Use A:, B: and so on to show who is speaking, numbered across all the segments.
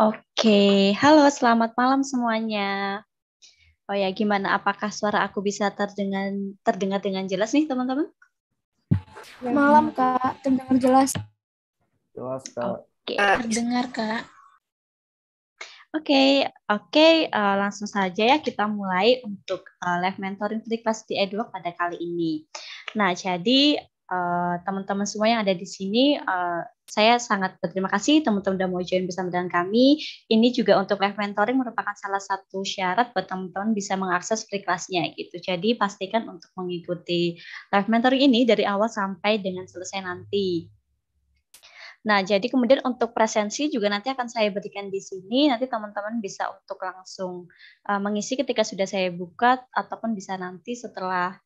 A: Oke, halo selamat malam semuanya. Oh ya, gimana?
B: Apakah suara aku bisa terdengar terdengar dengan jelas nih, teman-teman?
C: Malam, Kak. Terdengar jelas.
A: Jelas, Kak.
B: Oke, terdengar, Kak. Oke, okay, oke, okay, uh, eh, langsung saja ya kita mulai untuk uh, live mentoring free class di pada kali ini. Nah, jadi Eh, teman-teman uh, semua yang ada di sini, uh, saya sangat berterima kasih teman-teman sudah mau join bersama dengan kami. Ini juga untuk live mentoring merupakan salah satu syarat buat teman-teman bisa mengakses free kelasnya gitu. Jadi pastikan untuk mengikuti live mentoring ini dari awal sampai dengan selesai nanti. Nah, jadi kemudian untuk presensi juga nanti akan saya berikan di sini. Nanti teman-teman bisa untuk langsung uh, mengisi ketika sudah saya buka ataupun bisa nanti setelah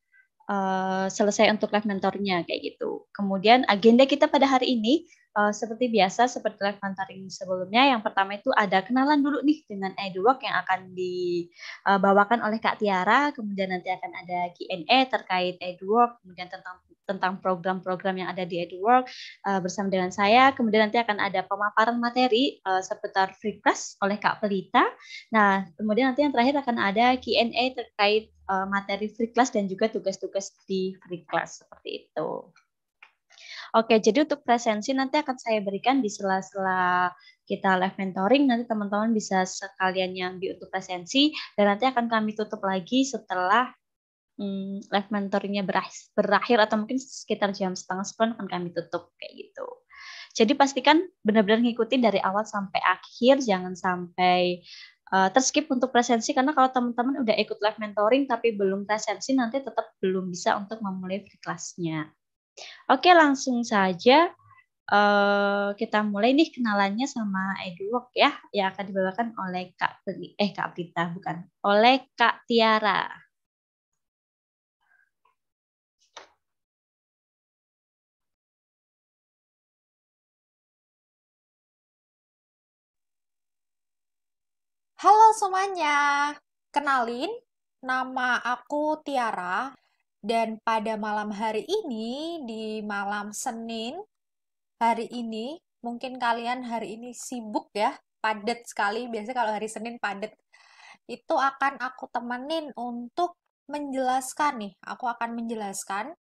B: Eh, selesai untuk live mentornya kayak gitu. Kemudian agenda kita pada hari ini uh, seperti biasa, seperti live mentoring sebelumnya, yang pertama itu ada kenalan dulu nih dengan Eduwork yang akan dibawakan eh, oleh Kak Tiara, kemudian nanti akan ada Q&A terkait Eduwork, kemudian tentang tentang program-program yang ada di Eduwork uh, eh, bersama dengan saya. Kemudian nanti akan ada pemaparan materi uh, seputar free class oleh Kak Pelita. Nah, kemudian nanti yang terakhir akan ada Q&A terkait materi free class dan juga tugas-tugas di free class seperti itu. Oke, jadi untuk presensi nanti akan saya berikan di sela-sela kita live mentoring. Nanti teman-teman bisa sekalian nyambi untuk presensi dan nanti akan kami tutup lagi setelah hmm, live mentoringnya berakhir, berakhir atau mungkin sekitar jam setengah sepuluh akan kami tutup kayak gitu. Jadi pastikan benar-benar ngikutin dari awal sampai akhir, jangan sampai uh, terskip untuk presensi karena kalau teman-teman udah ikut live mentoring tapi belum presensi nanti tetap belum bisa untuk memulai free kelasnya. Oke, langsung saja uh, kita mulai nih kenalannya sama Eduwork
A: ya, yang akan dibawakan oleh Kak Pri, eh Kak Prita bukan, oleh Kak Tiara.
C: Halo semuanya, kenalin nama aku Tiara. Dan pada malam hari ini, di malam Senin hari ini, mungkin kalian hari ini sibuk ya, padat sekali. Biasanya kalau hari Senin padat. Itu akan aku temenin untuk menjelaskan nih. Aku akan menjelaskan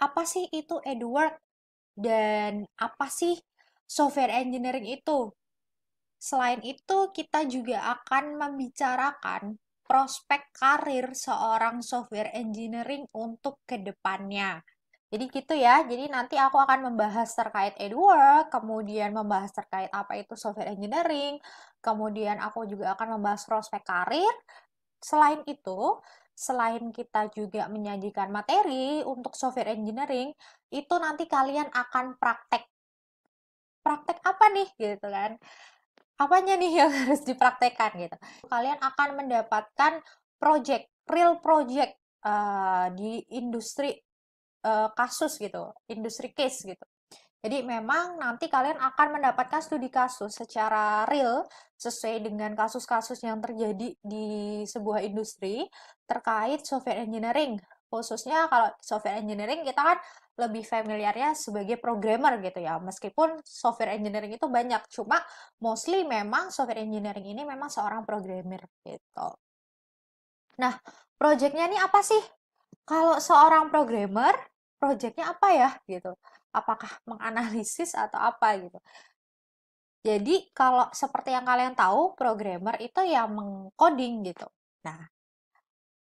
C: apa sih itu Edward dan apa sih software engineering itu. Selain itu, kita juga akan membicarakan prospek karir seorang software engineering untuk kedepannya. Jadi gitu ya, jadi nanti aku akan membahas terkait Edward, kemudian membahas terkait apa itu software engineering, kemudian aku juga akan membahas prospek karir. Selain itu, selain kita juga menyajikan materi untuk software engineering, itu nanti kalian akan praktek. Praktek apa nih gitu kan? apanya nih yang harus dipraktekkan gitu. Kalian akan mendapatkan project, real project uh, di industri uh, kasus gitu, industri case gitu. Jadi memang nanti kalian akan mendapatkan studi kasus secara real sesuai dengan kasus-kasus yang terjadi di sebuah industri terkait software engineering khususnya kalau software engineering kita kan lebih familiarnya sebagai programmer gitu ya. Meskipun software engineering itu banyak, cuma mostly memang software engineering ini memang seorang programmer gitu. Nah, projectnya ini apa sih? Kalau seorang programmer, projectnya apa ya gitu? Apakah menganalisis atau apa gitu? Jadi kalau seperti yang kalian tahu, programmer itu yang mengcoding gitu. Nah,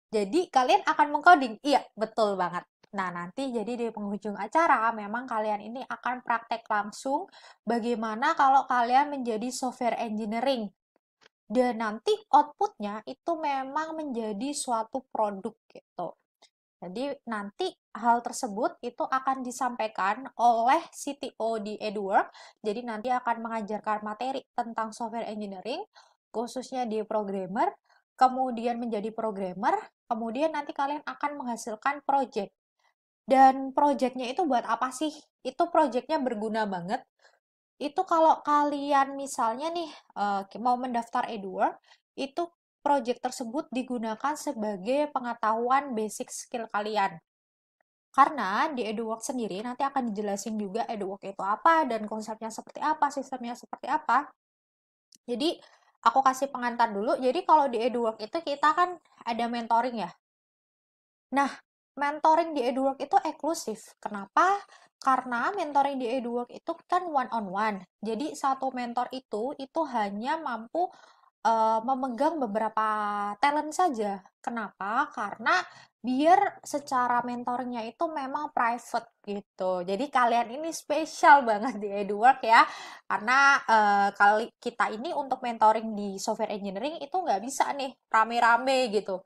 C: jadi kalian akan mengcoding? Iya, betul banget. Nah, nanti jadi di penghujung acara memang kalian ini akan praktek langsung bagaimana kalau kalian menjadi software engineering. Dan nanti outputnya itu memang menjadi suatu produk gitu. Jadi nanti hal tersebut itu akan disampaikan oleh CTO di EduWork. Jadi nanti akan mengajarkan materi tentang software engineering, khususnya di programmer, kemudian menjadi programmer, Kemudian nanti kalian akan menghasilkan project. Dan projectnya itu buat apa sih? Itu projectnya berguna banget. Itu kalau kalian misalnya nih eh, mau mendaftar Edward, itu project tersebut digunakan sebagai pengetahuan basic skill kalian. Karena di Edward sendiri nanti akan dijelasin juga Edward itu apa dan konsepnya seperti apa, sistemnya seperti apa. Jadi aku kasih pengantar dulu. Jadi kalau di EduWork itu kita kan ada mentoring ya. Nah, mentoring di EduWork itu eksklusif. Kenapa? Karena mentoring di EduWork itu kan one on one. Jadi satu mentor itu itu hanya mampu uh, memegang beberapa talent saja. Kenapa? Karena biar secara mentornya itu memang private gitu. Jadi kalian ini spesial banget di Eduwork ya. Karena uh, kali kita ini untuk mentoring di software engineering itu nggak bisa nih rame-rame gitu.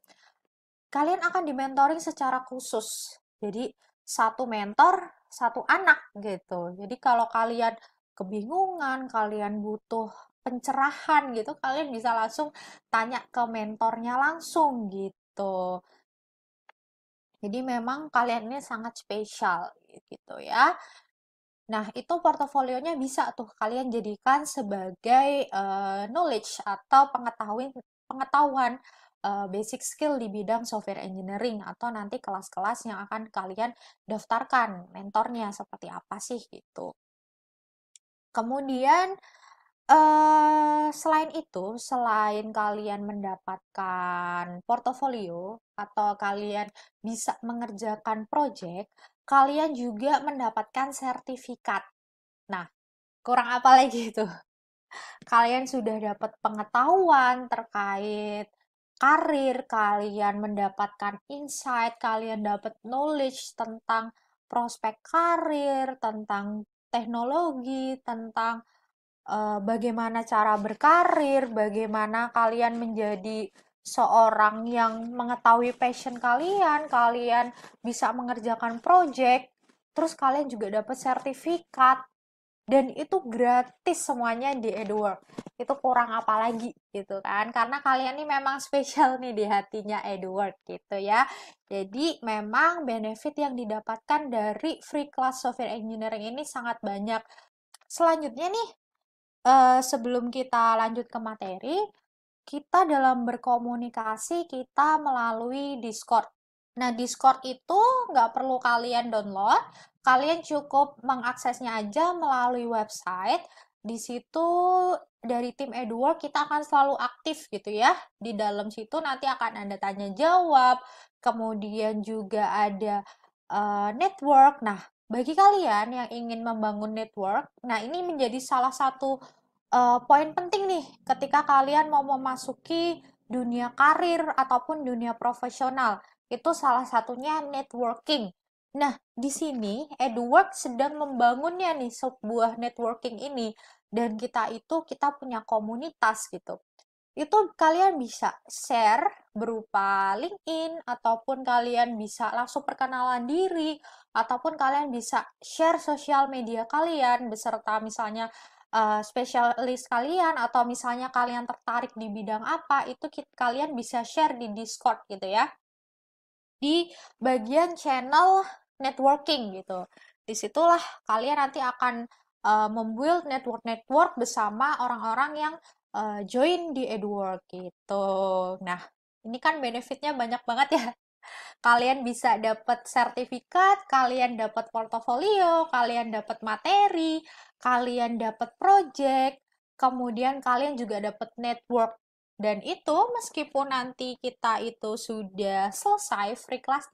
C: Kalian akan dimentoring secara khusus. Jadi satu mentor, satu anak gitu. Jadi kalau kalian kebingungan, kalian butuh pencerahan gitu kalian bisa langsung tanya ke mentornya langsung gitu jadi memang kalian ini sangat spesial gitu ya Nah, itu portofolionya bisa tuh kalian jadikan sebagai uh, knowledge atau pengetahuan pengetahuan uh, basic skill di bidang software engineering atau nanti kelas-kelas yang akan kalian daftarkan mentornya seperti apa sih gitu. Kemudian selain itu, selain kalian mendapatkan portofolio atau kalian bisa mengerjakan project, kalian juga mendapatkan sertifikat. Nah, kurang apa lagi itu? Kalian sudah dapat pengetahuan terkait karir, kalian mendapatkan insight, kalian dapat knowledge tentang prospek karir, tentang teknologi, tentang uh, bagaimana cara berkarir, bagaimana kalian menjadi seorang yang mengetahui passion kalian, kalian bisa mengerjakan project, terus kalian juga dapat sertifikat dan itu gratis semuanya di Edward itu kurang apa lagi gitu kan karena kalian ini memang spesial nih di hatinya Edward gitu ya jadi memang benefit yang didapatkan dari free class software engineering ini sangat banyak selanjutnya nih uh, sebelum kita lanjut ke materi, kita dalam berkomunikasi kita melalui Discord. Nah, Discord itu nggak perlu kalian download, kalian cukup mengaksesnya aja melalui website. Di situ dari tim Edward kita akan selalu aktif gitu ya. Di dalam situ nanti akan ada tanya jawab, kemudian juga ada uh, network. Nah, bagi kalian yang ingin membangun network, nah ini menjadi salah satu uh, poin penting nih ketika kalian mau memasuki dunia karir ataupun dunia profesional. Itu salah satunya networking. Nah, di sini Edward sedang membangunnya nih sebuah networking ini dan kita itu kita punya komunitas gitu itu kalian bisa share berupa LinkedIn ataupun kalian bisa langsung perkenalan diri ataupun kalian bisa share sosial media kalian beserta misalnya uh, spesialis kalian atau misalnya kalian tertarik di bidang apa itu kalian bisa share di Discord gitu ya di bagian channel networking gitu disitulah kalian nanti akan uh, membuild network-network bersama orang-orang yang uh, join di Edward gitu. Nah, ini kan benefitnya banyak banget ya. Kalian bisa dapat sertifikat, kalian dapat portofolio, kalian dapat materi, kalian dapat project, kemudian kalian juga dapat network. Dan itu meskipun nanti kita itu sudah selesai free class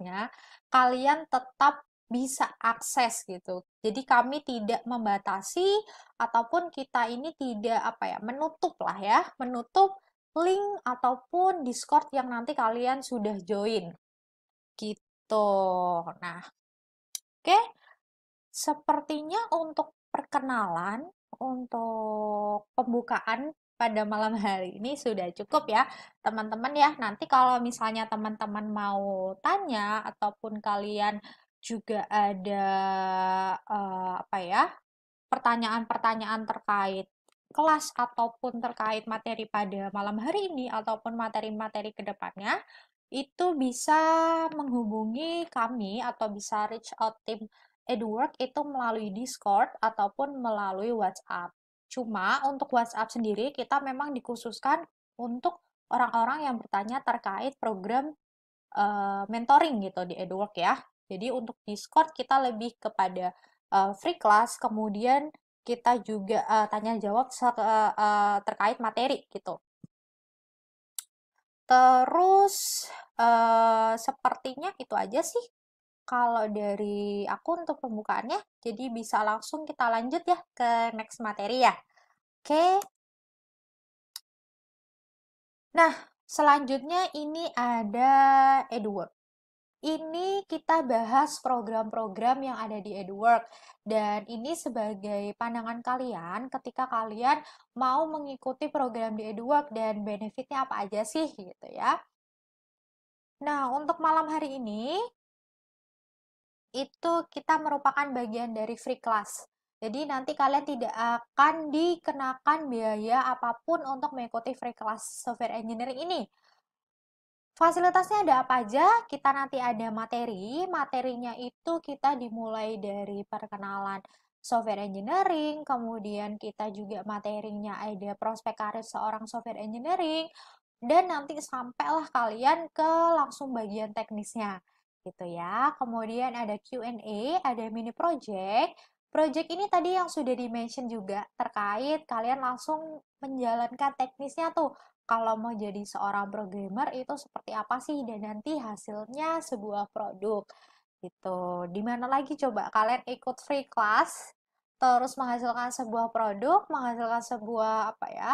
C: kalian tetap bisa akses gitu. Jadi kami tidak membatasi ataupun kita ini tidak apa ya menutup lah ya, menutup link ataupun Discord yang nanti kalian sudah join. Gitu. Nah, oke. Okay. Sepertinya untuk perkenalan, untuk pembukaan pada malam hari ini sudah cukup ya teman-teman ya nanti kalau misalnya teman-teman mau tanya ataupun kalian juga ada uh, apa ya, pertanyaan-pertanyaan terkait kelas ataupun terkait materi pada malam hari ini ataupun materi-materi kedepannya itu bisa menghubungi kami atau bisa reach out tim Eduwork itu melalui Discord ataupun melalui WhatsApp. Cuma untuk WhatsApp sendiri kita memang dikhususkan untuk orang-orang yang bertanya terkait program, uh, mentoring gitu di Eduwork ya. Jadi untuk Discord kita lebih kepada uh, free class, kemudian kita juga uh, tanya jawab uh, uh, terkait materi gitu. Terus uh, sepertinya itu aja sih kalau dari aku untuk pembukaannya. Jadi bisa langsung kita lanjut ya ke next materi ya. Oke. Okay. Nah, selanjutnya ini ada Edward ini kita bahas program-program yang ada di EduWork dan ini sebagai pandangan kalian ketika kalian mau mengikuti program di EduWork dan benefitnya apa aja sih gitu ya. Nah, untuk malam hari ini itu kita merupakan bagian dari free class. Jadi nanti kalian tidak akan dikenakan biaya apapun untuk mengikuti free class software engineering ini Fasilitasnya ada apa aja? Kita nanti ada materi. Materinya itu kita dimulai dari perkenalan software engineering, kemudian kita juga materinya ada prospek karir seorang software engineering, dan nanti sampailah kalian ke langsung bagian teknisnya gitu ya. Kemudian ada Q&A, ada mini project. Project ini tadi yang sudah di-mention juga terkait kalian langsung menjalankan teknisnya tuh kalau mau jadi seorang programmer itu seperti apa sih dan nanti hasilnya sebuah produk gitu. Dimana lagi coba kalian ikut free class terus menghasilkan sebuah produk, menghasilkan sebuah apa ya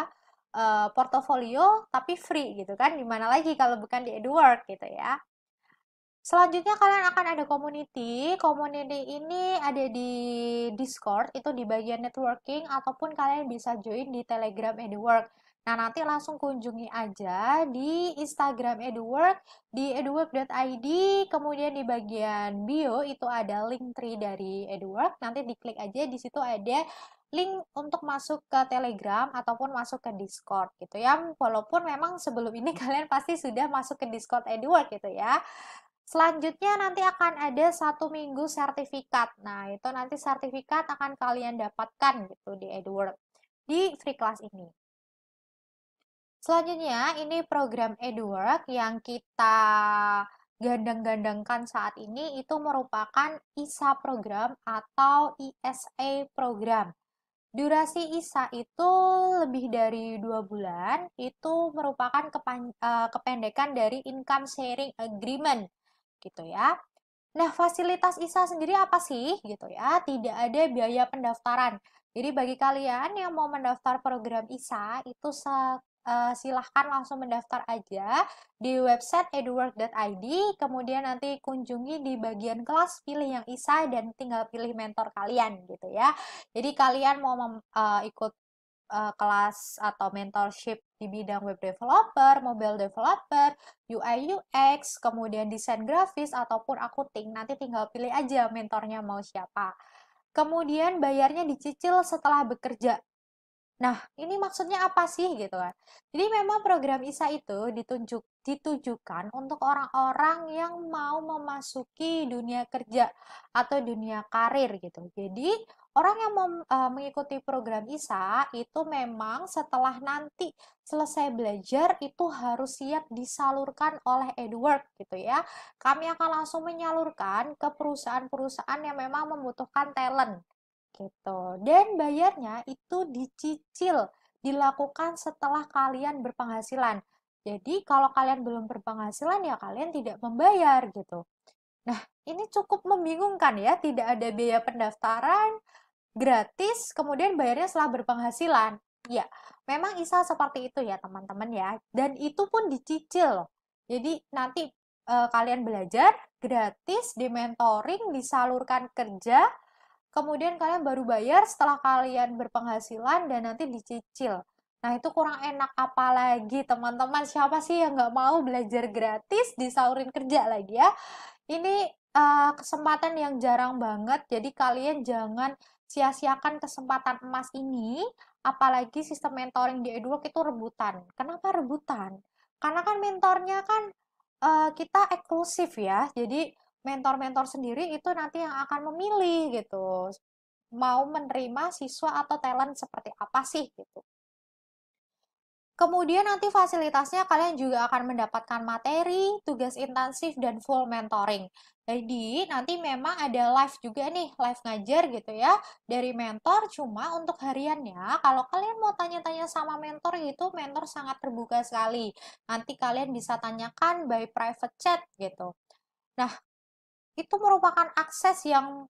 C: uh, portofolio tapi free gitu kan. Dimana lagi kalau bukan di EduWork gitu ya. Selanjutnya kalian akan ada community. Community ini ada di Discord, itu di bagian networking ataupun kalian bisa join di Telegram EduWork Nah, nanti langsung kunjungi aja di Instagram EduWork, di eduwork.id, kemudian di bagian bio itu ada link tree dari EduWork, nanti diklik aja, di situ ada link untuk masuk ke Telegram ataupun masuk ke Discord gitu ya. Walaupun memang sebelum ini kalian pasti sudah masuk ke Discord EduWork gitu ya. Selanjutnya nanti akan ada satu minggu sertifikat. Nah, itu nanti sertifikat akan kalian dapatkan gitu di EduWork di free class ini. Selanjutnya, ini program EduWork yang kita gandang-gandangkan saat ini itu merupakan ISA program atau ISA program. Durasi ISA itu lebih dari dua bulan, itu merupakan eh, kependekan dari Income Sharing Agreement, gitu ya. Nah, fasilitas ISA sendiri apa sih, gitu ya? Tidak ada biaya pendaftaran. Jadi bagi kalian yang mau mendaftar program ISA itu uh, silahkan langsung mendaftar aja di website eduwork.id, kemudian nanti kunjungi di bagian kelas, pilih yang isai dan tinggal pilih mentor kalian gitu ya. Jadi kalian mau uh, ikut eh, kelas atau mentorship di bidang web developer, mobile developer, UI UX, kemudian desain grafis, ataupun akunting, nanti tinggal pilih aja mentornya mau siapa. Kemudian bayarnya dicicil setelah bekerja. Nah, ini maksudnya apa sih gitu kan? Jadi memang program ISA itu ditunjuk, ditujukan untuk orang-orang yang mau memasuki dunia kerja atau dunia karir gitu. Jadi orang yang mem, e, mengikuti program ISA itu memang setelah nanti selesai belajar itu harus siap disalurkan oleh Edward gitu ya. Kami akan langsung menyalurkan ke perusahaan-perusahaan yang memang membutuhkan talent gitu. Dan bayarnya itu dicicil, dilakukan setelah kalian berpenghasilan. Jadi kalau kalian belum berpenghasilan ya kalian tidak membayar gitu. Nah, ini cukup membingungkan ya, tidak ada biaya pendaftaran, gratis, kemudian bayarnya setelah berpenghasilan. Ya, memang ISA seperti itu ya teman-teman ya. Dan itu pun dicicil. Jadi nanti e, kalian belajar gratis, mentoring disalurkan kerja, kemudian kalian baru bayar setelah kalian berpenghasilan dan nanti dicicil. Nah, itu kurang enak apalagi teman-teman. Siapa sih yang nggak mau belajar gratis disaurin kerja lagi ya? Ini uh, kesempatan yang jarang banget, jadi kalian jangan sia-siakan kesempatan emas ini. Apalagi sistem mentoring di Edwork itu rebutan. Kenapa rebutan? Karena kan mentornya kan uh, kita eksklusif ya, jadi mentor-mentor sendiri itu nanti yang akan memilih gitu mau menerima siswa atau talent seperti apa sih gitu. Kemudian nanti fasilitasnya kalian juga akan mendapatkan materi, tugas intensif, dan full mentoring. Jadi nanti memang ada live juga nih, live ngajar gitu ya, dari mentor cuma untuk hariannya. Kalau kalian mau tanya-tanya sama mentor itu, mentor sangat terbuka sekali. Nanti kalian bisa tanyakan by private chat gitu. Nah, itu merupakan akses yang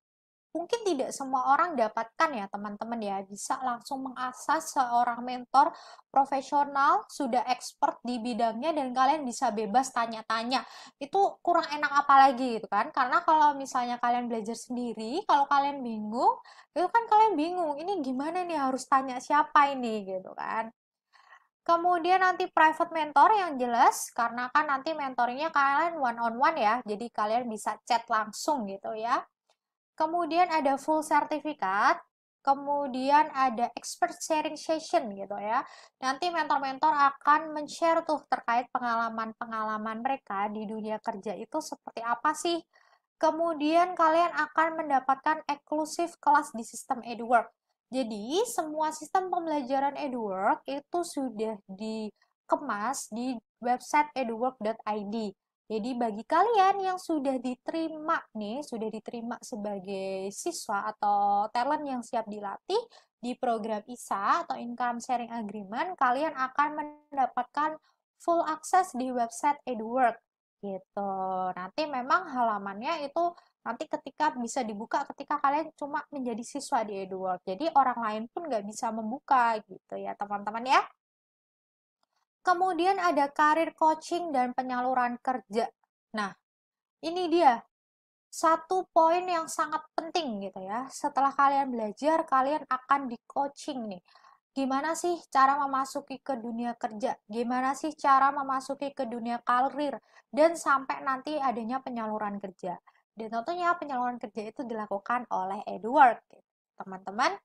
C: mungkin tidak semua orang dapatkan ya teman-teman ya bisa langsung mengakses seorang mentor profesional sudah expert di bidangnya dan kalian bisa bebas tanya-tanya itu kurang enak apalagi gitu kan karena kalau misalnya kalian belajar sendiri kalau kalian bingung itu kan kalian bingung ini gimana nih harus tanya siapa ini gitu kan Kemudian nanti private mentor yang jelas, karena kan nanti mentornya kalian one on one ya, jadi kalian bisa chat langsung gitu ya. Kemudian ada full sertifikat, kemudian ada expert sharing session gitu ya. Nanti mentor-mentor akan men-share tuh terkait pengalaman-pengalaman mereka di dunia kerja itu seperti apa sih. Kemudian kalian akan mendapatkan eksklusif kelas di sistem EduWork. Jadi, semua sistem pembelajaran EduWork itu sudah dikemas di website eduwork.id. Jadi, bagi kalian yang sudah diterima nih, sudah diterima sebagai siswa atau talent yang siap dilatih di program ISA atau Income Sharing Agreement, kalian akan mendapatkan full akses di website EduWork gitu. Nanti memang halamannya itu nanti ketika bisa dibuka ketika kalian cuma menjadi siswa di EduWorld. Jadi orang lain pun nggak bisa membuka gitu ya teman-teman ya. Kemudian ada karir coaching dan penyaluran kerja. Nah, ini dia satu poin yang sangat penting gitu ya. Setelah kalian belajar, kalian akan di coaching nih. Gimana sih cara memasuki ke dunia kerja? Gimana sih cara memasuki ke dunia karir? Dan sampai nanti adanya penyaluran kerja. Dan tentunya penyaluran kerja itu dilakukan oleh EduWork, gitu. teman-teman.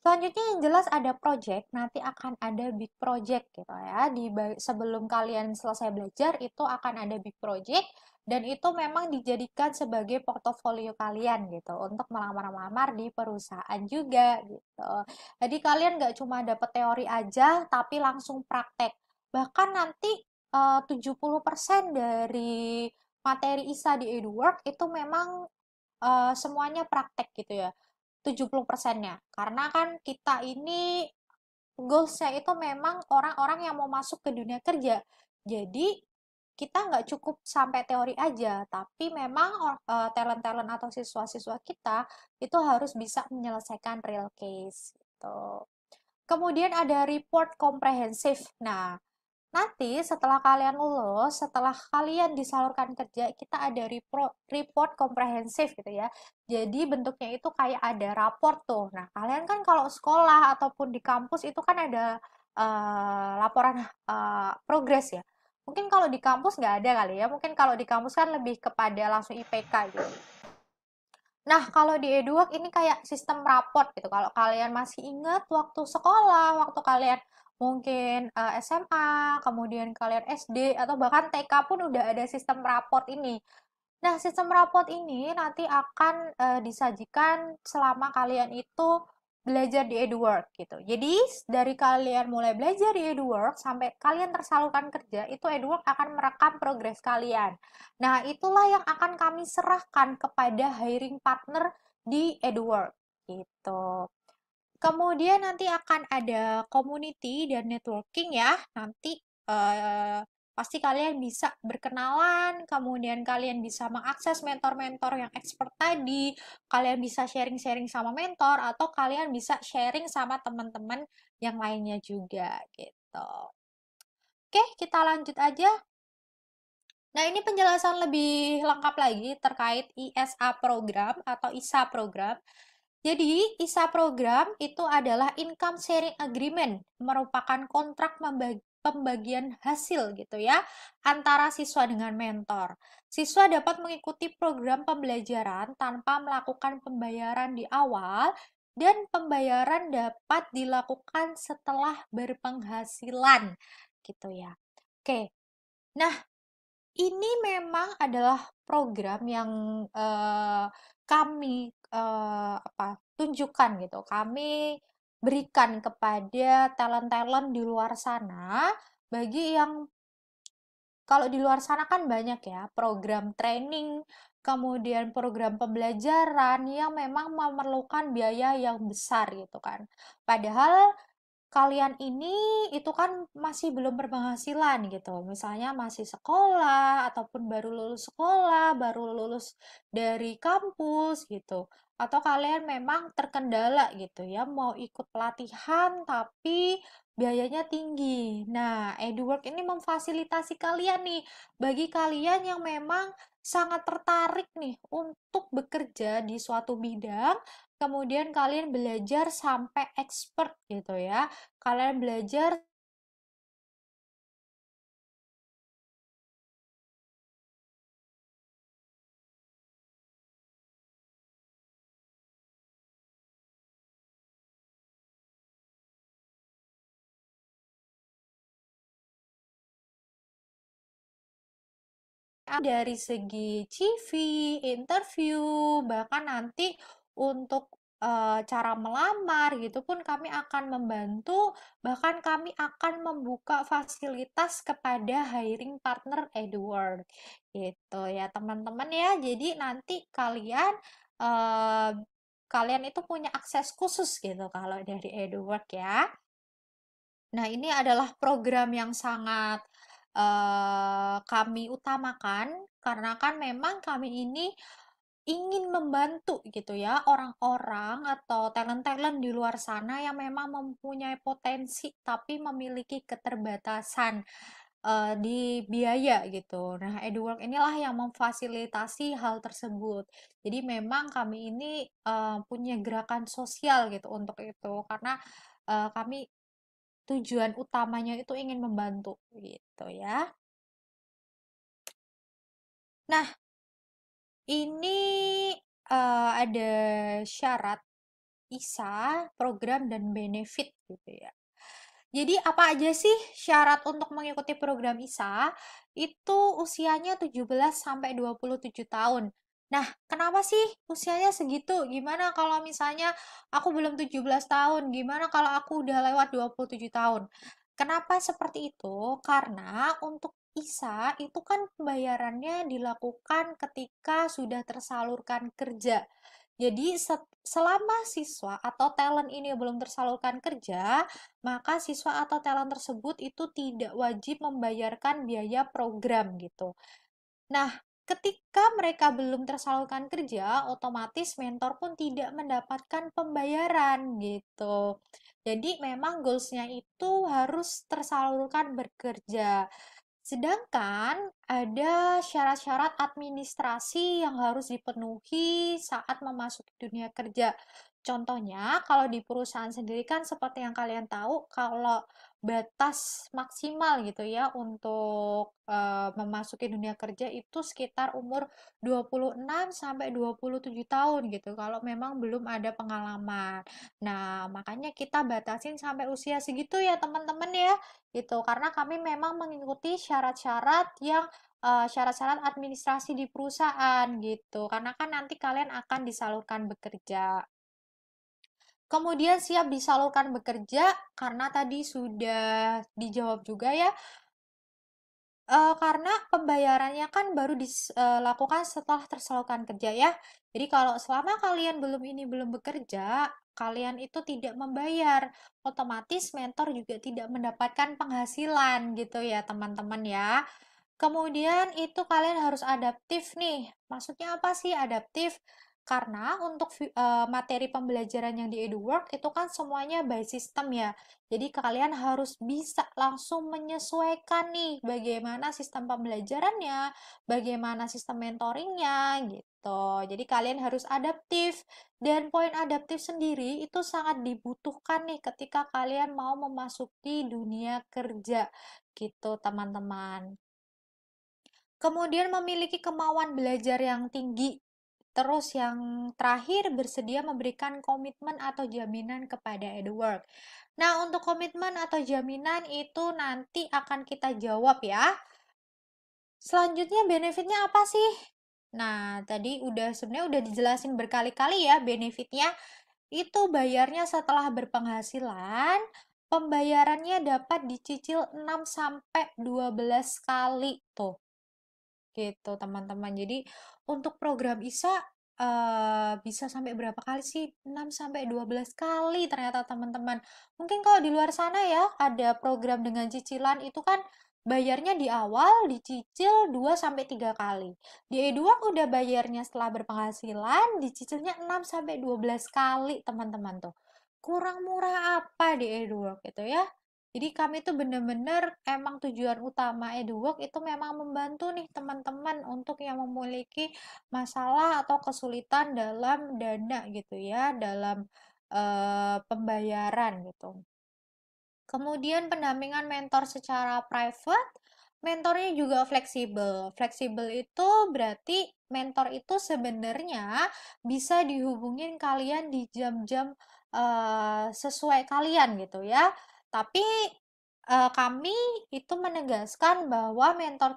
C: Selanjutnya yang jelas ada project, nanti akan ada big project gitu ya. Di sebelum kalian selesai belajar itu akan ada big project dan itu memang dijadikan sebagai portofolio kalian gitu untuk melamar-lamar di perusahaan juga gitu. Jadi kalian nggak cuma dapat teori aja tapi langsung praktek. Bahkan nanti eh, uh, 70% dari materi ISA di EduWork itu memang uh, semuanya praktek gitu ya. 70 persennya. Karena kan kita ini goalsnya itu memang orang-orang yang mau masuk ke dunia kerja. Jadi kita nggak cukup sampai teori aja, tapi memang eh, talent-talent uh, atau siswa-siswa kita itu harus bisa menyelesaikan real case. Gitu. Kemudian ada report komprehensif. Nah, Nanti setelah kalian lulus, setelah kalian disalurkan kerja, kita ada report, komprehensif gitu ya. Jadi bentuknya itu kayak ada raport tuh. Nah, kalian kan kalau sekolah ataupun di kampus itu kan ada uh, laporan uh, progres ya. Mungkin kalau di kampus nggak ada kali ya. Mungkin kalau di kampus kan lebih kepada langsung IPK gitu. Nah, kalau di Eduwork ini kayak sistem raport gitu. Kalau kalian masih ingat waktu sekolah, waktu kalian mungkin uh, eh, SMA, kemudian kalian SD atau bahkan TK pun udah ada sistem raport ini. Nah, sistem raport ini nanti akan uh, disajikan selama kalian itu belajar di EduWork gitu. Jadi dari kalian mulai belajar di EduWork sampai kalian tersalurkan kerja, itu EduWork akan merekam progres kalian. Nah, itulah yang akan kami serahkan kepada hiring partner di EduWork gitu. Kemudian nanti akan ada community dan networking ya. Nanti eh, pasti kalian bisa berkenalan, kemudian kalian bisa mengakses mentor-mentor yang expert tadi, kalian bisa sharing-sharing sama mentor, atau kalian bisa sharing sama teman-teman yang lainnya juga gitu. Oke, kita lanjut aja. Nah, ini penjelasan lebih lengkap lagi terkait ISA program atau ISA program. Jadi, ISA program itu adalah income sharing agreement, merupakan kontrak membagi pembagian hasil gitu ya antara siswa dengan mentor. Siswa dapat mengikuti program pembelajaran tanpa melakukan pembayaran di awal dan pembayaran dapat dilakukan setelah berpenghasilan gitu ya. Oke. Nah, ini memang adalah program yang eh, kami uh, apa, tunjukkan gitu, kami berikan kepada talent-talent di luar sana, bagi yang kalau di luar sana kan banyak ya program training, kemudian program pembelajaran yang memang memerlukan biaya yang besar gitu kan. Padahal kalian ini itu kan masih belum berpenghasilan gitu. Misalnya masih sekolah ataupun baru lulus sekolah, baru lulus dari kampus gitu. Atau kalian memang terkendala gitu ya mau ikut pelatihan tapi biayanya tinggi. Nah, EduWork ini memfasilitasi kalian nih bagi kalian yang memang sangat tertarik nih untuk bekerja di suatu bidang, kemudian kalian belajar sampai expert gitu ya. Kalian belajar dari segi CV, interview, bahkan nanti untuk e, cara melamar gitu pun kami akan membantu, bahkan kami akan membuka fasilitas kepada hiring partner Edward. Gitu ya teman-teman ya. Jadi nanti kalian e, kalian itu punya akses khusus gitu kalau dari Edward ya. Nah, ini adalah program yang sangat uh, kami utamakan karena kan memang kami ini ingin membantu gitu ya orang-orang atau talent-talent di luar sana yang memang mempunyai potensi tapi memiliki keterbatasan uh, di biaya gitu. Nah, EduWork inilah yang memfasilitasi hal tersebut. Jadi memang kami ini uh, punya gerakan sosial gitu untuk itu karena uh, kami tujuan utamanya
A: itu ingin membantu gitu ya.
C: Nah, ini uh, ada syarat ISA, program dan benefit gitu ya. Jadi apa aja sih syarat untuk mengikuti program ISA? Itu usianya 17 sampai 27 tahun. Nah, kenapa sih usianya segitu? Gimana kalau misalnya aku belum 17 tahun? Gimana kalau aku udah lewat 27 tahun? Kenapa seperti itu? Karena untuk ISA itu kan pembayarannya dilakukan ketika sudah tersalurkan kerja. Jadi selama siswa atau talent ini belum tersalurkan kerja, maka siswa atau talent tersebut itu tidak wajib membayarkan biaya program gitu. Nah, Ketika mereka belum tersalurkan kerja, otomatis mentor pun tidak mendapatkan pembayaran gitu. Jadi memang goalsnya itu harus tersalurkan bekerja. Sedangkan ada syarat-syarat administrasi yang harus dipenuhi saat memasuki dunia kerja. Contohnya, kalau di perusahaan sendiri kan seperti yang kalian tahu, kalau batas maksimal gitu ya untuk uh, memasuki dunia kerja itu sekitar umur 26 sampai 27 tahun gitu kalau memang belum ada pengalaman. Nah, makanya kita batasin sampai usia segitu ya teman-teman ya. Gitu karena kami memang mengikuti syarat-syarat yang syarat-syarat uh, syarat -syarat administrasi di perusahaan gitu. Karena kan nanti kalian akan disalurkan bekerja. Kemudian siap disalurkan bekerja karena tadi sudah dijawab juga ya. E, karena pembayarannya kan baru dilakukan eh, setelah tersalurkan kerja ya. Jadi kalau selama kalian belum ini belum bekerja, kalian itu tidak membayar, otomatis mentor juga tidak mendapatkan penghasilan gitu ya teman-teman ya. Kemudian itu kalian harus adaptif nih. Maksudnya apa sih adaptif? Karena untuk uh, materi pembelajaran yang di EduWork itu kan semuanya by system ya. Jadi kalian harus bisa langsung menyesuaikan nih bagaimana sistem pembelajarannya, bagaimana sistem mentoringnya gitu. Jadi kalian harus adaptif dan poin adaptif sendiri itu sangat dibutuhkan nih ketika kalian mau memasuki dunia kerja gitu teman-teman. Kemudian memiliki kemauan belajar yang tinggi Terus yang terakhir bersedia memberikan komitmen atau jaminan kepada Edward. Nah, untuk komitmen atau jaminan itu nanti akan kita jawab ya. Selanjutnya benefitnya apa sih? Nah, tadi udah sebenarnya udah dijelasin berkali-kali ya benefitnya. Itu bayarnya setelah berpenghasilan, pembayarannya dapat dicicil 6 sampai 12 kali tuh. Gitu teman-teman. Jadi untuk program ISA eh, bisa sampai berapa kali sih? 6 sampai 12 kali ternyata teman-teman. Mungkin kalau di luar sana ya ada program dengan cicilan itu kan bayarnya di awal dicicil 2 sampai 3 kali. Di E2 udah bayarnya setelah berpenghasilan dicicilnya 6 sampai 12 kali teman-teman tuh. Kurang murah apa di E2 gitu ya? Jadi kami tuh bener-bener emang tujuan utama EduWork itu memang membantu nih teman-teman untuk yang memiliki masalah atau kesulitan dalam dana gitu ya, dalam uh, pembayaran gitu. Kemudian pendampingan mentor secara private, mentornya juga fleksibel. Fleksibel itu berarti mentor itu sebenarnya bisa dihubungin kalian di jam-jam uh, sesuai kalian gitu ya tapi uh, kami itu menegaskan bahwa mentor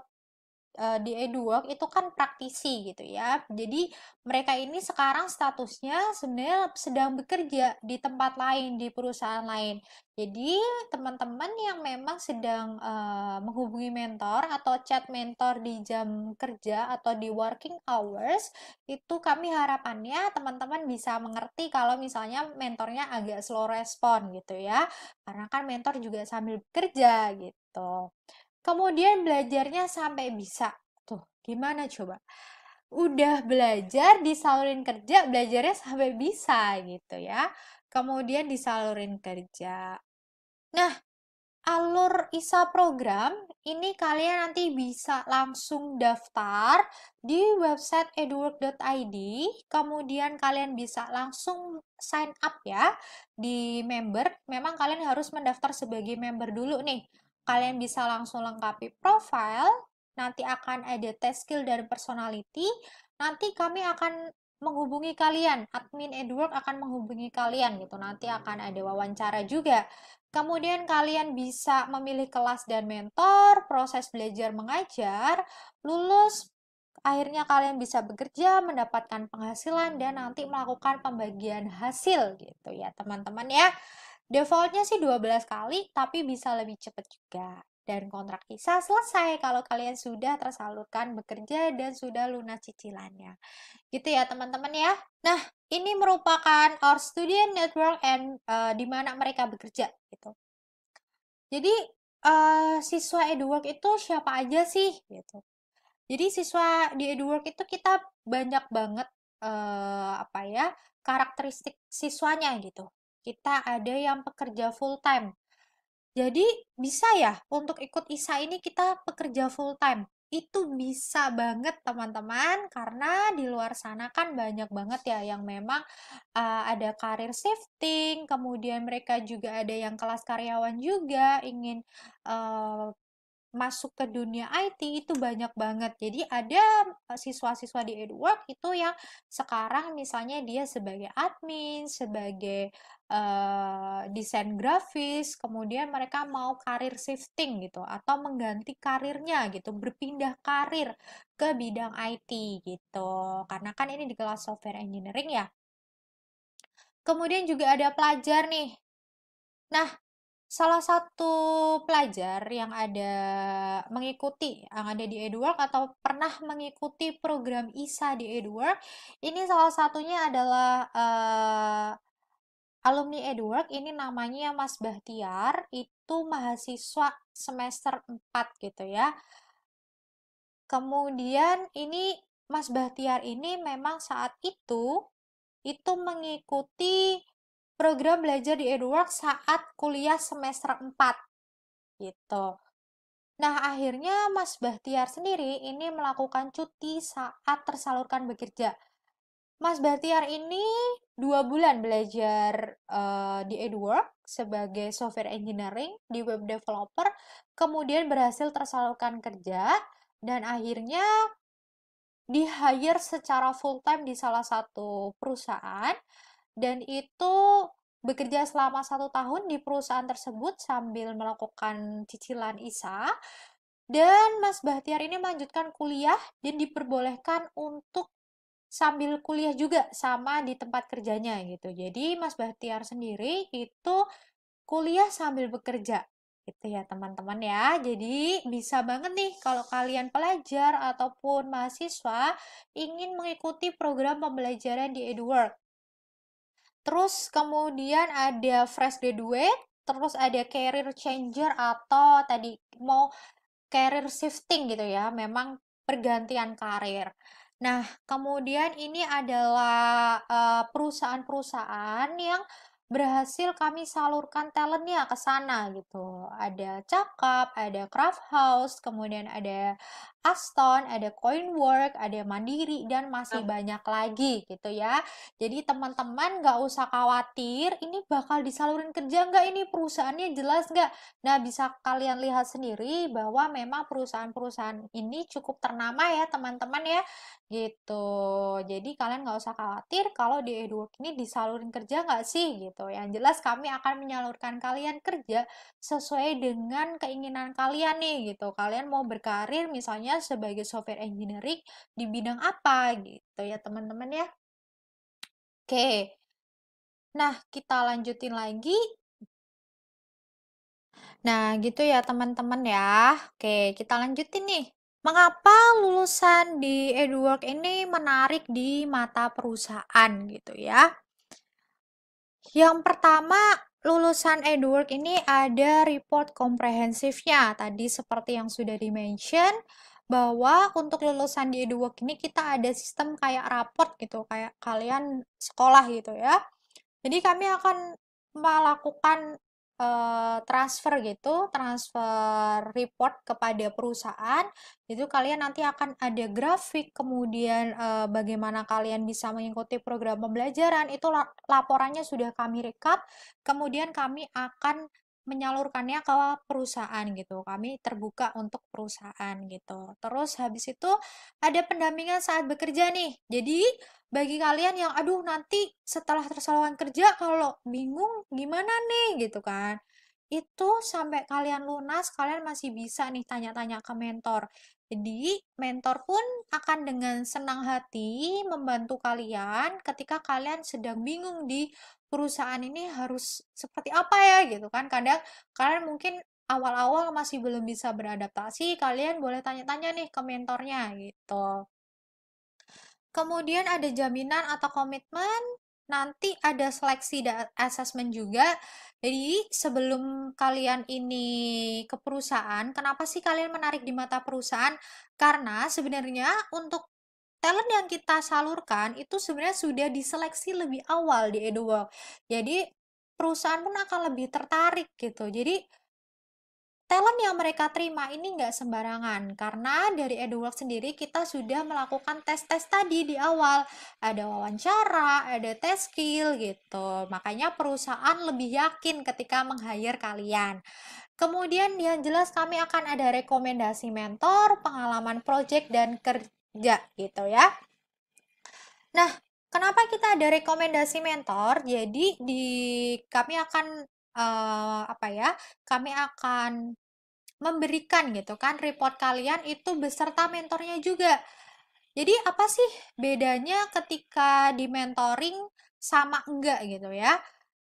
C: uh, di EduWork itu kan praktisi gitu ya. Jadi mereka ini sekarang statusnya sebenarnya sedang bekerja di tempat lain, di perusahaan lain. Jadi teman-teman yang memang sedang uh, menghubungi mentor atau chat mentor di jam kerja atau di working hours, itu kami harapannya teman-teman bisa mengerti kalau misalnya mentornya agak slow respon gitu ya. Karena kan mentor juga sambil bekerja gitu. Kemudian belajarnya sampai bisa. Tuh, gimana coba? Udah belajar, disalurin kerja, belajarnya sampai bisa gitu ya. Kemudian disalurin kerja. Nah, alur ISA program ini kalian nanti bisa langsung daftar di website edwork.id. kemudian kalian bisa langsung sign up ya di member memang kalian harus mendaftar sebagai member dulu nih Kalian bisa langsung lengkapi profile, nanti akan ada tes skill dan personality, nanti kami akan menghubungi kalian, admin Edward akan menghubungi kalian gitu. Nanti akan ada wawancara juga. Kemudian kalian bisa memilih kelas dan mentor, proses belajar mengajar, lulus akhirnya kalian bisa bekerja, mendapatkan penghasilan dan nanti melakukan pembagian hasil gitu ya, teman-teman ya. Defaultnya sih 12 kali, tapi bisa lebih cepat juga. Dan kontrak kisah selesai kalau kalian sudah tersalurkan bekerja dan sudah lunas cicilannya. Gitu ya teman-teman ya. Nah, ini merupakan our student network and uh, di mana mereka bekerja gitu. Jadi uh, siswa EduWork itu siapa aja sih gitu. Jadi siswa di EduWork itu kita banyak banget uh, apa ya karakteristik siswanya gitu kita ada yang pekerja full time. Jadi bisa ya untuk ikut ISA ini kita pekerja full time. Itu bisa banget teman-teman karena di luar sana kan banyak banget ya yang memang uh, ada karir shifting, kemudian mereka juga ada yang kelas karyawan juga ingin uh, masuk ke dunia IT itu banyak banget. Jadi ada eh, siswa-siswa di EduWork itu yang sekarang misalnya dia sebagai admin, sebagai Eh, desain grafis, kemudian mereka mau karir shifting gitu atau mengganti karirnya gitu, berpindah karir ke bidang IT gitu. Karena kan ini di kelas software engineering ya. Kemudian juga ada pelajar nih. Nah, salah satu pelajar yang ada mengikuti yang ada di EduWork atau pernah mengikuti program ISA di EduWork ini salah satunya adalah uh, Alumni Edward ini namanya Mas Bahtiar, itu mahasiswa semester 4 gitu ya. Kemudian ini Mas Bahtiar ini memang saat itu itu mengikuti program belajar di Edward saat kuliah semester 4 gitu. Nah, akhirnya Mas Bahtiar sendiri ini melakukan cuti saat tersalurkan bekerja. Mas Bahtiar ini dua bulan belajar uh, di EduWork sebagai software engineering di web developer, kemudian berhasil tersalurkan kerja, dan akhirnya di hire secara full time di salah satu perusahaan, dan itu bekerja selama satu tahun di perusahaan tersebut sambil melakukan cicilan ISA. Dan Mas Bahtiar ini melanjutkan kuliah dan diperbolehkan untuk sambil kuliah juga sama di tempat kerjanya gitu. Jadi Mas Bahtiar sendiri itu kuliah sambil bekerja gitu ya teman-teman ya. Jadi bisa banget nih kalau kalian pelajar ataupun mahasiswa ingin mengikuti program pembelajaran di EduWork. Terus kemudian ada fresh graduate, terus ada career changer atau tadi mau career shifting gitu ya. Memang pergantian karir. Nah, kemudian ini adalah perusahaan-perusahaan yang berhasil kami salurkan talentnya ke sana gitu. Ada Cakap, ada Craft House, kemudian ada Aston, ada Coinwork, ada Mandiri, dan masih banyak lagi gitu ya. Jadi teman-teman nggak usah khawatir, ini bakal disalurin kerja nggak ini perusahaannya jelas nggak? Nah bisa kalian lihat sendiri bahwa memang perusahaan-perusahaan ini cukup ternama ya teman-teman ya gitu. Jadi kalian nggak usah khawatir kalau di Edwork ini disalurin kerja nggak sih gitu. Yang jelas kami akan menyalurkan kalian kerja sesuai dengan keinginan kalian nih gitu. Kalian mau berkarir misalnya kerja sebagai software engineering di bidang apa gitu ya teman-teman ya. Oke. Nah, kita lanjutin lagi. Nah, gitu ya teman-teman ya. Oke, kita lanjutin nih. Mengapa lulusan di EduWork ini menarik di mata perusahaan gitu ya? Yang pertama, lulusan EduWork ini ada report komprehensifnya. Tadi seperti yang sudah di-mention, bahwa untuk lulusan di EduWork ini kita ada sistem kayak raport gitu, kayak kalian sekolah gitu ya. Jadi kami akan melakukan uh, transfer gitu, transfer report kepada perusahaan. Itu kalian nanti akan ada grafik, kemudian uh, bagaimana kalian bisa mengikuti program pembelajaran. Itu laporannya sudah kami rekap, kemudian kami akan menyalurkannya ke perusahaan gitu. Kami terbuka untuk perusahaan gitu. Terus habis itu ada pendampingan saat bekerja nih. Jadi bagi kalian yang aduh nanti setelah tersalurkan kerja kalau bingung gimana nih gitu kan. Itu sampai kalian lunas kalian masih bisa nih tanya-tanya ke mentor. Jadi mentor pun akan dengan senang hati membantu kalian ketika kalian sedang bingung di perusahaan ini harus seperti apa ya gitu kan kadang kalian mungkin awal-awal masih belum bisa beradaptasi kalian boleh tanya-tanya nih ke mentornya gitu kemudian ada jaminan atau komitmen nanti ada seleksi dan assessment juga jadi sebelum kalian ini ke perusahaan kenapa sih kalian menarik di mata perusahaan karena sebenarnya untuk talent yang kita salurkan itu sebenarnya sudah diseleksi lebih awal di Eduwork. Jadi perusahaan pun akan lebih tertarik gitu. Jadi talent yang mereka terima ini nggak sembarangan karena dari Eduwork sendiri kita sudah melakukan tes-tes tadi di awal ada wawancara, ada tes skill gitu makanya perusahaan lebih yakin ketika meng-hire kalian kemudian yang jelas kami akan ada rekomendasi mentor, pengalaman project dan ker gitu ya. Nah, kenapa kita ada rekomendasi mentor? Jadi di kami akan uh, apa ya? Kami akan memberikan gitu kan report kalian itu beserta mentornya juga. Jadi apa sih bedanya ketika di mentoring sama enggak gitu ya?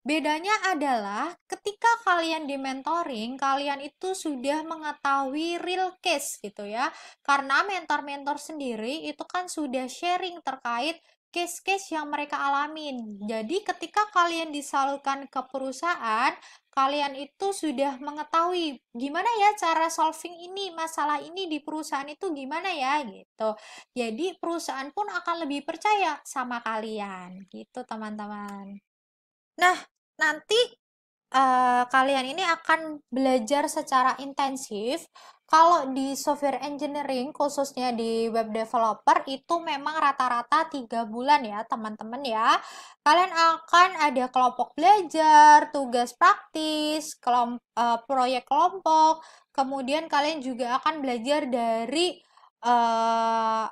C: Bedanya adalah ketika kalian di mentoring, kalian itu sudah mengetahui real case gitu ya. Karena mentor-mentor sendiri itu kan sudah sharing terkait case-case yang mereka alamin. Jadi ketika kalian disalurkan ke perusahaan, kalian itu sudah mengetahui gimana ya cara solving ini, masalah ini di perusahaan itu gimana ya gitu. Jadi perusahaan pun akan lebih percaya sama kalian gitu teman-teman. Nah, nanti uh, kalian ini akan belajar secara intensif. Kalau di software engineering, khususnya di web developer, itu memang rata-rata tiga -rata bulan ya, teman-teman ya. Kalian akan ada kelompok belajar, tugas praktis, kelomp uh, proyek kelompok, kemudian kalian juga akan belajar dari uh,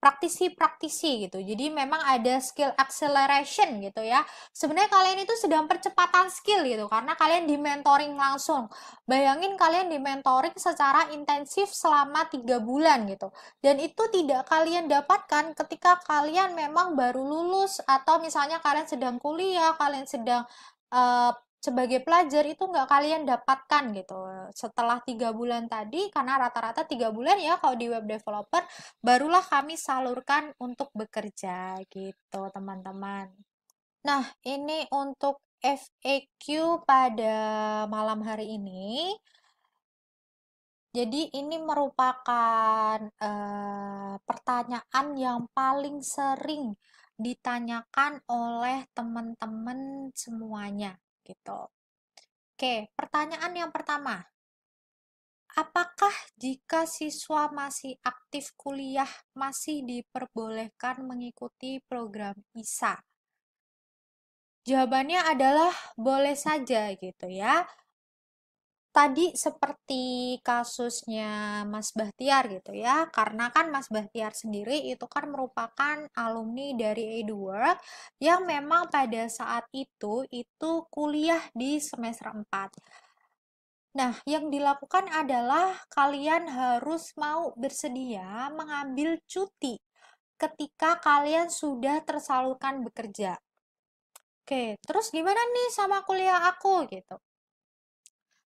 C: praktisi-praktisi gitu. Jadi memang ada skill acceleration gitu ya. Sebenarnya kalian itu sedang percepatan skill gitu karena kalian di mentoring langsung. Bayangin kalian di mentoring secara intensif selama tiga bulan gitu. Dan itu tidak kalian dapatkan ketika kalian memang baru lulus atau misalnya kalian sedang kuliah, kalian sedang uh, sebagai pelajar itu nggak kalian dapatkan gitu setelah tiga bulan tadi karena rata-rata tiga bulan ya kalau di web developer barulah kami salurkan untuk bekerja gitu teman-teman nah ini untuk FAQ pada malam hari ini jadi ini merupakan uh, pertanyaan yang paling sering ditanyakan oleh teman-teman semuanya gitu. Oke, pertanyaan yang pertama. Apakah jika siswa masih aktif kuliah masih diperbolehkan mengikuti program ISA? Jawabannya adalah boleh saja gitu ya tadi seperti kasusnya Mas Bahtiar gitu ya, karena kan Mas Bahtiar sendiri itu kan merupakan alumni dari EduWork yang memang pada saat itu itu kuliah di semester 4. Nah, yang dilakukan adalah kalian harus mau bersedia mengambil cuti ketika kalian sudah tersalurkan bekerja. Oke, terus gimana nih sama kuliah aku gitu?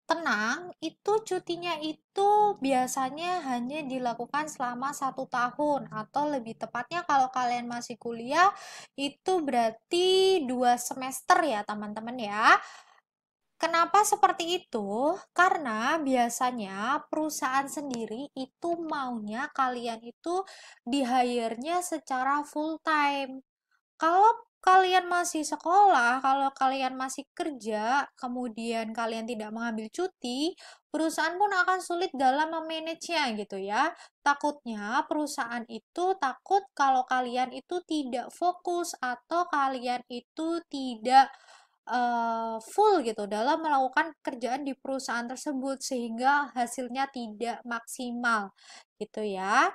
C: tenang itu cutinya itu biasanya hanya dilakukan selama satu tahun atau lebih tepatnya kalau kalian masih kuliah itu berarti dua semester ya teman-teman ya Kenapa seperti itu? Karena biasanya perusahaan sendiri itu maunya kalian itu di hire-nya secara full time. Kalau kalian masih sekolah, kalau kalian masih kerja, kemudian kalian tidak mengambil cuti, perusahaan pun akan sulit dalam memanage-nya gitu ya. Takutnya perusahaan itu takut kalau kalian itu tidak fokus atau kalian itu tidak uh, full gitu dalam melakukan kerjaan di perusahaan tersebut sehingga hasilnya tidak maksimal gitu ya.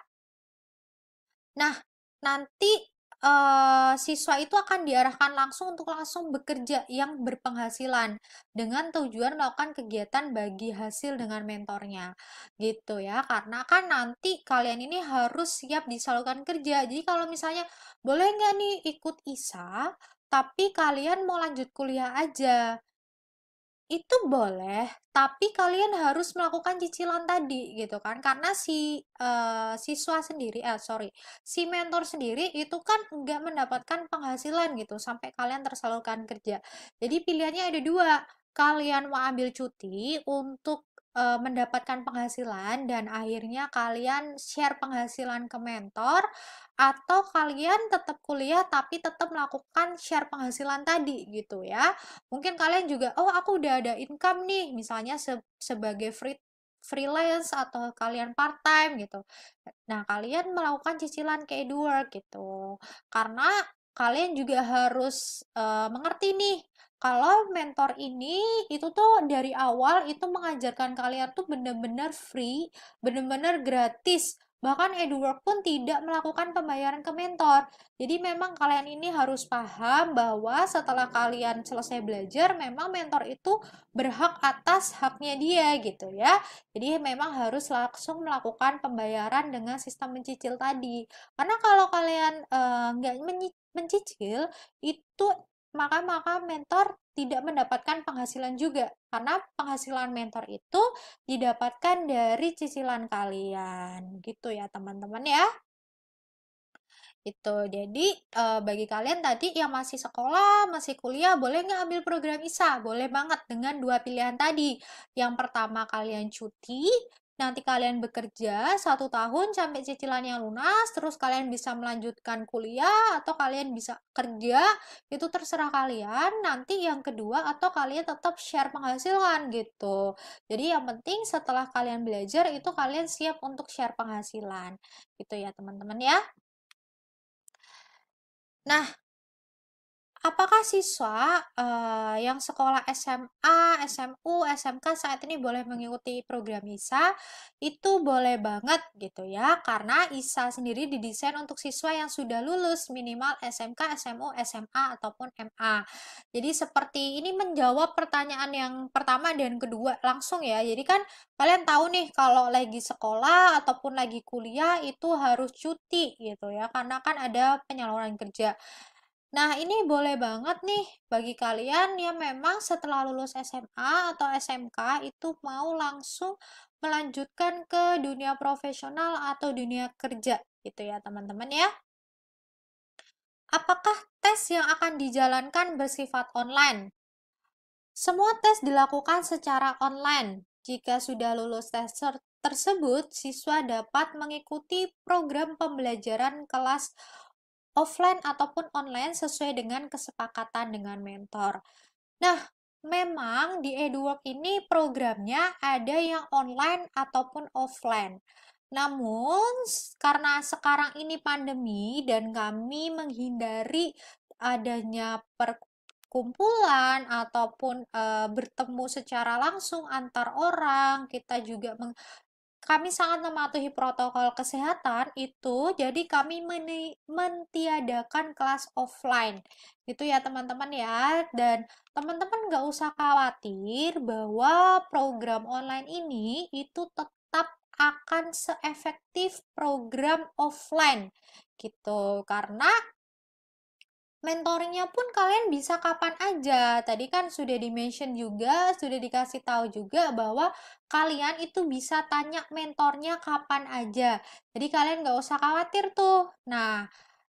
C: Nah, nanti uh, siswa itu akan diarahkan langsung untuk langsung bekerja yang berpenghasilan dengan tujuan melakukan kegiatan bagi hasil dengan mentornya gitu ya karena kan nanti kalian ini harus siap disalurkan kerja jadi kalau misalnya boleh nggak nih ikut ISA tapi kalian mau lanjut kuliah aja itu boleh, tapi kalian harus melakukan cicilan tadi gitu kan. Karena si uh, siswa sendiri, eh sorry, si mentor sendiri itu kan nggak mendapatkan penghasilan gitu sampai kalian tersalurkan kerja. Jadi pilihannya ada dua, kalian mau ambil cuti untuk uh, mendapatkan penghasilan dan akhirnya kalian share penghasilan ke mentor atau kalian tetap kuliah tapi tetap melakukan share penghasilan tadi gitu ya. Mungkin kalian juga oh aku udah ada income nih misalnya se sebagai free freelance atau kalian part time gitu. Nah, kalian melakukan cicilan ke work gitu. Karena kalian juga harus uh, mengerti nih kalau mentor ini itu tuh dari awal itu mengajarkan kalian tuh benar-benar free, benar-benar gratis. Bahkan Edward pun tidak melakukan pembayaran ke mentor. Jadi memang kalian ini harus paham bahwa setelah kalian selesai belajar, memang mentor itu berhak atas haknya dia gitu ya. Jadi memang harus langsung melakukan pembayaran dengan sistem mencicil tadi. Karena kalau kalian eh, nggak uh, mencicil, itu maka maka mentor tidak mendapatkan penghasilan juga karena penghasilan mentor itu didapatkan dari cicilan kalian gitu ya teman-teman ya itu jadi e, bagi kalian tadi yang masih sekolah masih kuliah boleh nggak ambil program ISA boleh banget dengan dua pilihan tadi yang pertama kalian cuti nanti kalian bekerja satu tahun sampai cicilan yang lunas, terus kalian bisa melanjutkan kuliah atau kalian bisa kerja, itu terserah kalian. Nanti yang kedua atau kalian tetap share penghasilan gitu. Jadi yang penting setelah kalian belajar itu kalian siap untuk share penghasilan. Gitu ya teman-teman ya. Nah, Apakah siswa uh, yang sekolah SMA, SMU, SMK saat ini boleh mengikuti program ISA? Itu boleh banget gitu ya, karena ISA sendiri didesain untuk siswa yang sudah lulus minimal SMK, SMU, SMA, ataupun MA. Jadi seperti ini menjawab pertanyaan yang pertama dan kedua langsung ya. Jadi kan kalian tahu nih kalau lagi sekolah ataupun lagi kuliah itu harus cuti gitu ya, karena kan ada penyaluran kerja. Nah, ini boleh banget nih bagi kalian yang memang setelah lulus SMA atau SMK itu mau langsung melanjutkan ke dunia profesional atau dunia kerja gitu ya teman-teman ya. Apakah tes yang akan dijalankan bersifat online? Semua tes dilakukan secara online. Jika sudah lulus tes tersebut, siswa dapat mengikuti program pembelajaran kelas offline ataupun online sesuai dengan kesepakatan dengan mentor. Nah, memang di EduWork ini programnya ada yang online ataupun offline. Namun, karena sekarang ini pandemi dan kami menghindari adanya perkumpulan ataupun e, bertemu secara langsung antar orang, kita juga meng, kami sangat mematuhi protokol kesehatan itu jadi kami mentiadakan kelas offline gitu ya teman-teman ya dan teman-teman nggak usah khawatir bahwa program online ini itu tetap akan seefektif program offline gitu karena mentoringnya pun kalian bisa kapan aja. Tadi kan sudah di-mention juga, sudah dikasih tahu juga bahwa kalian itu bisa tanya mentornya kapan aja. Jadi kalian nggak usah khawatir tuh. Nah,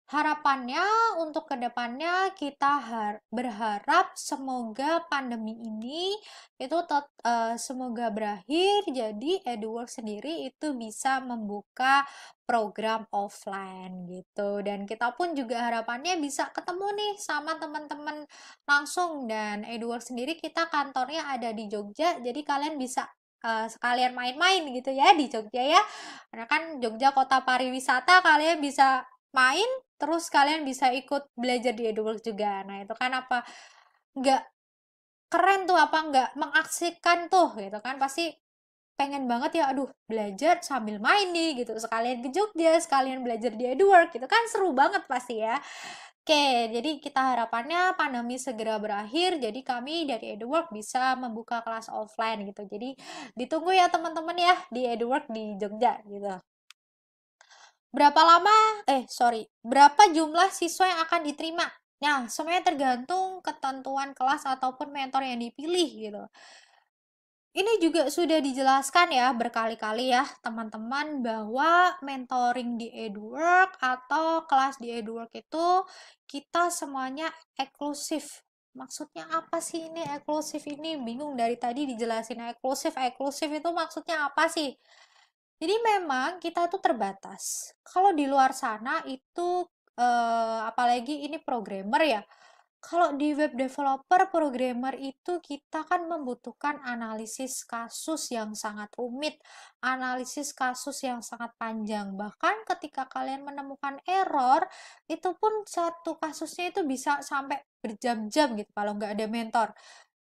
C: Harapannya untuk kedepannya kita berharap semoga pandemi ini itu uh, semoga berakhir jadi Edward sendiri itu bisa membuka program offline gitu dan kita pun juga harapannya bisa ketemu nih sama teman-teman langsung dan Edward sendiri kita kantornya ada di Jogja jadi kalian bisa uh, sekalian main-main gitu ya di Jogja ya. Karena kan Jogja kota pariwisata kalian bisa main terus kalian bisa ikut belajar di EduWorks juga nah itu kan apa nggak keren tuh apa nggak mengaksikan tuh gitu kan pasti pengen banget ya aduh belajar sambil main nih gitu sekalian ke Jogja sekalian belajar di EduWork gitu kan seru banget pasti ya Oke, jadi kita harapannya pandemi segera berakhir, jadi kami dari EduWork bisa membuka kelas offline gitu. Jadi ditunggu ya teman-teman ya di EduWork di Jogja gitu. Berapa lama, eh sorry, berapa jumlah siswa yang akan diterima? Nah, semuanya tergantung ketentuan kelas ataupun mentor yang dipilih gitu. Ini juga sudah dijelaskan ya berkali-kali ya teman-teman bahwa mentoring di EduWork atau kelas di EduWork itu kita semuanya eksklusif. Maksudnya apa sih ini eksklusif ini? Bingung dari tadi dijelasin eksklusif. Eksklusif itu maksudnya apa sih? Jadi memang kita itu terbatas. Kalau di luar sana itu eh, apalagi ini programmer ya. Kalau di web developer programmer itu kita kan membutuhkan analisis kasus yang sangat rumit, analisis kasus yang sangat panjang. Bahkan ketika kalian menemukan error, itu pun satu kasusnya itu bisa sampai berjam-jam gitu kalau nggak ada mentor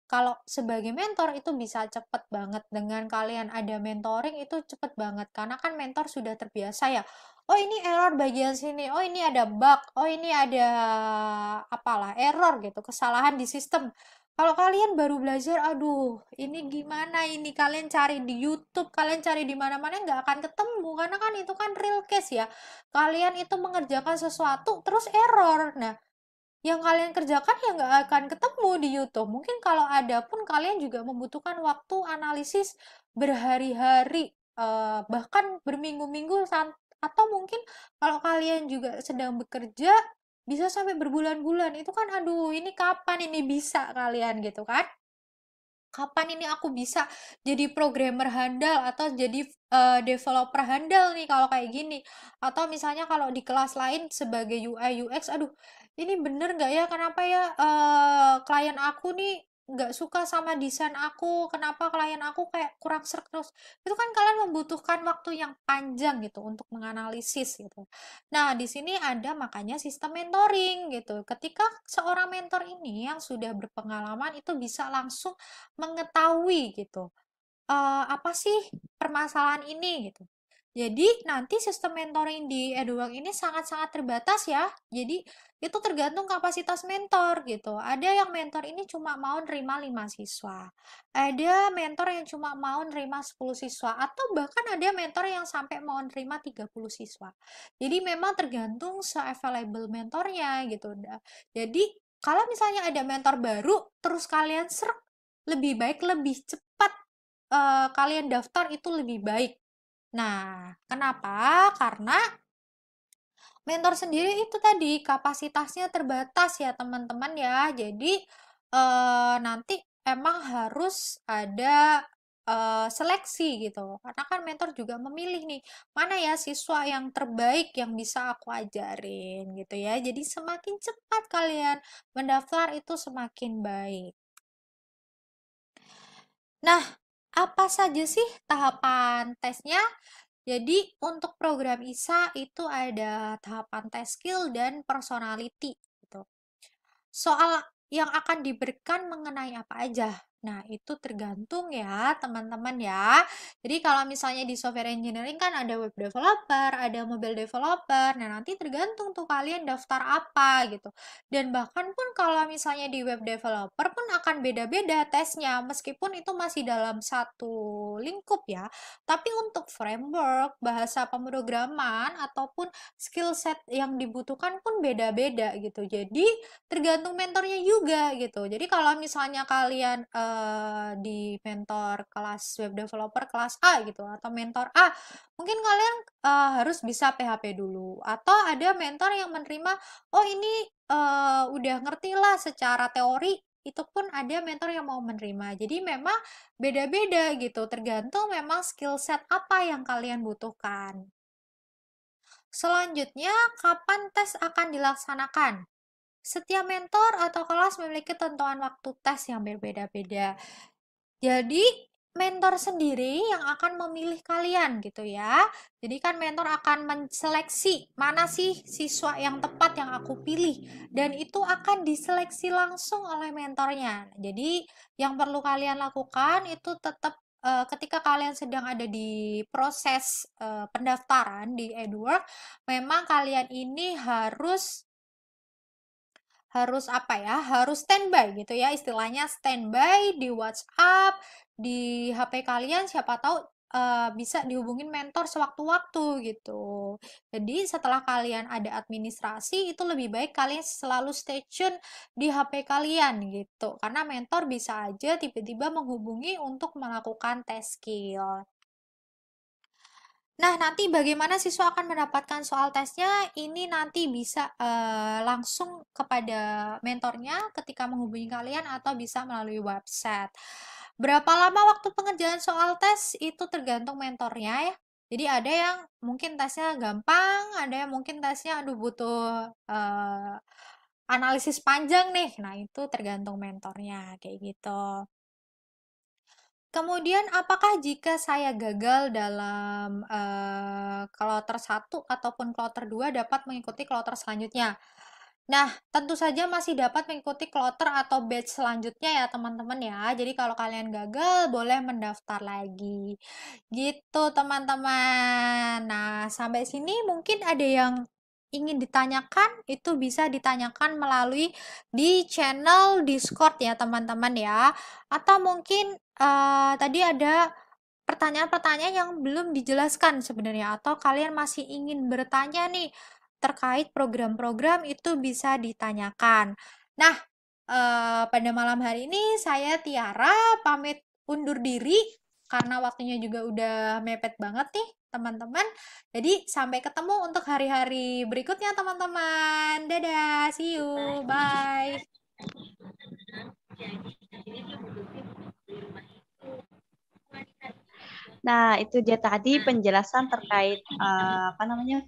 C: kalau sebagai mentor itu bisa cepet banget dengan kalian ada mentoring itu cepet banget karena kan mentor sudah terbiasa ya oh ini error bagian sini oh ini ada bug oh ini ada apalah error gitu kesalahan di sistem kalau kalian baru belajar aduh ini gimana ini kalian cari di YouTube kalian cari di mana-mana nggak akan ketemu karena kan itu kan real case ya kalian itu mengerjakan sesuatu terus error nah yang kalian kerjakan ya nggak akan ketemu di YouTube. Mungkin kalau ada pun kalian juga membutuhkan waktu analisis berhari-hari, eh, bahkan berminggu-minggu, atau mungkin kalau kalian juga sedang bekerja, bisa sampai berbulan-bulan. Itu kan, aduh, ini kapan ini bisa kalian gitu kan? Kapan ini aku bisa jadi programmer handal atau jadi uh, developer handal nih kalau kayak gini atau misalnya kalau di kelas lain sebagai UI UX aduh ini bener nggak ya kenapa ya uh, klien aku nih nggak suka sama desain aku kenapa klien aku kayak kurang serk terus itu kan kalian membutuhkan waktu yang panjang gitu untuk menganalisis gitu nah di sini ada makanya sistem mentoring gitu ketika seorang mentor ini yang sudah berpengalaman itu bisa langsung mengetahui gitu e, apa sih permasalahan ini gitu jadi nanti sistem mentoring di EduWork ini sangat-sangat terbatas ya. Jadi itu tergantung kapasitas mentor gitu. Ada yang mentor ini cuma mau nerima 5 siswa. Ada mentor yang cuma mau nerima 10 siswa. Atau bahkan ada mentor yang sampai mau nerima 30 siswa. Jadi memang tergantung se-available mentornya gitu. Jadi kalau misalnya ada mentor baru, terus kalian serk, lebih baik lebih cepat uh, kalian daftar itu lebih baik Nah, kenapa? Karena mentor sendiri itu tadi kapasitasnya terbatas ya teman-teman ya. Jadi e, nanti emang harus ada e, seleksi gitu. Karena kan mentor juga memilih nih mana ya siswa yang terbaik yang bisa aku ajarin gitu ya. Jadi semakin cepat kalian mendaftar itu semakin baik. Nah, apa saja sih tahapan tesnya? Jadi, untuk program ISA itu ada tahapan tes skill dan personality. Gitu. Soal yang akan diberikan mengenai apa aja. Nah, itu tergantung ya, teman-teman ya. Jadi kalau misalnya di software engineering kan ada web developer, ada mobile developer. Nah, nanti tergantung tuh kalian daftar apa gitu. Dan bahkan pun kalau misalnya di web developer pun akan beda-beda tesnya meskipun itu masih dalam satu lingkup ya. Tapi untuk framework, bahasa pemrograman ataupun skill set yang dibutuhkan pun beda-beda gitu. Jadi tergantung mentornya juga gitu. Jadi kalau misalnya kalian uh, Eh, di mentor kelas web developer kelas A gitu atau mentor A mungkin kalian uh, harus bisa PHP dulu atau ada mentor yang menerima oh ini uh, udah ngerti lah secara teori itu pun ada mentor yang mau menerima. Jadi memang beda-beda gitu, tergantung memang skill set apa yang kalian butuhkan. Selanjutnya, kapan tes akan dilaksanakan? Setiap mentor atau kelas memiliki tentuan waktu tes yang berbeda-beda. Jadi, mentor sendiri yang akan memilih kalian gitu ya. Jadi kan mentor akan menseleksi mana sih siswa yang tepat yang aku pilih dan itu akan diseleksi langsung oleh mentornya. Jadi yang perlu kalian lakukan itu tetap eh, ketika kalian sedang ada di proses eh, pendaftaran di Edward, memang kalian ini harus harus apa ya, harus standby gitu ya, istilahnya standby di WhatsApp, di HP kalian siapa tahu uh, bisa dihubungin mentor sewaktu-waktu gitu. Jadi setelah kalian ada administrasi itu lebih baik kalian selalu stay tune di HP kalian gitu. Karena mentor bisa aja tiba-tiba menghubungi untuk melakukan tes skill. Nah, nanti bagaimana siswa akan mendapatkan soal tesnya? Ini nanti bisa uh, langsung kepada mentornya ketika menghubungi kalian atau bisa melalui website. Berapa lama waktu pengerjaan soal tes itu tergantung mentornya ya. Jadi ada yang mungkin tesnya gampang, ada yang mungkin tesnya aduh butuh uh, analisis panjang nih. Nah, itu tergantung mentornya kayak gitu. Kemudian apakah jika saya gagal dalam, uh, kloter 1 ataupun kloter 2 dapat mengikuti kloter selanjutnya? Nah, tentu saja masih dapat mengikuti kloter atau batch selanjutnya ya teman-teman ya. Jadi kalau kalian gagal boleh mendaftar lagi. Gitu teman-teman. Nah, sampai sini mungkin ada yang ingin ditanyakan itu bisa ditanyakan melalui di channel Discord ya teman-teman ya atau mungkin uh, tadi ada pertanyaan-pertanyaan yang belum dijelaskan sebenarnya atau kalian masih ingin bertanya nih terkait program-program itu bisa ditanyakan. Nah, uh, pada malam hari ini saya Tiara pamit undur diri karena waktunya juga udah mepet banget nih teman-teman. Jadi sampai ketemu untuk hari-hari berikutnya teman-teman. Dadah, see you, bye.
B: Nah, itu dia tadi penjelasan terkait uh, apa namanya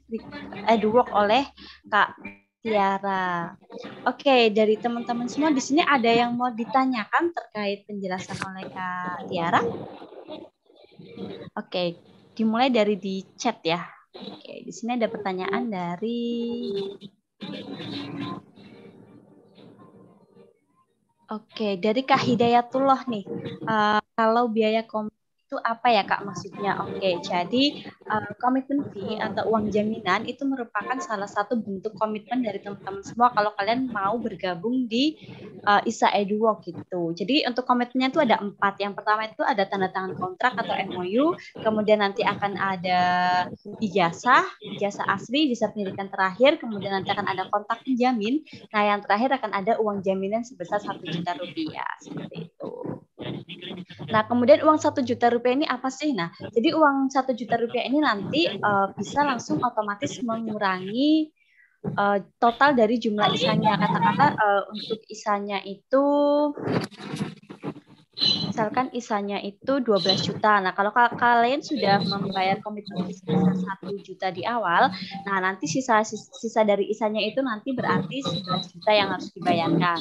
B: eh, work oleh Kak Tiara. Oke, okay, dari teman-teman semua di sini ada yang mau ditanyakan terkait penjelasan oleh Kak Tiara? Oke, okay dimulai dari di chat ya. Oke, di sini ada pertanyaan dari Oke, dari Kak Hidayatullah nih. Uh, kalau biaya komik itu apa ya Kak maksudnya? Oke, okay, jadi uh, komitmen fee atau uang jaminan itu merupakan salah satu bentuk komitmen dari teman-teman semua kalau kalian mau bergabung di uh, ISA Eduwo gitu. Jadi untuk komitmennya itu ada empat. Yang pertama itu ada tanda tangan kontrak atau MOU, kemudian nanti akan ada ijazah, ijazah asli, ijazah pendidikan terakhir, kemudian nanti akan ada kontak penjamin. Nah, yang terakhir akan ada uang jaminan sebesar satu juta rupiah seperti itu. Nah, kemudian uang satu juta rupiah ini apa sih? Nah, jadi uang satu juta rupiah ini nanti uh, bisa langsung otomatis mengurangi uh, total dari jumlah isanya. Kata-kata uh, untuk isanya itu misalkan isanya itu 12 juta. Nah, kalau kalian sudah membayar komitmen sebesar satu juta di awal, nah nanti sisa sisa dari isanya itu nanti berarti 11 juta yang harus dibayarkan.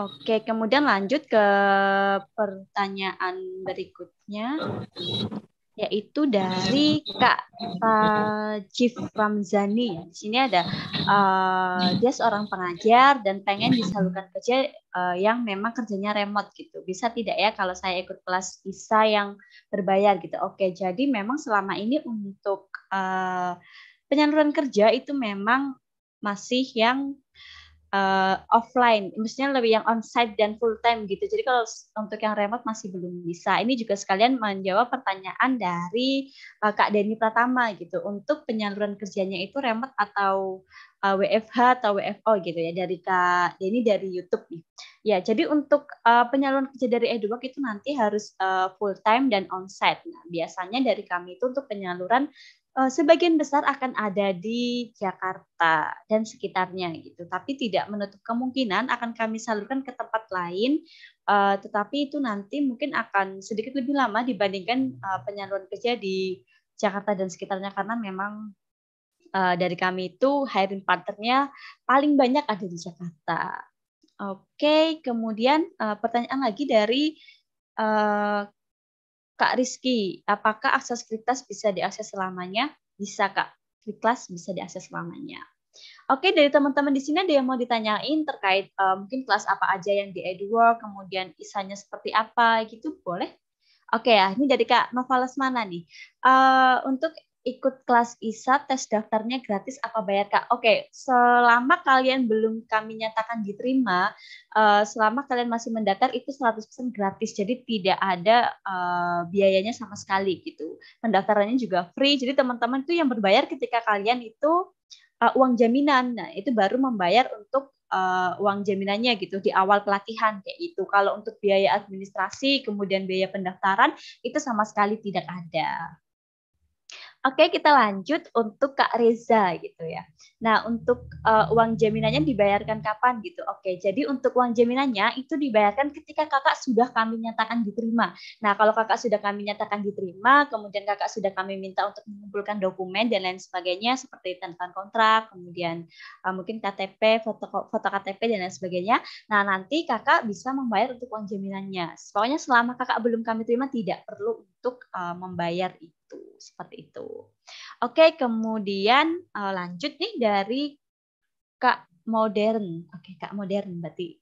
B: Oke, kemudian lanjut ke pertanyaan berikutnya yaitu dari Kak Chief Ramzani. Di sini ada uh, dia seorang pengajar dan pengen disalurkan kerja uh, yang memang kerjanya remote gitu. Bisa tidak ya kalau saya ikut kelas bisa yang berbayar gitu. Oke, jadi memang selama ini untuk uh, penyaluran kerja itu memang masih yang uh, uh, offline, maksudnya lebih yang onsite dan full time gitu. Jadi kalau untuk yang remote masih belum bisa. Ini juga sekalian menjawab pertanyaan dari uh, Kak Denny Pratama gitu. Untuk penyaluran kerjanya itu remote atau uh, eh, WFH atau WFO gitu ya dari Kak Denny dari YouTube nih. Ya, jadi untuk uh, penyaluran kerja dari EduWork itu nanti harus uh, full time dan onsite. Nah, biasanya dari kami itu untuk penyaluran Eh, sebagian besar akan ada di Jakarta dan sekitarnya gitu. Tapi tidak menutup kemungkinan akan kami salurkan ke tempat lain. Uh, tetapi itu nanti mungkin akan sedikit lebih lama dibandingkan uh, penyaluran kerja di Jakarta dan sekitarnya karena memang uh, dari kami itu hiring partnernya paling banyak ada di Jakarta. Oke, okay, kemudian uh, pertanyaan lagi dari uh, Kak Rizky, apakah akses kritis bisa diakses selamanya? Bisa Kak, kritis bisa diakses selamanya. Oke, dari teman-teman di sini ada yang mau ditanyain terkait uh, mungkin kelas apa aja yang di Edward, kemudian isanya seperti apa gitu, boleh? Oke ya, ini dari Kak Novales mana nih. Uh, untuk ikut kelas ISA tes daftarnya gratis apa bayar kak? Oke, okay, selama kalian belum kami nyatakan diterima, uh, selama kalian masih mendaftar itu 100% gratis, jadi tidak ada uh, biayanya sama sekali gitu. Pendaftarannya juga free, jadi teman-teman itu yang berbayar ketika kalian itu uh, uang jaminan, nah itu baru membayar untuk uh, uang jaminannya gitu di awal pelatihan kayak itu. Kalau untuk biaya administrasi kemudian biaya pendaftaran itu sama sekali tidak ada. Oke, kita lanjut untuk Kak Reza gitu ya. Nah, untuk uh, uang jaminannya dibayarkan kapan gitu? Oke, jadi untuk uang jaminannya itu dibayarkan ketika kakak sudah kami nyatakan diterima. Nah, kalau kakak sudah kami nyatakan diterima, kemudian kakak sudah kami minta untuk mengumpulkan dokumen dan lain sebagainya seperti tentang kontrak, kemudian uh, mungkin KTP, foto, foto KTP dan lain sebagainya. Nah, nanti kakak bisa membayar untuk uang jaminannya. Pokoknya selama kakak belum kami terima tidak perlu untuk uh, membayar itu itu. Seperti itu. Oke, kemudian eh, lanjut nih dari Kak Modern. Oke, Kak Modern berarti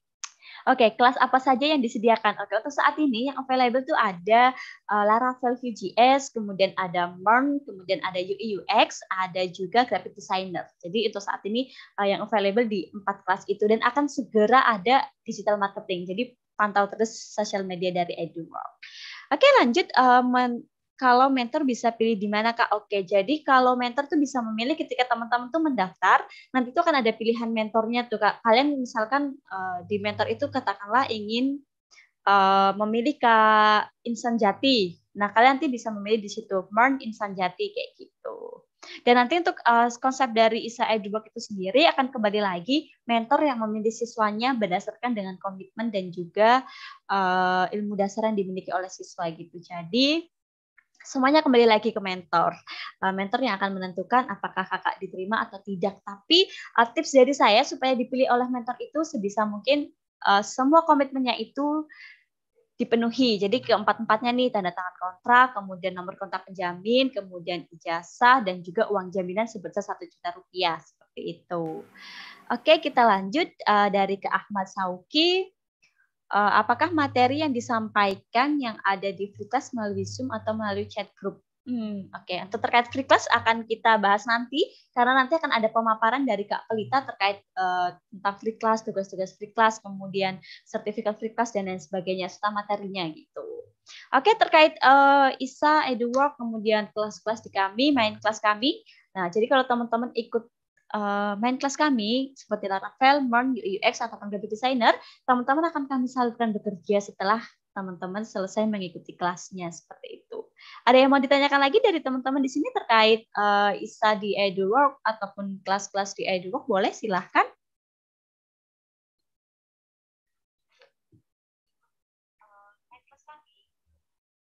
B: Oke, kelas apa saja yang disediakan? Oke, untuk saat ini yang available itu ada uh, Laravel Vue.js, kemudian ada MERN, kemudian ada UI e UX, ada juga graphic designer. Jadi itu saat ini eh, yang available di empat kelas itu dan akan segera ada digital marketing. Jadi pantau terus sosial media dari EduWorld. Oke, lanjut men kalau mentor bisa pilih di mana kak? Oke, jadi kalau mentor tuh bisa memilih ketika teman-teman tuh mendaftar, nanti tuh akan ada pilihan mentornya tuh kak. Kalian misalkan uh, di mentor itu katakanlah ingin uh, memilih kak Insan Jati. Nah kalian nanti bisa memilih di situ, Mern Insan Jati kayak gitu. Dan nanti untuk uh, konsep dari ISA Edubok itu sendiri akan kembali lagi mentor yang memilih siswanya berdasarkan dengan komitmen dan juga uh, ilmu dasar yang dimiliki oleh siswa gitu. Jadi semuanya kembali lagi ke mentor. Uh, mentor yang akan menentukan apakah kakak diterima atau tidak. Tapi uh, tips dari saya supaya dipilih oleh mentor itu sebisa mungkin uh, semua komitmennya itu dipenuhi. Jadi keempat-empatnya nih tanda tangan kontrak, kemudian nomor kontak penjamin, kemudian ijazah dan juga uang jaminan sebesar satu juta rupiah seperti itu. Oke, kita lanjut uh, dari ke Ahmad Sauki. Eh, apakah materi yang disampaikan yang ada di free class melalui Zoom atau melalui chat group? Hmm, Oke, okay. untuk terkait free class akan kita bahas nanti karena nanti akan ada pemaparan dari Kak Pelita terkait uh, tentang free class, tugas-tugas free class, kemudian sertifikat free class dan lain sebagainya serta materinya gitu. Oke, okay, terkait uh, ISA, EduWork, kemudian kelas-kelas di kami, main kelas kami. Nah, jadi kalau teman-teman ikut uh, main kelas kami seperti Laravel, Mern, UX atau graphic designer, teman-teman akan kami salurkan bekerja setelah teman-teman selesai mengikuti kelasnya seperti itu. Ada yang mau ditanyakan lagi dari teman-teman di sini terkait uh, ISA di EduWork ataupun kelas-kelas di EduWork? Boleh silahkan.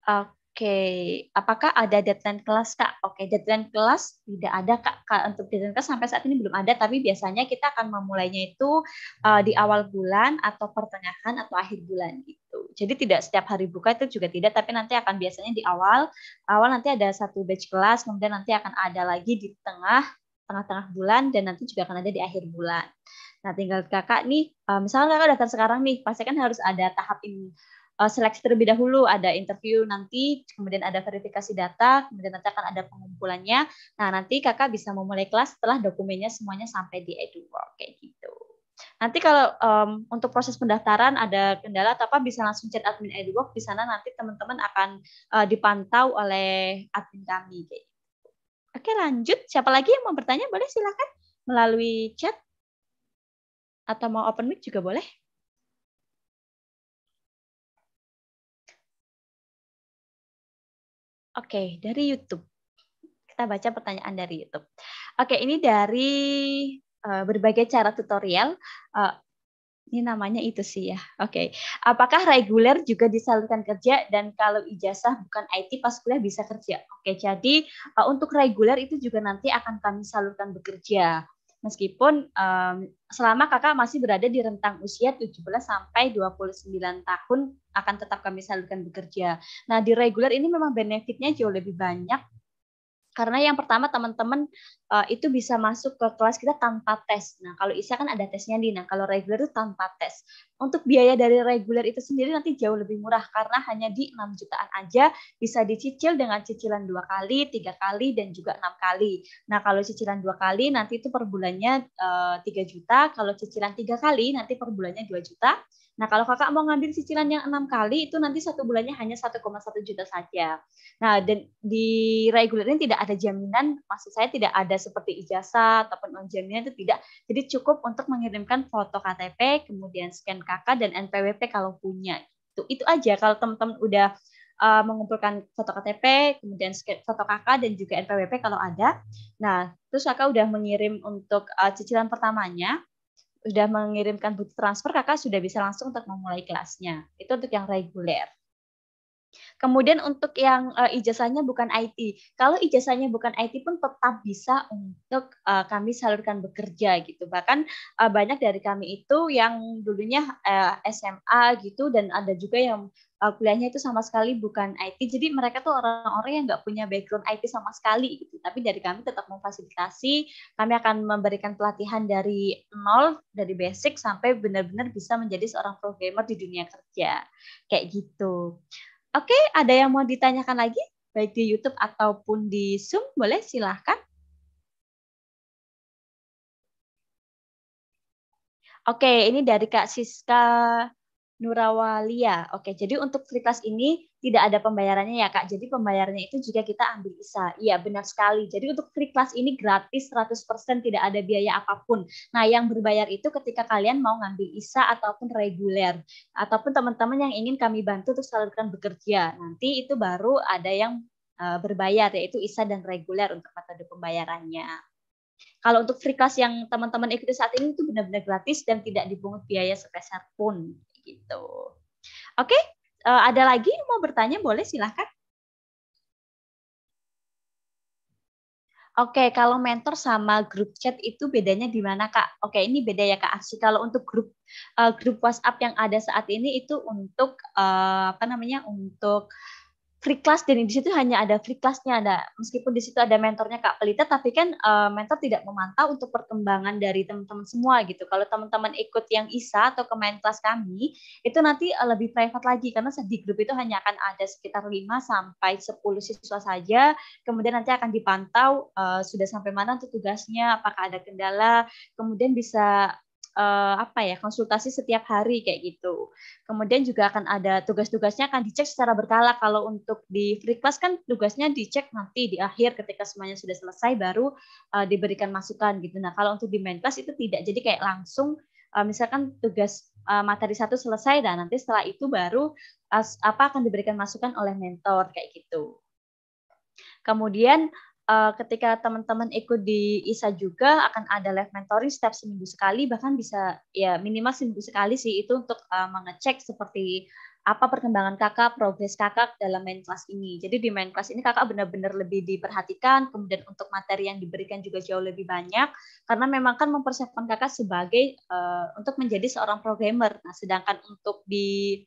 A: Oke, eh, okay. apakah ada deadline
B: kelas kak? Oke, okay, deadline kelas tidak ada kak. Untuk deadline kelas sampai saat ini belum ada, tapi biasanya kita akan memulainya itu uh, di awal bulan atau pertengahan atau akhir bulan gitu. Jadi tidak setiap hari buka itu juga tidak, tapi nanti akan biasanya di awal, awal nanti ada satu batch kelas, kemudian nanti akan ada lagi di tengah tengah-tengah bulan dan nanti juga akan ada di akhir bulan. Nah, tinggal kakak nih, eh, misalnya kakak datang sekarang nih, pasti kan harus ada tahap ini uh, seleksi terlebih dahulu, ada interview nanti, kemudian ada verifikasi data, kemudian nanti akan ada pengumpulannya. Nah, nanti kakak bisa memulai kelas setelah dokumennya semuanya sampai di EduWorld, kayak gitu. Nanti kalau um, untuk proses pendaftaran ada kendala atau apa bisa langsung chat admin EduWorld, di sana nanti teman-teman akan uh, dipantau oleh admin kami,
A: kayak gitu.
B: Oke lanjut, siapa lagi yang mau bertanya boleh silakan melalui chat
A: atau mau open mic juga boleh. Oke, okay, dari YouTube. Kita baca pertanyaan dari YouTube. Oke, okay, ini dari uh, berbagai
B: cara tutorial. Uh, ini namanya itu sih ya. Oke. Okay. Apakah reguler juga disalurkan kerja dan kalau ijazah bukan IT pas kuliah bisa kerja? Oke, okay, jadi uh, untuk reguler itu juga nanti akan kami salurkan bekerja meskipun um, selama kakak masih berada di rentang usia 17 sampai 29 tahun akan tetap kami salurkan bekerja. Nah, di reguler ini memang benefitnya jauh lebih banyak karena yang pertama teman-teman uh, itu bisa masuk ke kelas kita tanpa tes. Nah, kalau ISA kan ada tesnya di. Nah, kalau reguler itu tanpa tes. Untuk biaya dari reguler itu sendiri nanti jauh lebih murah karena hanya di 6 jutaan aja bisa dicicil dengan cicilan dua kali, tiga kali dan juga enam kali. Nah, kalau cicilan dua kali nanti itu per bulannya eh, tiga uh, juta, kalau cicilan tiga kali nanti per bulannya dua juta Nah, kalau kakak mau ngambil cicilan yang enam kali itu nanti satu bulannya hanya 1,1 juta saja. Nah, dan di reguler ini tidak ada jaminan, maksud saya tidak ada seperti ijazah ataupun jaminan itu tidak. Jadi cukup untuk mengirimkan foto KTP, kemudian scan KK dan NPWP kalau punya. Itu itu aja kalau teman-teman udah uh, mengumpulkan foto KTP, kemudian scan foto KK dan juga NPWP kalau ada. Nah, terus kakak udah mengirim untuk uh, cicilan pertamanya sudah mengirimkan bukti transfer, kakak sudah bisa langsung untuk memulai kelasnya. Itu untuk yang reguler. Kemudian untuk yang uh, ijazahnya bukan IT, kalau ijazahnya bukan IT pun tetap bisa untuk uh, kami salurkan bekerja gitu. Bahkan uh, banyak dari kami itu yang dulunya uh, SMA gitu dan ada juga yang uh, kuliahnya itu sama sekali bukan IT. Jadi mereka tuh orang-orang yang nggak punya background IT sama sekali gitu. Tapi dari kami tetap memfasilitasi, kami akan memberikan pelatihan dari nol, dari basic sampai benar-benar bisa menjadi seorang programmer di dunia kerja. Kayak gitu. Oke, ada yang mau ditanyakan lagi? Baik di YouTube ataupun di Zoom, boleh silahkan. Oke, ini dari Kak Siska Nurawalia. Oke, jadi untuk free ini tidak ada pembayarannya ya Kak. Jadi pembayarannya itu jika kita ambil ISA. Iya, benar sekali. Jadi untuk free class ini gratis 100%, tidak ada biaya apapun. Nah, yang berbayar itu ketika kalian mau ngambil ISA ataupun reguler ataupun teman-teman yang ingin kami bantu untuk salurkan bekerja. Nanti itu baru ada yang eh, berbayar yaitu ISA dan reguler untuk metode pembayarannya. Kalau untuk free class yang teman-teman ikuti saat ini itu benar-benar gratis dan tidak dipungut biaya sepeser pun gitu. Oke, okay? uh, ada lagi yang mau bertanya boleh silahkan. Oke, kalau mentor sama grup chat itu bedanya di mana kak? Oke, ini beda ya kak Arsy. Kalau untuk grup uh, grup WhatsApp yang ada saat ini itu untuk uh, apa namanya? Untuk free class dan di situ hanya ada free classnya ada meskipun di situ ada mentornya Kak Pelita tapi kan uh, mentor tidak memantau untuk perkembangan dari teman-teman semua gitu kalau teman-teman ikut yang ISA atau main kelas kami itu nanti uh, lebih private lagi karena di grup itu hanya akan ada sekitar 5 sampai 10 siswa saja kemudian nanti akan dipantau uh, sudah sampai mana untuk tugasnya apakah ada kendala kemudian bisa uh, apa ya konsultasi setiap hari kayak gitu. Kemudian juga akan ada tugas-tugasnya akan dicek secara berkala. Kalau untuk di free class kan tugasnya dicek nanti di akhir ketika semuanya sudah selesai baru uh, diberikan masukan gitu. Nah kalau untuk di main class itu tidak. Jadi kayak langsung uh, misalkan tugas materi satu selesai dan nanti setelah itu baru as, apa akan diberikan masukan oleh mentor kayak gitu. Kemudian uh, ketika teman-teman ikut di ISA juga akan ada live mentoring setiap seminggu sekali bahkan bisa ya minimal seminggu sekali sih itu untuk uh, mengecek seperti apa perkembangan kakak, progres kakak dalam main kelas ini. Jadi di main kelas ini kakak benar-benar lebih diperhatikan, kemudian untuk materi yang diberikan juga jauh lebih banyak, karena memang kan mempersiapkan kakak sebagai uh, untuk menjadi seorang programmer. Nah, sedangkan untuk di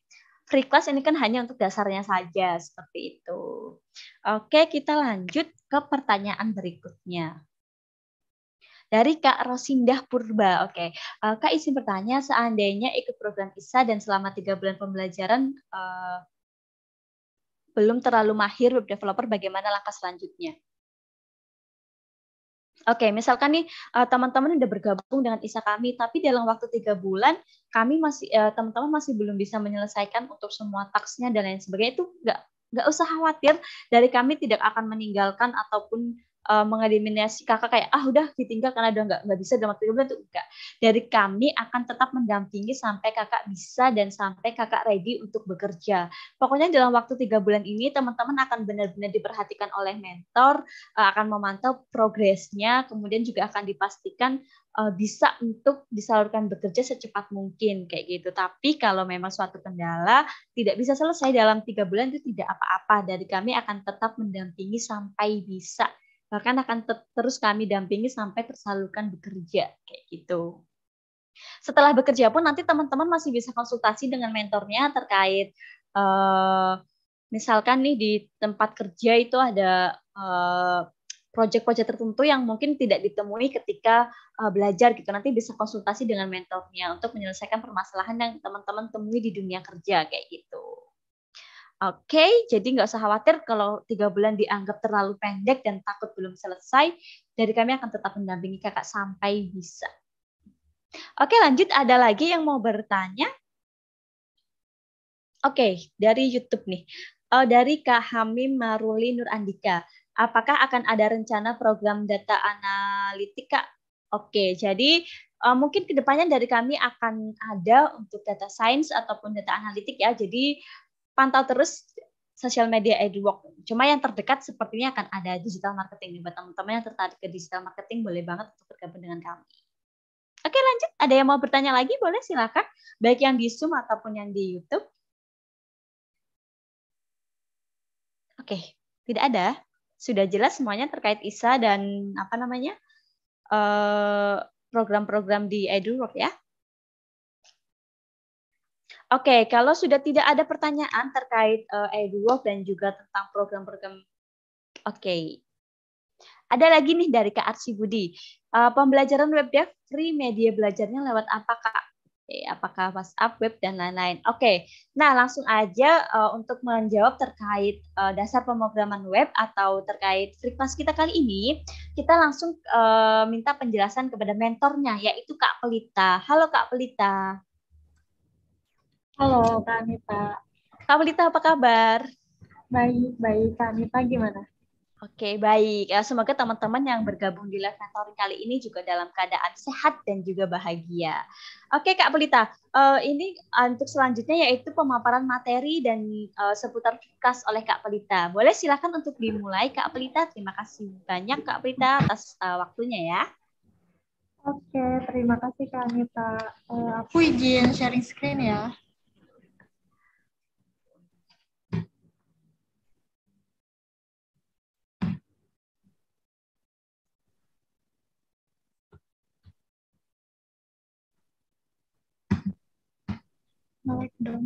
B: free class ini kan hanya untuk dasarnya saja, seperti itu. Oke, kita lanjut ke pertanyaan berikutnya. Dari Kak Rosindah Purba, oke. Okay. Eh, Kak izin bertanya, seandainya ikut program ISA dan selama tiga bulan pembelajaran uh, belum terlalu mahir web developer, bagaimana langkah selanjutnya? Oke, okay, misalkan nih eh, teman-teman udah bergabung dengan ISA kami, tapi dalam waktu tiga bulan kami masih teman-teman masih belum bisa menyelesaikan untuk semua taksnya dan lain sebagainya itu nggak nggak usah khawatir dari kami tidak akan meninggalkan ataupun uh, eh, mengeliminasi kakak kayak ah udah ditinggal karena udah nggak nggak bisa dalam waktu tiga bulan itu enggak dari kami akan tetap mendampingi sampai kakak bisa dan sampai kakak ready untuk bekerja pokoknya dalam waktu tiga bulan ini teman-teman akan benar-benar diperhatikan oleh mentor uh, akan memantau progresnya kemudian juga akan dipastikan uh, bisa untuk disalurkan bekerja secepat mungkin kayak gitu. Tapi kalau memang suatu kendala tidak bisa selesai dalam tiga bulan itu tidak apa-apa. Dari kami akan tetap mendampingi sampai bisa bahkan akan ter terus kami dampingi sampai tersalurkan bekerja kayak gitu. Setelah bekerja pun nanti teman-teman masih bisa konsultasi dengan mentornya terkait uh, misalkan nih di tempat kerja itu ada uh, eh, proyek-proyek tertentu yang mungkin tidak ditemui ketika uh, belajar gitu. Nanti bisa konsultasi dengan mentornya untuk menyelesaikan permasalahan yang teman-teman temui di dunia kerja kayak gitu. Oke, jadi nggak usah khawatir kalau tiga bulan dianggap terlalu pendek dan takut belum selesai. Dari kami akan tetap mendampingi kakak sampai bisa. Oke, lanjut ada lagi yang mau bertanya? Oke, dari YouTube nih. Oh, dari Kak Hamim Maruli Nur Andika. Apakah akan ada rencana program data analitika? Oke, jadi uh, mungkin kedepannya dari kami akan ada untuk data science ataupun data analitik ya. Jadi pantau terus social media Edwalk. Cuma yang terdekat sepertinya akan ada digital marketing. Buat teman-teman yang tertarik ke digital marketing, boleh banget untuk bergabung dengan kami. Oke lanjut, ada yang mau bertanya lagi? Boleh silakan, baik yang di Zoom ataupun yang di YouTube. Oke, tidak ada. Sudah jelas semuanya terkait ISA dan apa namanya eh, program-program di AdWork ya. Oke, okay, kalau sudah tidak ada pertanyaan terkait uh, dan juga tentang program-program, oke. Okay. Ada lagi nih dari Kak Arsi Budi, uh, pembelajaran web ya, free media belajarnya lewat apa Kak? Okay, apakah WhatsApp, web dan lain-lain? Oke, okay. nah langsung aja uh, untuk menjawab terkait uh, dasar pemrograman web atau terkait class kita kali ini, kita langsung uh, minta penjelasan kepada mentornya yaitu Kak Pelita. Halo Kak Pelita. Halo Kak Anita. Kak Melita apa kabar? Baik, baik. Kak Anita gimana? Oke, baik. Ya, semoga teman-teman yang bergabung di live mentoring kali ini juga dalam keadaan sehat dan juga
A: bahagia.
B: Oke, Kak Pelita, eh, ini eh, untuk selanjutnya yaitu pemaparan materi dan eh, seputar kas oleh Kak Pelita. Boleh silakan untuk dimulai, Kak Pelita. Terima kasih banyak, Kak Pelita, atas waktunya ya.
D: Oke, terima kasih Kak Anita. Aku izin sharing screen ya.
A: dong.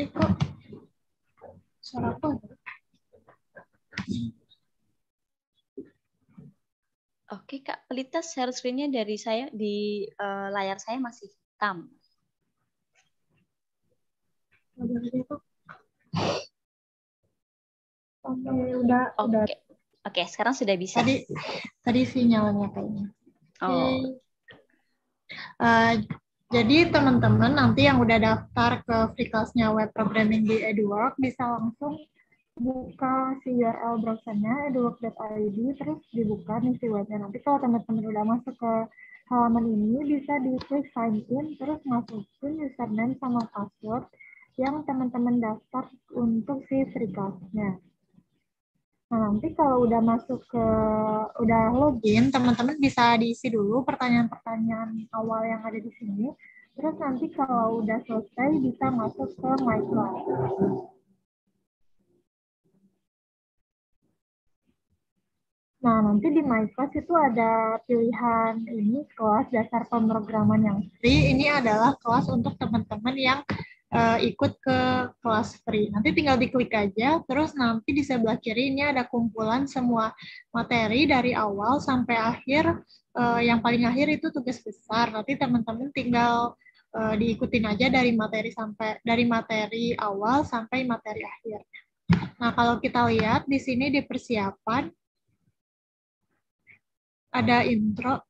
A: Eh kok suara apa?
B: Oke Kak Pelita, share screen-nya dari saya di uh, layar saya masih hitam.
A: Oh, Oke, udah, Oke. udah.
D: Oke, sekarang sudah bisa. Tadi, tadi sinyalnya kayaknya. Oh. Uh, jadi teman-teman nanti yang udah daftar ke free class-nya web programming di EduWork bisa langsung buka si URL browsernya eduwork.id terus dibuka nih si webnya. Nanti kalau teman-teman udah masuk ke halaman ini bisa di klik sign in terus masukin username sama password yang teman-teman daftar untuk si free class-nya.
C: Nah, nanti kalau
D: udah masuk ke udah login, teman-teman bisa diisi dulu pertanyaan-pertanyaan awal yang ada di sini. Terus nanti kalau udah selesai bisa masuk ke My Class. Nah, nanti di My Class itu ada pilihan ini kelas dasar pemrograman yang free. Ini adalah kelas untuk teman-teman yang uh, ikut ke kelas free. Nanti tinggal diklik aja, terus nanti di sebelah kiri ini ada kumpulan semua materi dari awal sampai akhir. Uh, yang paling akhir itu tugas besar. Nanti teman-teman tinggal uh, diikutin aja dari materi sampai dari materi awal sampai materi akhir. Nah, kalau kita lihat di sini di persiapan ada intro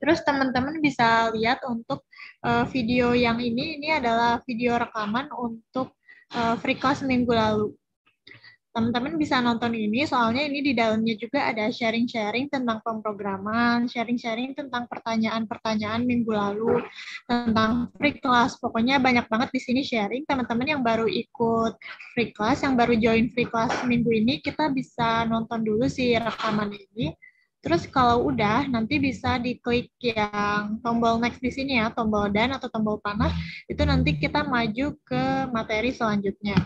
D: Terus teman-teman bisa lihat untuk uh, video yang ini, ini adalah video rekaman untuk uh, free class minggu lalu. Teman-teman bisa nonton ini, soalnya ini di dalamnya juga ada sharing-sharing tentang pemrograman, sharing-sharing tentang pertanyaan-pertanyaan minggu lalu, tentang free class. Pokoknya banyak banget di sini sharing. Teman-teman yang baru ikut free class, yang baru join free class minggu ini, kita bisa nonton dulu si rekaman ini Terus kalau udah, nanti bisa diklik yang tombol next di sini ya, tombol dan atau tombol panah, itu nanti kita maju ke materi selanjutnya.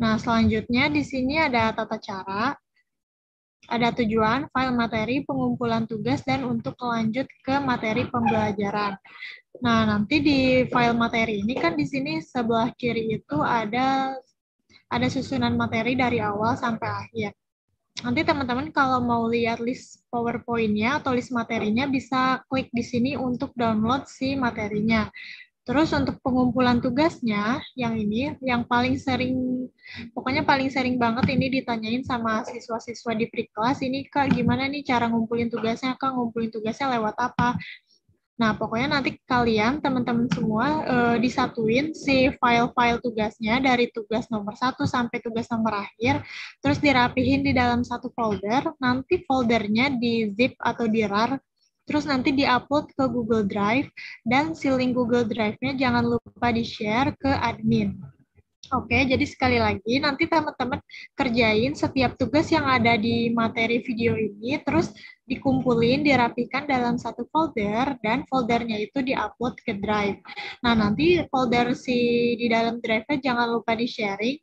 D: Nah, selanjutnya di sini ada tata cara, ada tujuan, file materi, pengumpulan tugas, dan untuk lanjut ke materi pembelajaran. Nah, nanti di file materi ini kan di sini sebelah kiri itu ada ada susunan materi dari awal sampai akhir. Nanti teman-teman kalau mau lihat list PowerPoint-nya atau list materinya bisa klik di sini untuk download si materinya. Terus untuk pengumpulan tugasnya yang ini yang paling sering pokoknya paling sering banget ini ditanyain sama siswa-siswa di pre class ini Kak gimana nih cara ngumpulin tugasnya Kak ngumpulin tugasnya lewat apa Nah, pokoknya nanti kalian, teman-teman semua, eh, disatuin si file-file tugasnya dari tugas nomor satu sampai tugas nomor akhir, terus dirapihin di dalam satu folder, nanti foldernya di zip atau di rar, terus nanti di upload ke Google Drive, dan si link Google Drive-nya jangan lupa di-share ke admin. Oke, jadi sekali lagi nanti teman-teman kerjain setiap tugas yang ada di materi video ini, terus dikumpulin, dirapikan dalam satu folder, dan foldernya itu diupload ke drive. Nah, nanti folder si di dalam drive-nya jangan lupa di-sharing,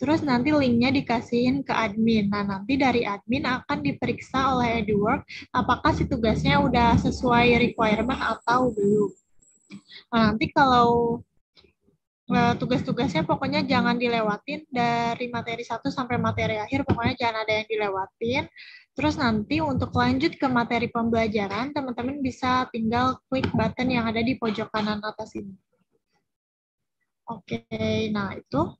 D: Terus nanti linknya dikasihin ke admin. Nah, nanti dari admin akan diperiksa oleh EduWork apakah si tugasnya udah sesuai requirement atau belum. Nah, nanti kalau Nah, tugas-tugasnya pokoknya jangan dilewatin dari materi satu sampai materi akhir, pokoknya jangan ada yang dilewatin. Terus nanti untuk lanjut ke materi pembelajaran, teman-teman bisa tinggal klik button yang ada di pojok kanan atas ini. Oke, nah itu.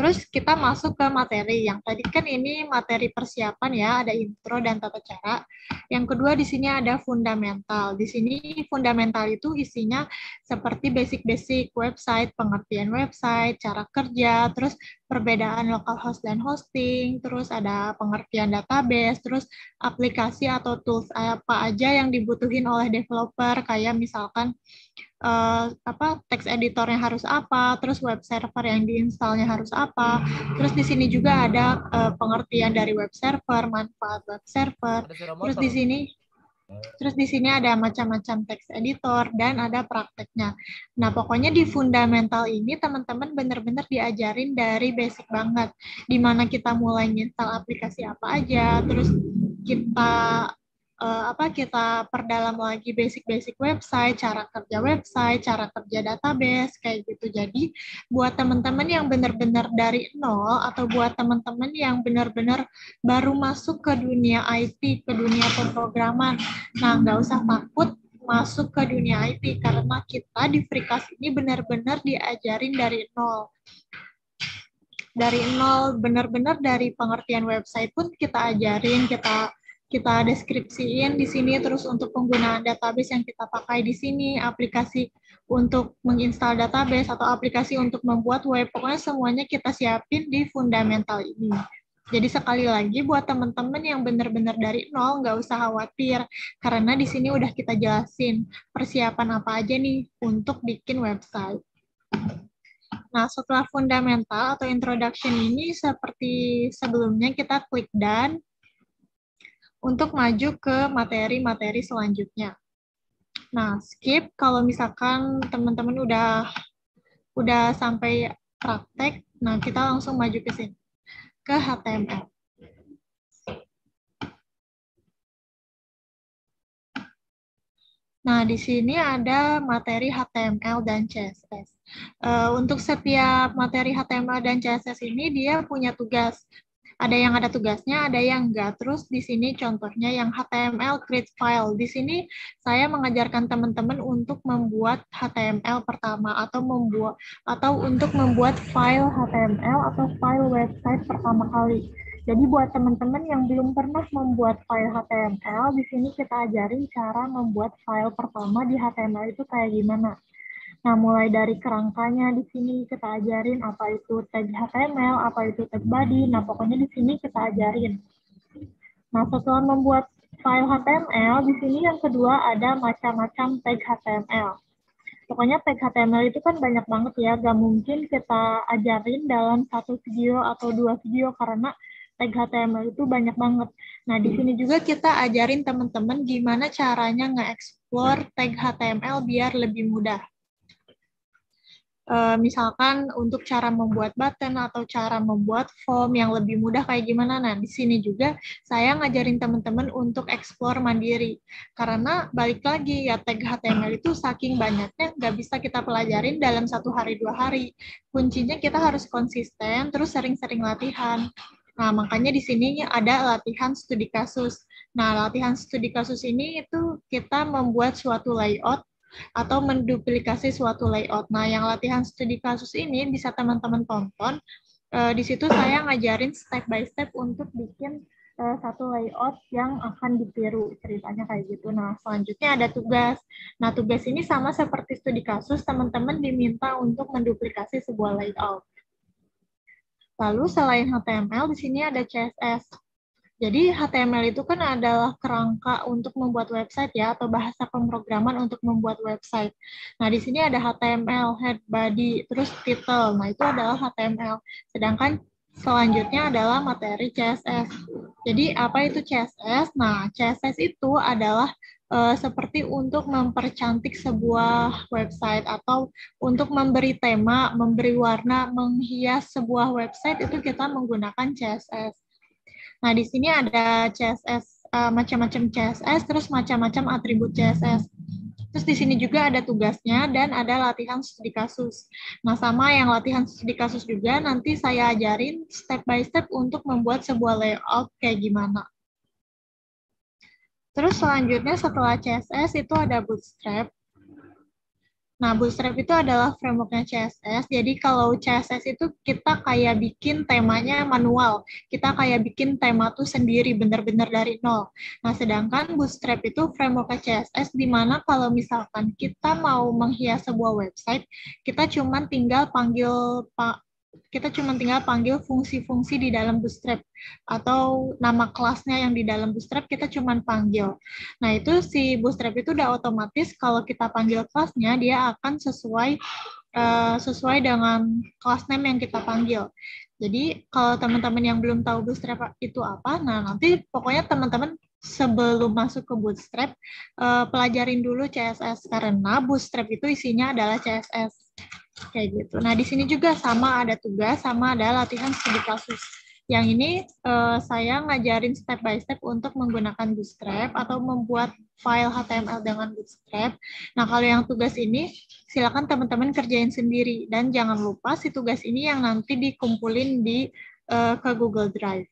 D: Terus kita masuk ke materi yang tadi kan ini materi persiapan ya, ada intro dan tata cara. Yang kedua di sini ada fundamental. Di sini fundamental itu isinya seperti basic-basic website, pengertian website, cara kerja, terus perbedaan local host dan hosting, terus ada pengertian database, terus aplikasi atau tools apa aja yang dibutuhin oleh developer, kayak misalkan uh, apa text editornya harus apa, terus web server yang diinstalnya harus apa, terus di sini juga ada uh, pengertian dari web server, manfaat web server, terus di sini Terus di sini ada macam-macam teks editor dan ada prakteknya. Nah, pokoknya di fundamental ini teman-teman benar-benar diajarin dari basic banget. Dimana kita mulai install aplikasi apa aja, terus kita uh, apa kita perdalam lagi basic-basic website, cara kerja website, cara kerja database kayak gitu. Jadi buat teman-teman yang benar-benar dari nol atau buat teman-teman yang benar-benar baru masuk ke dunia IT, ke dunia pemrograman, nah nggak usah takut masuk ke dunia IT karena kita di Frikas ini benar-benar diajarin dari nol dari nol benar-benar dari pengertian website pun kita ajarin kita kita deskripsiin di sini terus untuk penggunaan database yang kita pakai di sini, aplikasi untuk menginstal database atau aplikasi untuk membuat web, pokoknya semuanya kita siapin di fundamental ini. Jadi sekali lagi buat teman-teman yang benar-benar dari nol nggak usah khawatir karena di sini udah kita jelasin persiapan apa aja nih untuk bikin website. Nah, setelah fundamental atau introduction ini seperti sebelumnya kita klik done untuk maju ke materi-materi selanjutnya. Nah, skip kalau misalkan teman-teman udah udah sampai praktek, nah kita langsung maju ke sini ke HTML. Nah, di sini ada materi HTML dan CSS. Uh, eh, untuk setiap materi HTML dan CSS ini, dia punya tugas ada yang ada tugasnya, ada yang enggak. Terus di sini contohnya yang HTML create file. Di sini saya mengajarkan teman-teman untuk membuat HTML pertama atau membuat atau untuk membuat file HTML atau file website pertama kali. Jadi buat teman-teman yang belum pernah membuat file HTML, di sini kita ajarin cara membuat file pertama di HTML itu kayak gimana. Nah, mulai dari kerangkanya di sini kita ajarin apa itu tag HTML, apa itu tag body. Nah, pokoknya di sini kita ajarin. Nah, setelah membuat file HTML, di sini yang kedua ada macam-macam tag HTML. Pokoknya tag HTML itu kan banyak banget ya, gak mungkin kita ajarin dalam satu video atau dua video karena tag HTML itu banyak banget. Nah, di sini juga kita ajarin teman-teman gimana caranya nge-explore tag HTML biar lebih mudah uh, misalkan untuk cara membuat button atau cara membuat form yang lebih mudah kayak gimana. Nah, di sini juga saya ngajarin teman-teman untuk explore mandiri. Karena balik lagi ya tag HTML itu saking banyaknya nggak bisa kita pelajarin dalam satu hari dua hari. Kuncinya kita harus konsisten, terus sering-sering latihan. Nah, makanya di sini ada latihan studi kasus. Nah, latihan studi kasus ini itu kita membuat suatu layout atau menduplikasi suatu layout. Nah, yang latihan studi kasus ini bisa teman-teman tonton. Uh, di situ saya ngajarin step by step untuk bikin uh, satu layout yang akan ditiru ceritanya kayak gitu. Nah, selanjutnya ada tugas. Nah, tugas ini sama seperti studi kasus, teman-teman diminta untuk menduplikasi sebuah layout. Lalu selain HTML di sini ada CSS. Jadi HTML itu kan adalah kerangka untuk membuat website ya atau bahasa pemrograman untuk membuat website. Nah, di sini ada HTML, head, body, terus title. Nah, itu adalah HTML. Sedangkan selanjutnya adalah materi CSS. Jadi apa itu CSS? Nah, CSS itu adalah uh, seperti untuk mempercantik sebuah website atau untuk memberi tema, memberi warna, menghias sebuah website itu kita menggunakan CSS. Nah, di sini ada CSS, uh, eh, macam-macam CSS, terus macam-macam atribut CSS. Terus di sini juga ada tugasnya dan ada latihan studi kasus. Nah, sama yang latihan studi kasus juga nanti saya ajarin step by step untuk membuat sebuah layout kayak gimana. Terus selanjutnya setelah CSS itu ada Bootstrap. Nah, Bootstrap itu adalah frameworknya CSS. Jadi kalau CSS itu kita kayak bikin temanya manual. Kita kayak bikin tema tuh sendiri benar-benar dari nol. Nah, sedangkan Bootstrap itu frameworknya CSS di mana kalau misalkan kita mau menghias sebuah website, kita cuman tinggal panggil pak kita cuma tinggal panggil fungsi-fungsi di dalam Bootstrap atau nama kelasnya yang di dalam Bootstrap kita cuma panggil. Nah, itu si Bootstrap itu udah otomatis kalau kita panggil kelasnya dia akan sesuai uh, sesuai dengan kelas name yang kita panggil. Jadi kalau teman-teman yang belum tahu Bootstrap itu apa, nah nanti pokoknya teman-teman sebelum masuk ke Bootstrap, uh, eh, pelajarin dulu CSS karena Bootstrap itu isinya adalah CSS kayak gitu. Nah di sini juga sama ada tugas, sama ada latihan studi kasus. Yang ini eh, saya ngajarin step by step untuk menggunakan Bootstrap atau membuat file HTML dengan Bootstrap. Nah kalau yang tugas ini silakan teman-teman kerjain sendiri dan jangan lupa si tugas ini yang nanti dikumpulin di eh, ke Google Drive.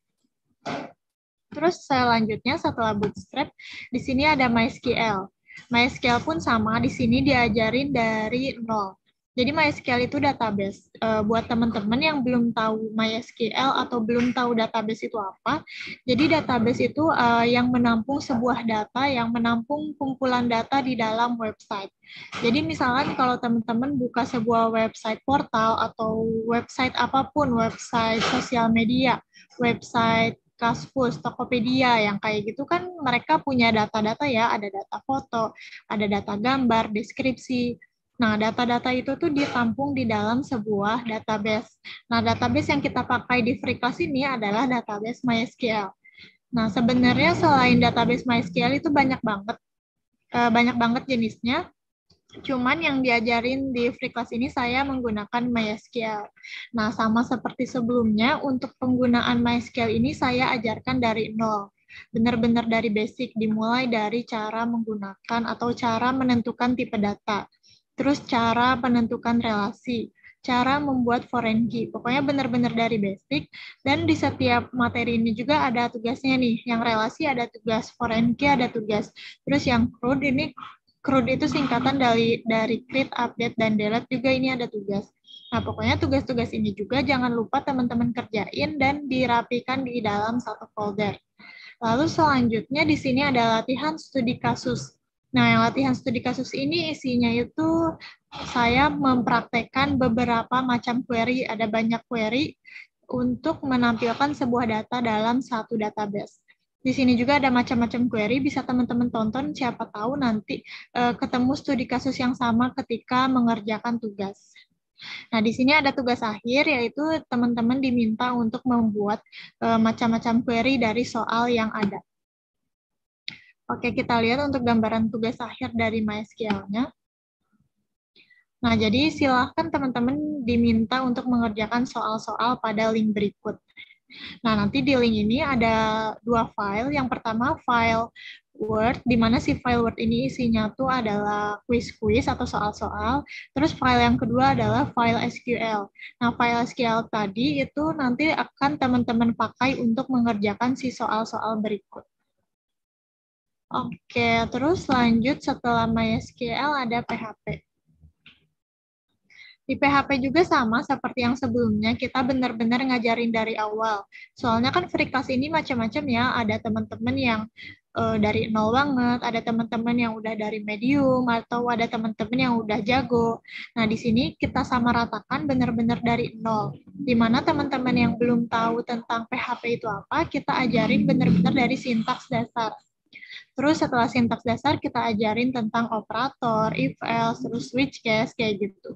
D: Terus selanjutnya setelah Bootstrap, di sini ada MySQL. MySQL pun sama, di sini diajarin dari nol. Jadi MySQL itu database. Uh, buat teman-teman yang belum tahu MySQL atau belum tahu database itu apa, jadi database itu uh, yang menampung sebuah data, yang menampung kumpulan data di dalam website. Jadi misalkan kalau teman-teman buka sebuah website portal atau website apapun, website sosial media, website Kaspus, Tokopedia, yang kayak gitu kan mereka punya data-data ya, ada data foto, ada data gambar, deskripsi, Nah, data-data itu tuh ditampung di dalam sebuah database. Nah, database yang kita pakai di Freeclass ini adalah database MySQL. Nah, sebenarnya selain database MySQL itu banyak banget eh, banyak banget jenisnya. Cuman yang diajarin di free class ini saya menggunakan MySQL. Nah, sama seperti sebelumnya, untuk penggunaan MySQL ini saya ajarkan dari nol. Benar-benar dari basic, dimulai dari cara menggunakan atau cara menentukan tipe data terus cara penentukan relasi, cara membuat foreign key. Pokoknya benar-benar dari basic. Dan di setiap materi ini juga ada tugasnya nih. Yang relasi ada tugas, foreign key ada tugas. Terus yang CRUD ini, CRUD itu singkatan dari, dari create, update, dan delete juga ini ada tugas. Nah, pokoknya tugas-tugas ini juga jangan lupa teman-teman kerjain dan dirapikan di dalam satu folder. Lalu selanjutnya di sini ada latihan studi kasus. Nah, latihan studi kasus ini isinya itu saya mempraktekkan beberapa macam query, ada banyak query untuk menampilkan sebuah data dalam satu database. Di sini juga ada macam-macam query, bisa teman-teman tonton siapa tahu nanti e, ketemu studi kasus yang sama ketika mengerjakan tugas. Nah, di sini ada tugas akhir, yaitu teman-teman diminta untuk membuat eh, macam-macam query dari soal yang ada. Oke, kita lihat untuk gambaran tugas akhir dari MySQL-nya. Nah, jadi silakan teman-teman diminta untuk mengerjakan soal-soal pada link berikut. Nah, nanti di link ini ada dua file. Yang pertama, file Word, di mana si file Word ini isinya tuh adalah quiz-quiz atau soal-soal. Terus file yang kedua adalah file SQL. Nah, file SQL tadi itu nanti akan teman-teman pakai untuk mengerjakan si soal-soal berikut. Oke, terus lanjut setelah MySQL ada PHP. Di PHP juga sama seperti yang sebelumnya, kita benar-benar ngajarin dari awal. Soalnya kan Friktas ini macam-macam ya, ada teman-teman yang uh, dari nol banget, ada teman-teman yang udah dari medium, atau ada teman-teman yang udah jago. Nah, di sini kita sama ratakan benar-benar dari nol. Di mana teman-teman yang belum tahu tentang PHP itu apa, kita ajarin benar-benar dari sintaks dasar. Terus setelah sintaks dasar kita ajarin tentang operator, if else, terus switch case kayak gitu.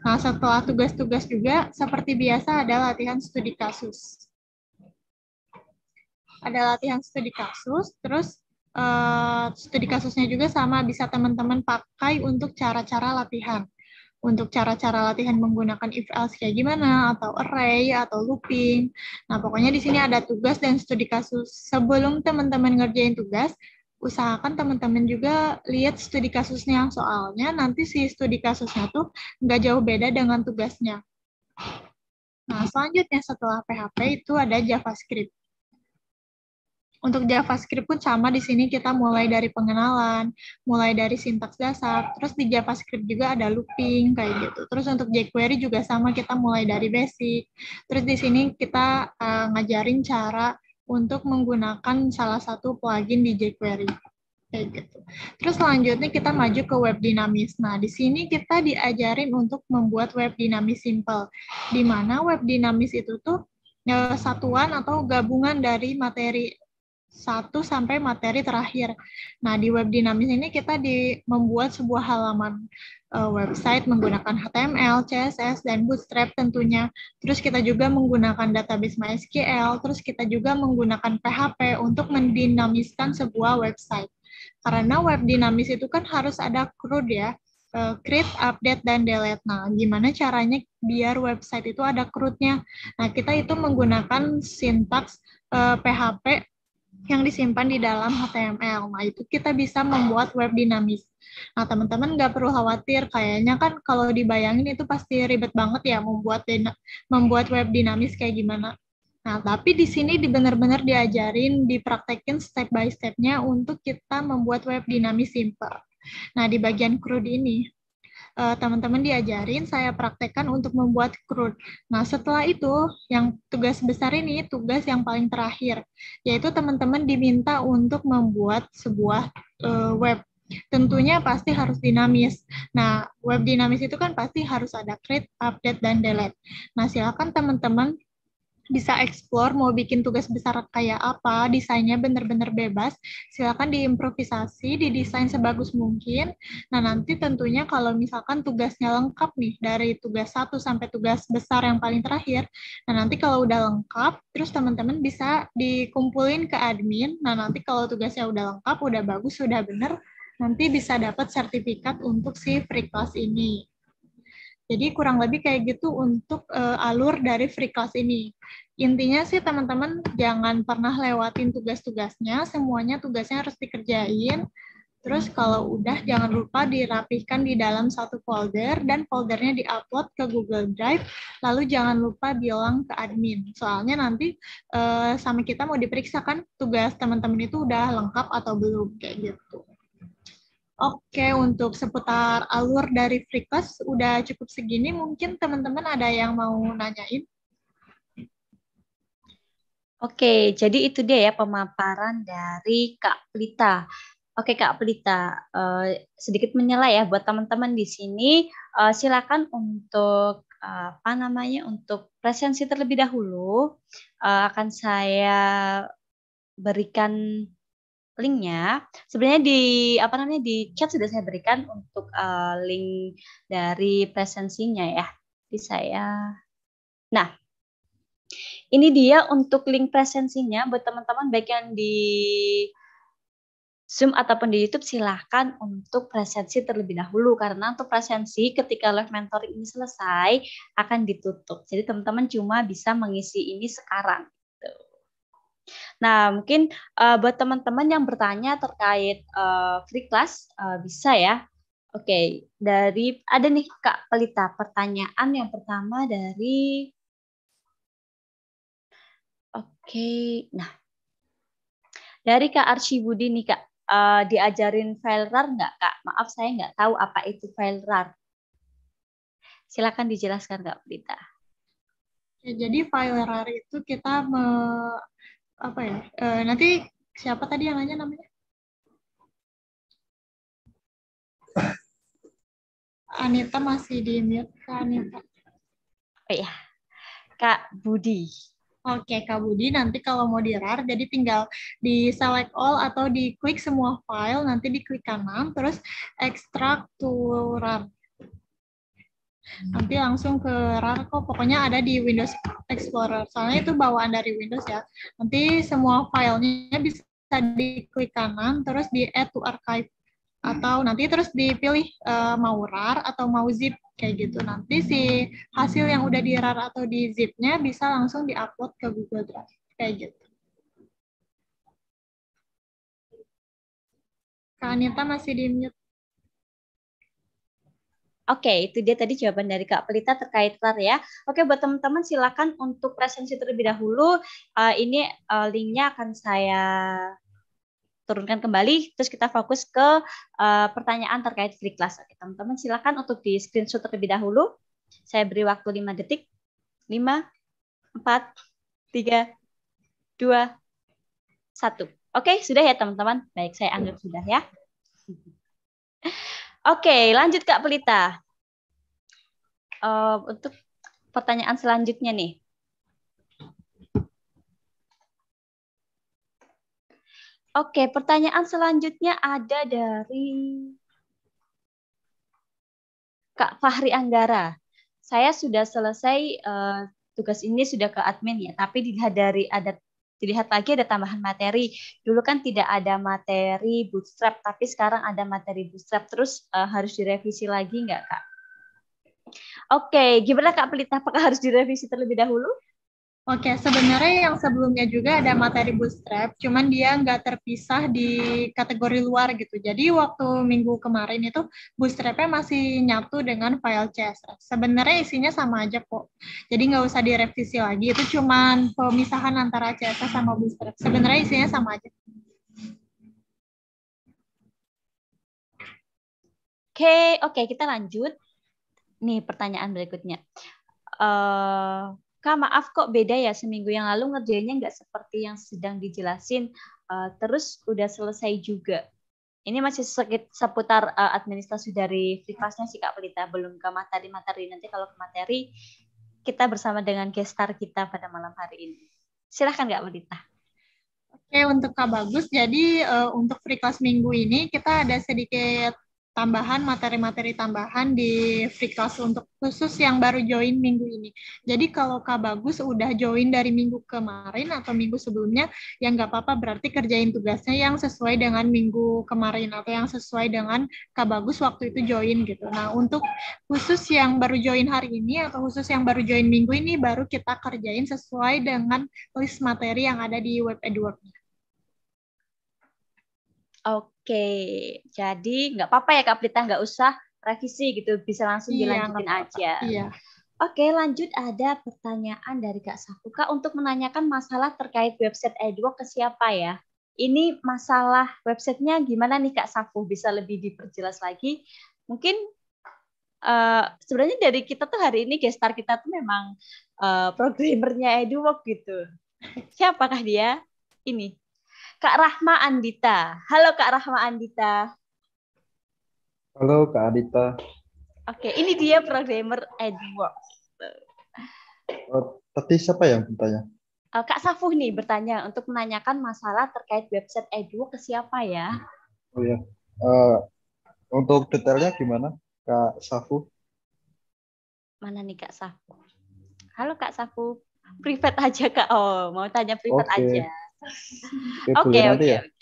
D: Nah, setelah tugas-tugas juga seperti biasa ada latihan studi kasus. Ada latihan studi kasus, terus uh, studi kasusnya juga sama bisa teman-teman pakai untuk cara-cara latihan. Untuk cara-cara latihan menggunakan if else kayak gimana, atau array, atau looping. Nah, pokoknya di sini ada tugas dan studi kasus. Sebelum teman-teman ngerjain tugas, usahakan teman-teman juga lihat studi kasusnya soalnya nanti si studi kasusnya tuh nggak jauh beda dengan tugasnya. Nah, selanjutnya setelah PHP itu ada JavaScript. Untuk JavaScript pun sama di sini kita mulai dari pengenalan, mulai dari sintaks dasar, terus di JavaScript juga ada looping kayak gitu. Terus untuk jQuery juga sama kita mulai dari basic. Terus di sini kita uh, ngajarin cara untuk menggunakan salah satu plugin di jQuery. Kayak gitu. Terus selanjutnya kita maju ke web dinamis. Nah, di sini kita diajarin untuk membuat web dinamis simple. Di mana web dinamis itu tuh eh, satuan atau gabungan dari materi satu sampai materi terakhir. Nah, di web dinamis ini kita di, membuat sebuah halaman uh, website menggunakan HTML, CSS, dan Bootstrap tentunya. Terus kita juga menggunakan database MySQL, terus kita juga menggunakan PHP untuk mendinamiskan sebuah website. Karena web dinamis itu kan harus ada CRUD ya, eh, create, update, dan delete. Nah, gimana caranya biar website itu ada CRUD-nya? Nah, kita itu menggunakan sintaks uh, eh, PHP yang disimpan di dalam HTML. Nah, itu kita bisa membuat web dinamis. Nah, teman-teman nggak perlu khawatir. Kayaknya kan kalau dibayangin itu pasti ribet banget ya membuat membuat web dinamis kayak gimana. Nah, tapi di sini benar-benar diajarin, dipraktekin step by step-nya untuk kita membuat web dinamis simple. Nah, di bagian CRUD ini, Eh, teman-teman diajarin, saya praktekkan untuk membuat crude. Nah, setelah itu, yang tugas besar ini tugas yang paling terakhir, yaitu teman-teman diminta untuk membuat sebuah uh, web tentunya pasti harus dinamis. Nah, web dinamis itu kan pasti harus ada create, update, dan delete. Nah, silakan teman-teman bisa explore mau bikin tugas besar kayak apa, desainnya benar-benar bebas. Silakan diimprovisasi, didesain sebagus mungkin. Nah, nanti tentunya kalau misalkan tugasnya lengkap nih dari tugas satu sampai tugas besar yang paling terakhir. Nah, nanti kalau udah lengkap, terus teman-teman bisa dikumpulin ke admin. Nah, nanti kalau tugasnya udah lengkap, udah bagus, sudah benar, nanti bisa dapat sertifikat untuk si free class ini. Jadi kurang lebih kayak gitu untuk uh, alur dari free class ini. Intinya sih teman-teman jangan pernah lewatin tugas-tugasnya, semuanya tugasnya harus dikerjain. Terus kalau udah jangan lupa dirapihkan di dalam satu folder dan foldernya diupload ke Google Drive. Lalu jangan lupa bilang ke admin. Soalnya nanti uh, eh, sama kita mau diperiksa kan tugas teman-teman itu udah lengkap atau belum kayak gitu. Oke, untuk seputar alur dari Freequest udah cukup segini. Mungkin teman-teman ada yang mau nanyain?
B: Oke, jadi itu dia ya pemaparan dari Kak Pelita. Oke Kak Pelita, uh, eh, sedikit menyela ya buat teman-teman di sini. Uh, silakan untuk uh, apa namanya untuk presensi terlebih dahulu eh, akan saya berikan linknya sebenarnya di apa namanya di chat sudah saya berikan untuk uh, link dari presensinya ya di saya nah ini dia untuk link presensinya buat teman-teman baik yang di Zoom ataupun di YouTube silahkan untuk presensi terlebih dahulu karena untuk presensi ketika live mentor ini selesai akan ditutup. Jadi teman-teman cuma bisa mengisi ini sekarang Nah, mungkin uh, buat teman-teman yang bertanya terkait uh, free class uh, bisa ya. Oke, okay. dari ada nih Kak Pelita pertanyaan yang pertama dari Oke, okay. nah dari Kak Arsi Budi nih Kak, uh, diajarin file rar nggak Kak? Maaf saya nggak tahu apa itu file rar. Silakan dijelaskan Kak Pelita.
D: Ya, jadi file rar itu kita me, apa ya? E, nanti siapa tadi yang nanya namanya? Anita masih di mute, Kak Anita. Oh iya, Kak Budi. Oke, Kak Budi, nanti kalau mau di jadi tinggal di select all atau di klik semua file, nanti di klik kanan, terus extract to RAR nanti langsung ke kok pokoknya ada di Windows Explorer soalnya itu bawaan dari Windows ya nanti semua filenya bisa diklik kanan terus di add to archive hmm. atau nanti terus dipilih uh, mau RAR atau mau zip kayak gitu nanti si hasil yang udah di RAR atau di zipnya bisa langsung diupload ke Google Drive kayak gitu.
A: Kak Anita masih di mute.
B: Oke, itu dia tadi jawaban dari Kak Pelita terkait RAR ya. Oke, buat teman-teman silakan untuk presensi terlebih dahulu. Uh, ini uh, linknya akan saya turunkan kembali, terus kita fokus ke uh, pertanyaan terkait free class. Oke, teman-teman silakan untuk di screenshot terlebih dahulu. Saya beri waktu 5 detik. 5, 4, 3, 2, 1. Oke, sudah ya teman-teman? Baik, saya anggap sudah ya. Oke, lanjut Kak Pelita. Uh, untuk pertanyaan selanjutnya nih. Oke, pertanyaan selanjutnya ada dari Kak Fahri Anggara. Saya sudah selesai uh, tugas ini sudah ke admin ya, tapi dihadari ada Dilihat lagi ada tambahan materi. Dulu kan tidak ada materi bootstrap, tapi sekarang ada materi bootstrap. Terus uh, harus direvisi lagi nggak, Kak? Oke, okay. gimana Kak Pelita? Apakah harus
D: direvisi terlebih dahulu? Oke, sebenarnya yang sebelumnya juga ada materi bootstrap, cuman dia nggak terpisah di kategori luar gitu. Jadi waktu minggu kemarin itu bootstrapnya masih nyatu dengan file CSS. Sebenarnya isinya sama aja kok. Jadi nggak usah direvisi lagi. Itu cuman pemisahan antara CSS sama bootstrap. Sebenarnya isinya sama aja.
B: Oke, oke kita lanjut. Nih pertanyaan berikutnya. Uh, Kak maaf kok beda ya seminggu yang lalu ngerjainnya nggak seperti yang sedang dijelasin. Uh, terus udah selesai juga. Ini masih sedikit seputar uh, administrasi dari Vivasnya sih Kak Pelita, belum ke materi-materi. Nanti kalau ke materi, kita
D: bersama dengan gestar kita pada malam hari ini. Silahkan Kak Pelita. Oke, untuk Kak Bagus, jadi uh, untuk free minggu ini kita ada sedikit tambahan materi-materi tambahan di free class untuk khusus yang baru join minggu ini. Jadi kalau Kak Bagus udah join dari minggu kemarin atau minggu sebelumnya, ya nggak apa-apa berarti kerjain tugasnya yang sesuai dengan minggu kemarin atau yang sesuai dengan Kak Bagus waktu itu join gitu. Nah untuk khusus yang baru join hari ini atau khusus yang baru join minggu ini baru kita kerjain sesuai dengan list materi yang ada di web edwork Oke. Oke,
B: jadi nggak apa-apa ya Kak Prita, nggak usah revisi gitu, bisa langsung iya, dilanjutin apa -apa. aja. Iya. Oke, lanjut ada pertanyaan dari Kak Sapuka untuk menanyakan masalah terkait website Edwork ke siapa ya? Ini masalah websitenya gimana nih Kak Sapu? Bisa lebih diperjelas lagi? Mungkin uh, sebenarnya dari kita tuh hari ini gestar kita tuh memang uh, programmernya EduWork gitu. Siapakah dia? Ini Kak Rahma Andita. Halo Kak Rahma Andita.
E: Halo Kak Adita.
B: Oke, ini dia programmer Edward.
E: Oh, tapi siapa yang bertanya?
B: Oh, Kak Safuh nih bertanya untuk menanyakan masalah terkait website AdWords ke siapa ya?
E: Oh ya, uh, untuk detailnya gimana Kak Safuh?
B: Mana nih Kak Safuh? Halo Kak Safuh, privat aja Kak. Oh, mau tanya privat okay. aja. Oke, ya ya. oke.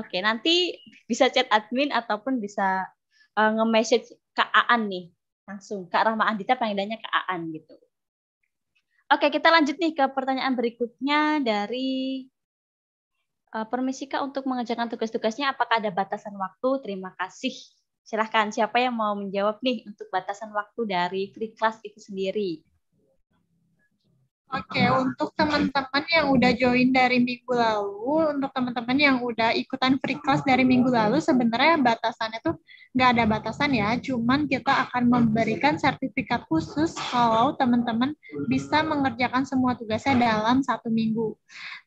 B: Oke, nanti bisa chat admin ataupun bisa uh, nge-message Kak Aan nih langsung. Kak Rahma Andita panggilannya Kak Aan gitu. Oke, kita lanjut nih ke pertanyaan berikutnya dari uh, permisi Kak untuk mengerjakan tugas-tugasnya apakah ada batasan waktu? Terima kasih. Silahkan siapa yang mau menjawab nih untuk batasan waktu dari free class itu sendiri.
D: Oke, okay, untuk teman-teman yang udah join dari minggu lalu, untuk teman-teman yang udah ikutan free class dari minggu lalu, sebenarnya batasannya tuh nggak ada batasan ya, cuman kita akan memberikan sertifikat khusus kalau teman-teman bisa mengerjakan semua tugasnya dalam satu minggu.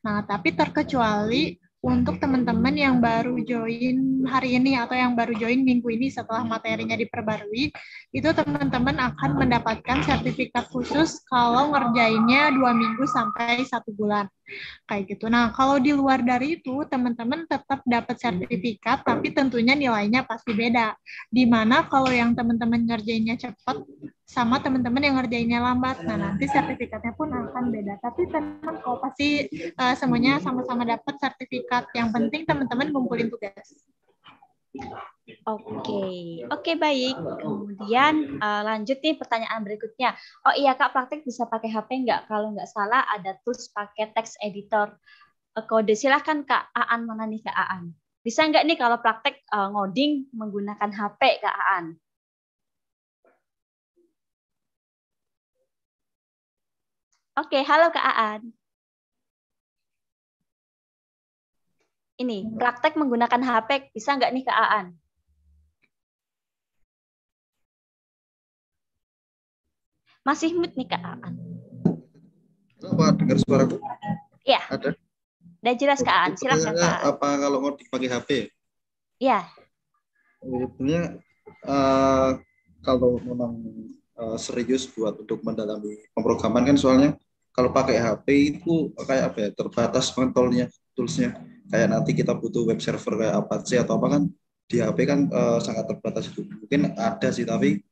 D: Nah, tapi terkecuali untuk teman-teman yang baru join hari ini atau yang baru join minggu ini setelah materinya diperbarui, itu teman-teman akan mendapatkan sertifikat khusus kalau ngerjainnya dua minggu sampai satu bulan kayak gitu. Nah, kalau di luar dari itu, teman-teman tetap dapat sertifikat, tapi tentunya nilainya pasti beda. Dimana kalau yang teman-teman ngerjainnya cepat, sama teman-teman yang ngerjainnya lambat, nah nanti sertifikatnya pun akan beda. Tapi teman-teman kalau pasti uh, semuanya sama-sama dapat sertifikat. Yang penting teman-teman ngumpulin tugas.
A: Oke,
B: okay. oke okay, baik. Kemudian uh, lanjut nih pertanyaan berikutnya. Oh iya kak, praktek bisa pakai HP nggak? Kalau nggak salah ada tools pakai text editor eh, kode. Silahkan kak Aan mana nih kak Aan? Bisa nggak nih kalau praktek uh, ngoding menggunakan
A: HP kak Aan? Oke, okay, halo kak Aan. ini praktek menggunakan HP bisa nggak nih ke Masih mute nih ke Aan.
E: Apa dengar suaraku? Iya. Ada.
A: Udah
B: jelas ke Aan, silakan
E: Apa kalau mau dipakai HP? Iya. Sebenarnya uh, kalau memang uh, serius buat untuk mendalami pemrograman kan soalnya kalau pakai HP itu kayak apa ya terbatas mentolnya toolsnya kayak nanti kita butuh web server kayak apa sih atau apa kan di HP kan e, sangat terbatas itu mungkin ada sih tapi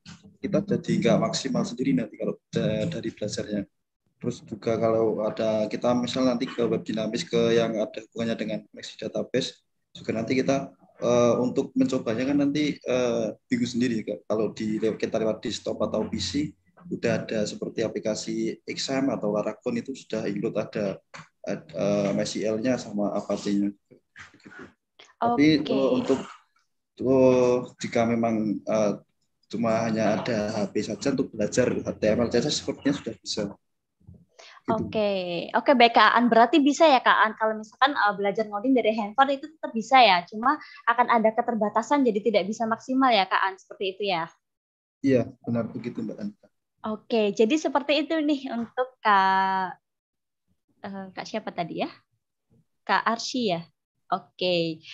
E: kita jadi nggak maksimal sendiri nanti kalau dari belajarnya terus juga kalau ada kita misal nanti ke web dinamis ke yang ada hubungannya dengan Maxi database juga nanti kita e, untuk mencobanya kan nanti e, bingung sendiri kalau di kita lewat desktop atau PC udah ada seperti aplikasi exam atau Laracon itu sudah include ada, ada eh, MySQL-nya sama Apache-nya. Okay.
A: Tapi untuk
E: tuh jika memang uh, cuma hanya ada HP saja untuk belajar HTML CSS sepertinya sudah bisa.
B: Oke, gitu. oke okay, baik Kak Berarti bisa ya Kak kalau misalkan uh, belajar ngoding dari handphone itu tetap bisa ya, cuma akan ada keterbatasan jadi tidak bisa maksimal ya Kak seperti itu ya?
E: Iya, benar begitu Mbak Anita.
B: Oke, jadi seperti itu nih untuk Kak uh, Kak siapa tadi ya? Kak Arsi ya. Oke.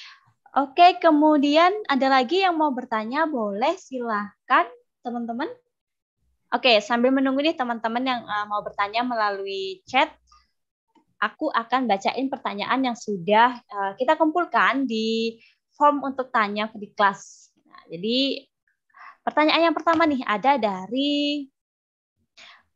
B: Oke, kemudian ada lagi yang mau bertanya, boleh silahkan teman-teman. Oke, sambil menunggu nih teman-teman yang eh, mau bertanya melalui chat, aku akan bacain pertanyaan yang sudah eh, kita kumpulkan di form untuk tanya di kelas. Nah, jadi pertanyaan yang pertama nih ada dari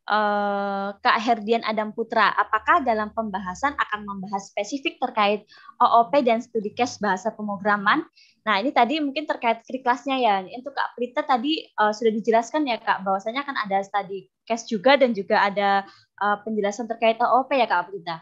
B: Eh, Kak Herdian Adam Putra, apakah dalam pembahasan akan membahas spesifik terkait OOP dan studi case bahasa pemrograman? Nah, ini tadi mungkin terkait free class-nya ya. Untuk Kak Prita tadi uh, sudah dijelaskan ya Kak, bahwasanya akan ada studi case juga dan juga ada uh, penjelasan terkait OOP ya Kak Prita.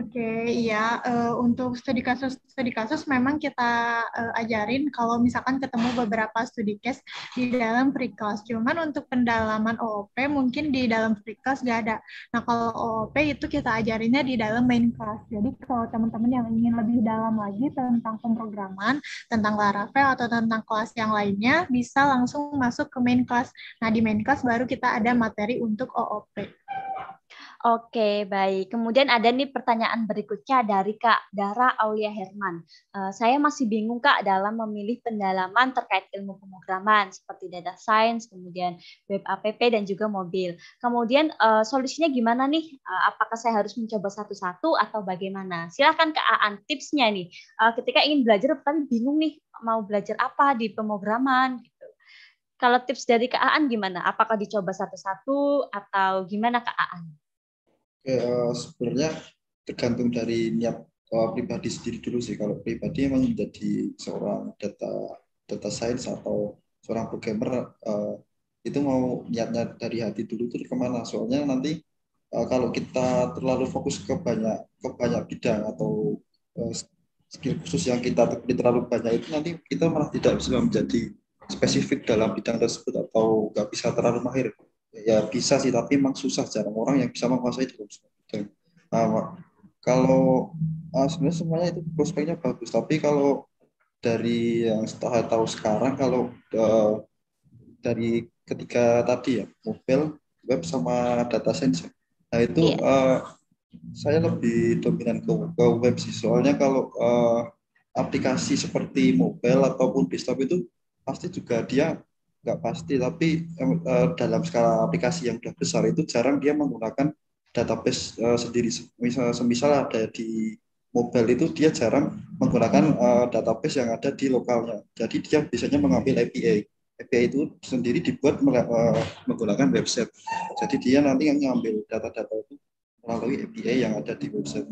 D: Oke, okay, iya. Uh, untuk studi kasus studi kasus memang kita uh, ajarin kalau misalkan ketemu beberapa studi case di dalam free class. Cuman untuk pendalaman OOP mungkin di dalam free class nggak ada. Nah kalau OOP itu kita ajarinnya di dalam main class. Jadi kalau teman-teman yang ingin lebih dalam lagi tentang pemrograman, tentang Laravel atau tentang kelas yang lainnya bisa langsung masuk ke main class. Nah di main class baru kita ada materi untuk OOP.
B: Oke, baik. Kemudian ada nih pertanyaan berikutnya dari Kak Dara Aulia Herman. Uh, saya masih bingung Kak dalam memilih pendalaman terkait ilmu pemrograman seperti data science, kemudian web app dan juga mobil. Kemudian uh, solusinya gimana nih? Uh, apakah saya harus mencoba satu-satu atau bagaimana? Silakan Kak Aan tipsnya nih. Uh, ketika ingin belajar tapi bingung nih mau belajar apa di pemrograman gitu. Kalau tips dari Kak Aan gimana? Apakah dicoba satu-satu atau gimana Kak Aan?
E: Oke, uh, sebenarnya tergantung dari niat uh, pribadi sendiri dulu sih. Kalau pribadi memang menjadi seorang data data science atau seorang programmer uh, itu mau niatnya dari hati dulu tuh kemana? Soalnya nanti uh, kalau kita terlalu fokus ke banyak ke banyak bidang atau uh, skill khusus yang kita tekuni terlalu banyak itu nanti kita malah tidak bisa menjadi spesifik dalam bidang tersebut atau nggak bisa terlalu mahir ya bisa sih tapi memang susah jarang orang yang bisa menguasai itu nah, kalau nah sebenarnya semuanya itu prospeknya bagus tapi kalau dari yang saya tahu sekarang kalau uh, dari ketika tadi ya mobile web sama data science nah itu uh, saya lebih dominan ke, ke web sih soalnya kalau uh, aplikasi seperti mobile ataupun desktop itu pasti juga dia nggak pasti tapi uh, dalam skala aplikasi yang sudah besar itu jarang dia menggunakan database uh, sendiri misal semisal ada di mobile itu dia jarang menggunakan uh, database yang ada di lokalnya jadi dia biasanya mengambil API API itu sendiri dibuat uh, menggunakan website jadi dia nanti yang ngambil data-data itu melalui API yang ada di website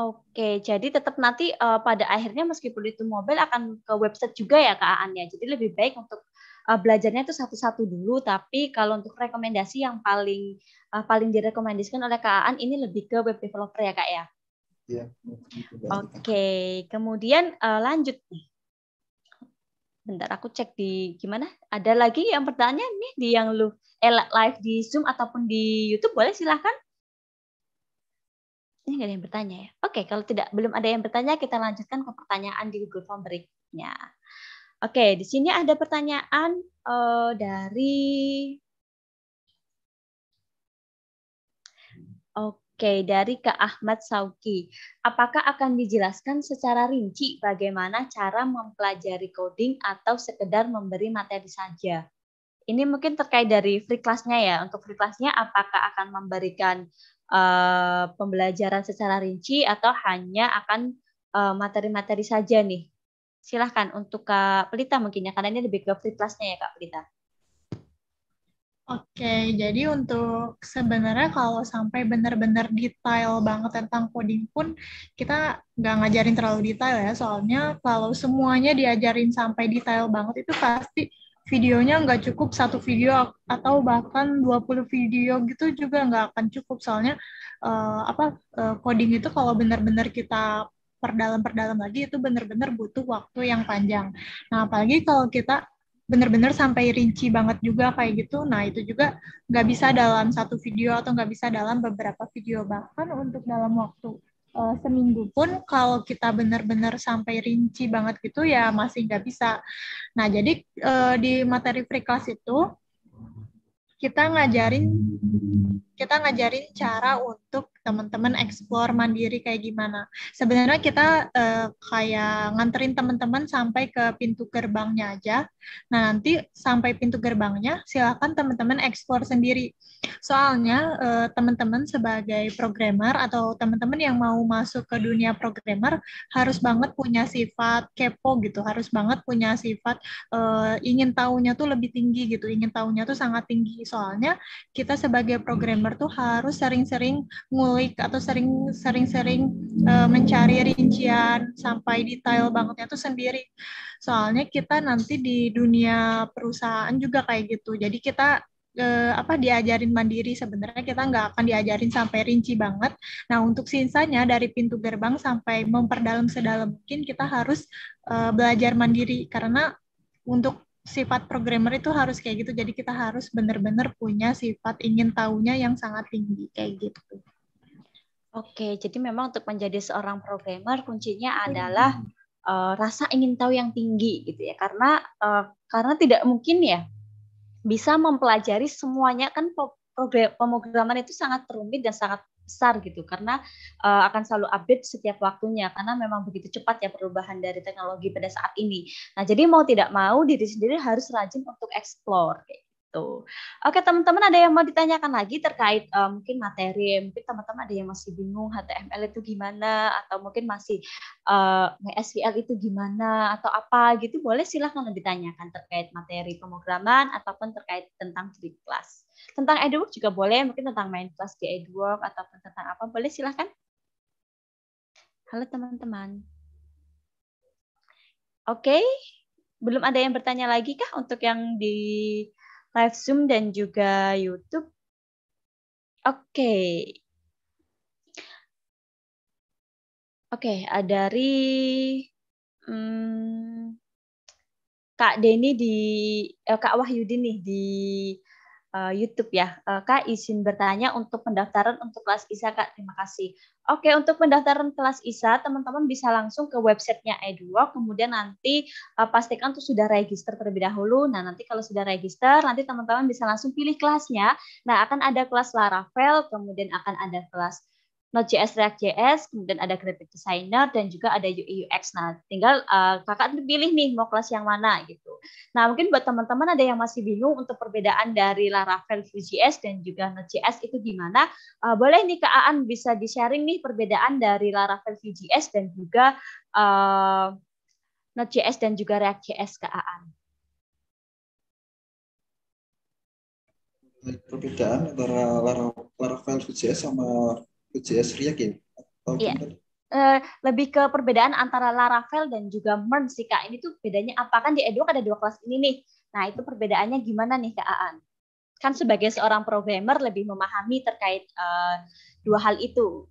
B: Oke, jadi tetap nanti uh, pada akhirnya meskipun itu mobile akan ke website juga ya Kak Aan ya. Jadi lebih baik untuk uh, belajarnya itu satu-satu dulu, tapi kalau untuk rekomendasi yang paling uh, paling direkomendasikan oleh Kak An ini lebih ke web developer ya Kak ya. Iya. Oke, kemudian uh, lanjut nih. Bentar aku cek di gimana? Ada lagi yang pertanyaan nih di yang lu eh, live di Zoom ataupun di YouTube boleh silahkan. Sepertinya nggak ada yang bertanya ya. Oke, kalau tidak belum ada yang bertanya, kita lanjutkan ke pertanyaan di Google Form berikutnya. Oke, di sini ada pertanyaan uh, dari Oke, dari Kak Ahmad Sauki. Apakah akan dijelaskan secara rinci bagaimana cara mempelajari coding atau sekedar memberi materi saja? Ini mungkin terkait dari free class-nya ya. Untuk free class-nya apakah akan memberikan Eh, pembelajaran secara rinci atau hanya akan eh, materi-materi saja nih? Silahkan untuk Kak Pelita mungkin ya, karena ini lebih ke free class-nya ya Kak Pelita.
D: Oke, jadi untuk sebenarnya kalau sampai benar-benar detail banget tentang coding pun kita nggak ngajarin terlalu detail ya, soalnya kalau semuanya diajarin sampai detail banget itu pasti videonya nggak cukup satu video atau bahkan 20 video gitu juga nggak akan cukup soalnya uh, apa uh, coding itu kalau benar-benar kita perdalam-perdalam lagi itu benar-benar butuh waktu yang panjang. Nah, apalagi kalau kita benar-benar sampai rinci banget juga kayak gitu, nah itu juga nggak bisa dalam satu video atau nggak bisa dalam beberapa video bahkan untuk dalam waktu uh, seminggu pun kalau kita benar-benar sampai rinci banget gitu ya masih nggak bisa. Nah jadi uh, di materi free class itu kita ngajarin kita ngajarin cara untuk teman-teman eksplor mandiri kayak gimana. Sebenarnya kita uh, kayak nganterin teman-teman sampai ke pintu gerbangnya aja. Nah, nanti sampai pintu gerbangnya silakan teman-teman eksplor sendiri. Soalnya eh, teman-teman sebagai programmer atau teman-teman yang mau masuk ke dunia programmer harus banget punya sifat kepo gitu, harus banget punya sifat uh, ingin tahunya tuh lebih tinggi gitu, ingin tahunya tuh sangat tinggi. Soalnya kita sebagai programmer entrepreneur tuh harus sering-sering ngulik atau sering-sering uh, mencari rincian sampai detail bangetnya tuh sendiri. Soalnya kita nanti di dunia perusahaan juga kayak gitu. Jadi kita uh, apa diajarin mandiri sebenarnya kita nggak akan diajarin sampai rinci banget. Nah untuk sisanya dari pintu gerbang sampai memperdalam sedalam mungkin kita harus uh, belajar mandiri karena untuk sifat programmer itu harus kayak gitu. Jadi kita harus benar-benar punya sifat ingin tahunya yang sangat tinggi kayak gitu.
B: Oke, jadi memang untuk menjadi seorang programmer kuncinya hmm. adalah
D: hmm. uh, rasa
B: ingin tahu yang tinggi gitu ya. Karena uh, karena tidak mungkin ya bisa mempelajari semuanya kan pemrograman itu sangat rumit dan sangat besar gitu karena uh, akan selalu update setiap waktunya karena memang begitu cepat ya perubahan dari teknologi pada saat ini. Nah, jadi mau tidak mau diri sendiri harus rajin untuk explore kayak gitu. Oke, teman-teman ada yang mau ditanyakan lagi terkait uh, mungkin materi, mungkin teman-teman ada yang masih bingung HTML itu gimana atau mungkin masih uh, SQL itu gimana atau apa gitu, boleh silahkan ditanyakan terkait materi pemrograman ataupun terkait tentang diri kelas. Tentang EduWork juga boleh, mungkin tentang main kelas di EduWork ataupun tentang apa, boleh silahkan. Halo teman-teman. Oke, okay. belum ada yang bertanya lagi kah untuk yang di live Zoom
A: dan juga YouTube? Oke. Okay. Oke, okay, dari
B: hmm, Kak Denny di eh, Kak Wahyudi nih di uh, YouTube ya. Uh, Kak izin bertanya untuk pendaftaran untuk kelas ISA Kak. Terima kasih. Oke, untuk pendaftaran kelas ISA teman-teman bisa langsung ke websitenya Eduwalk. Kemudian nanti uh, pastikan tuh sudah register terlebih dahulu. Nah nanti kalau sudah register, nanti teman-teman bisa langsung pilih kelasnya. Nah akan ada kelas Laravel, kemudian akan ada kelas Node.js, React.js, kemudian ada Graphic Designer, dan juga ada UI UX. Nah, tinggal uh, kakak pilih nih mau kelas yang mana gitu. Nah, mungkin buat teman-teman ada yang masih bingung untuk perbedaan dari Laravel Vue.js dan juga Node.js itu gimana, uh, boleh nih Kak Aan bisa di-sharing nih perbedaan dari Laravel Vue.js dan juga uh, Node.js dan juga React.js Kak Aan.
E: perbedaan antara Laravel Vue.js sama UCS Riak ya?
B: Iya. Eh, lebih ke perbedaan antara Laravel dan juga Mern sih Kak. Ini tuh bedanya apa? Kan di Eduk ada dua kelas ini nih. Nah, itu perbedaannya gimana nih Kak Aan? Kan sebagai seorang programmer lebih memahami terkait uh, dua hal itu.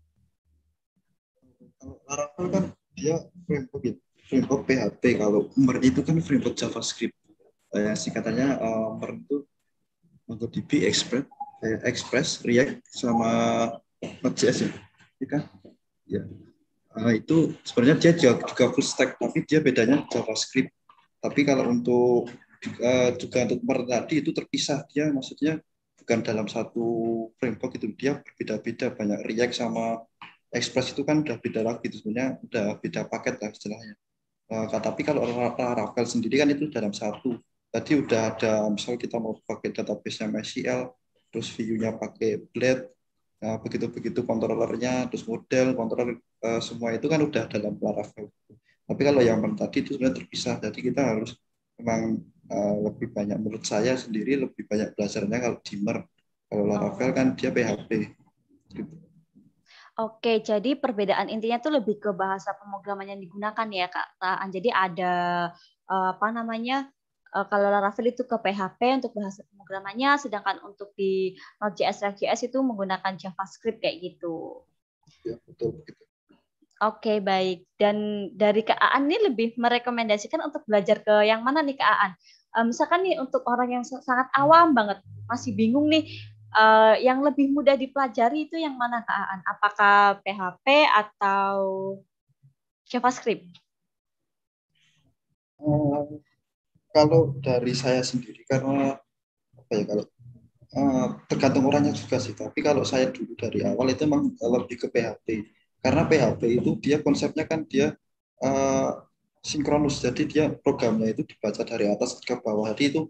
E: Kalau Laravel kan dia framework ya. Framework PHP. Kalau Mern itu kan framework JavaScript. Eh, singkatannya uh, eh, Mern itu DB Express, eh, Express, React, sama Node.js ya, ya kan? Ya. Uh, itu sebenarnya dia juga juga full stack, tapi dia bedanya JavaScript. Tapi kalau untuk juga, eh, juga untuk per tadi itu terpisah dia, maksudnya bukan dalam satu framework itu dia berbeda-beda banyak React sama Express itu kan udah beda lagi itu sebenarnya udah beda paket lah istilahnya. Uh, tapi kalau Laravel sendiri kan itu dalam satu. Tadi udah ada misal kita mau pakai database MySQL, terus view-nya pakai Blade, Nah, begitu-begitu kontrolernya, terus model, kontroler eh, semua itu kan udah dalam Laravel. Tapi kalau yang tadi itu sebenarnya terpisah. Jadi kita harus memang eh, lebih banyak menurut saya sendiri lebih banyak belajarnya kalau Dimmer. Kalau Laravel oh. kan dia PHP. Gitu.
B: Oke, jadi perbedaan intinya tuh lebih ke bahasa pemrograman yang digunakan ya, Kak. Jadi ada apa namanya uh, kalau Laravel itu ke PHP untuk bahasa pemrogramannya, sedangkan untuk di Node.js React.js itu menggunakan JavaScript kayak gitu.
E: Ya, betul Oke,
B: okay, baik. Dan dari KAAN nih ini lebih merekomendasikan untuk belajar ke yang mana nih KAAN? Uh, eh, misalkan nih untuk orang yang sangat awam banget, masih bingung nih, uh, yang lebih mudah dipelajari itu yang mana KAAN? Apakah PHP atau JavaScript?
E: kalau dari saya sendiri karena apa ya kalau uh, tergantung orangnya juga sih tapi kalau saya dulu dari awal itu memang lebih ke PHP karena PHP itu dia konsepnya kan dia uh, sinkronus jadi dia programnya itu dibaca dari atas ke bawah jadi itu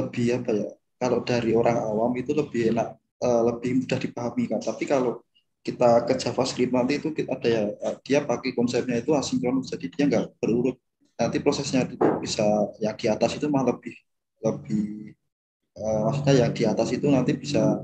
E: lebih apa ya kalau dari orang awam itu lebih enak uh, lebih mudah dipahami kan tapi kalau kita ke JavaScript nanti itu ada ya dia pakai konsepnya itu asinkronus jadi dia nggak berurut nanti prosesnya itu bisa yang di atas itu malah lebih lebih uh, maksudnya yang di atas itu nanti bisa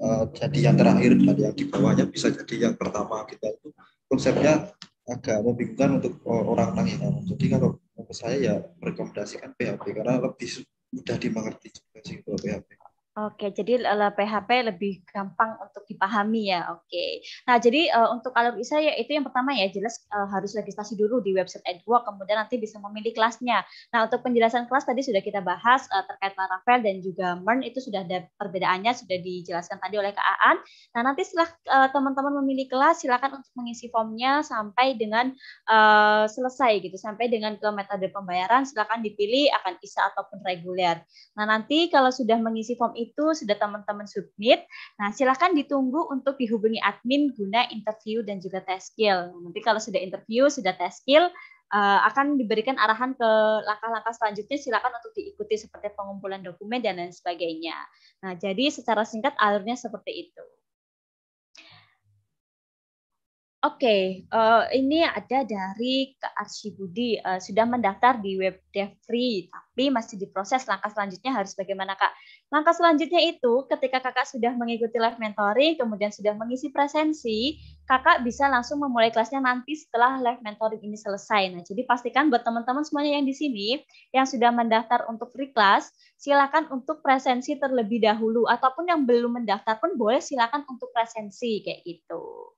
E: uh, jadi yang terakhir dan yang di bawahnya bisa jadi yang pertama kita itu konsepnya agak membingungkan untuk orang-orang yang jadi kalau menurut saya ya merekomendasikan PHP karena lebih mudah dimengerti juga sih kalau PHP.
B: Oke, jadi PHP eh, lebih gampang untuk dipahami ya. Oke. Nah, jadi uh, untuk alur ISA ya itu yang pertama ya jelas uh, harus registrasi dulu di website EdWork, kemudian nanti bisa memilih kelasnya. Nah, untuk penjelasan kelas tadi sudah kita bahas uh, terkait Laravel dan juga MERN itu sudah ada perbedaannya sudah dijelaskan tadi oleh Kak Aan. Nah, nanti setelah teman teman-teman memilih kelas silakan untuk mengisi formnya sampai dengan uh, selesai gitu, sampai dengan ke metode pembayaran silakan dipilih akan ISA ataupun reguler. Nah, nanti kalau sudah mengisi form itu sudah teman-teman submit. Nah, silakan ditunggu untuk dihubungi admin guna interview dan juga tes skill. Nanti kalau sudah interview, sudah tes skill, eh, akan diberikan arahan ke langkah-langkah selanjutnya silakan untuk diikuti seperti pengumpulan dokumen dan lain sebagainya. Nah, jadi secara singkat alurnya seperti itu. Oke, okay, uh, eh, ini ada dari ke Arsibudi uh, eh, sudah mendaftar di web dev free, tapi masih diproses. Langkah selanjutnya harus bagaimana kak? Langkah selanjutnya itu ketika kakak sudah mengikuti live mentoring, kemudian sudah mengisi presensi, kakak bisa langsung memulai kelasnya nanti setelah live mentoring ini selesai. Nah, jadi pastikan buat teman-teman semuanya yang di sini yang sudah mendaftar untuk free class, silakan untuk presensi terlebih dahulu, ataupun yang belum mendaftar pun boleh silakan untuk presensi kayak gitu.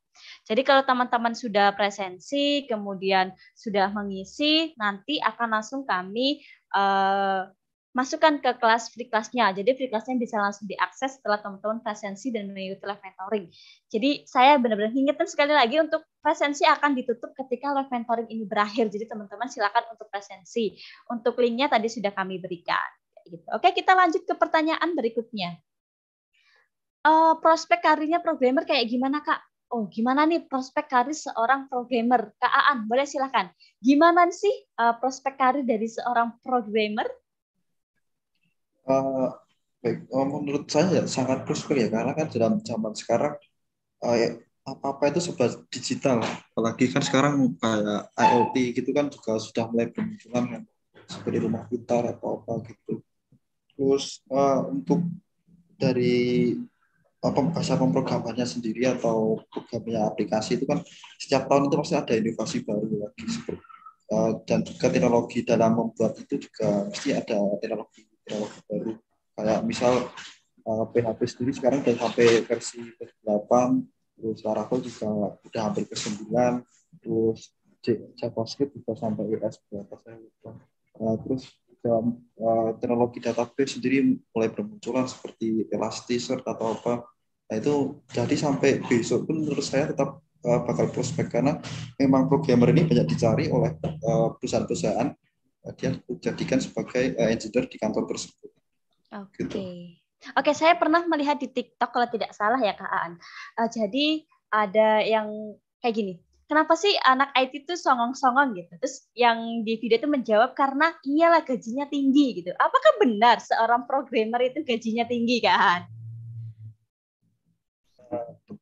B: Jadi kalau teman-teman sudah presensi, kemudian sudah mengisi, nanti akan langsung kami uh, masukkan ke kelas free class-nya. Jadi free class-nya bisa langsung diakses setelah teman-teman presensi dan mengikuti live mentoring. Jadi saya benar-benar ingatkan sekali lagi untuk presensi akan ditutup ketika live mentoring ini berakhir. Jadi teman-teman silakan untuk presensi. Untuk linknya tadi sudah kami berikan. Gitu. Oke, kita lanjut ke pertanyaan berikutnya. Uh, prospek karirnya programmer kayak gimana kak? oh gimana nih prospek karir seorang programmer? Kak boleh silahkan. Gimana sih uh, prospek karir dari seorang programmer?
E: Uh, baik, uh, menurut saya ya, sangat prospek ya karena kan dalam zaman sekarang uh, eh, apa ya, apa itu sebuah digital, apalagi kan sekarang kayak IoT gitu kan juga sudah mulai bermunculan kan seperti rumah pintar atau apa gitu. Terus uh, untuk dari bahasa pemrogramannya sendiri atau programnya aplikasi itu kan setiap tahun itu pasti ada inovasi baru lagi ya, eh, dan juga teknologi dalam membuat itu juga pasti ada teknologi teknologi baru kayak misal PHP eh, sendiri sekarang dari HP versi ke-8 terus Laravel juga udah hampir ke-9 terus JavaScript juga sampai ES berapa saya lupa eh, terus dalam uh, eh, teknologi database sendiri mulai bermunculan seperti Elasticsearch atau apa. Nah, itu jadi sampai besok pun menurut saya tetap uh, bakal prospek karena memang programmer ini banyak dicari oleh eh, perusahaan-perusahaan dia dijadikan sebagai uh, engineer di kantor tersebut.
A: Oke. Okay. Gitu.
B: Oke, saya pernah melihat di TikTok kalau tidak salah ya Kak Aan. Uh, jadi ada yang kayak gini kenapa sih anak IT tuh songong-songong gitu? Terus yang di video itu menjawab karena iyalah gajinya tinggi gitu. Apakah benar seorang programmer itu gajinya tinggi kan?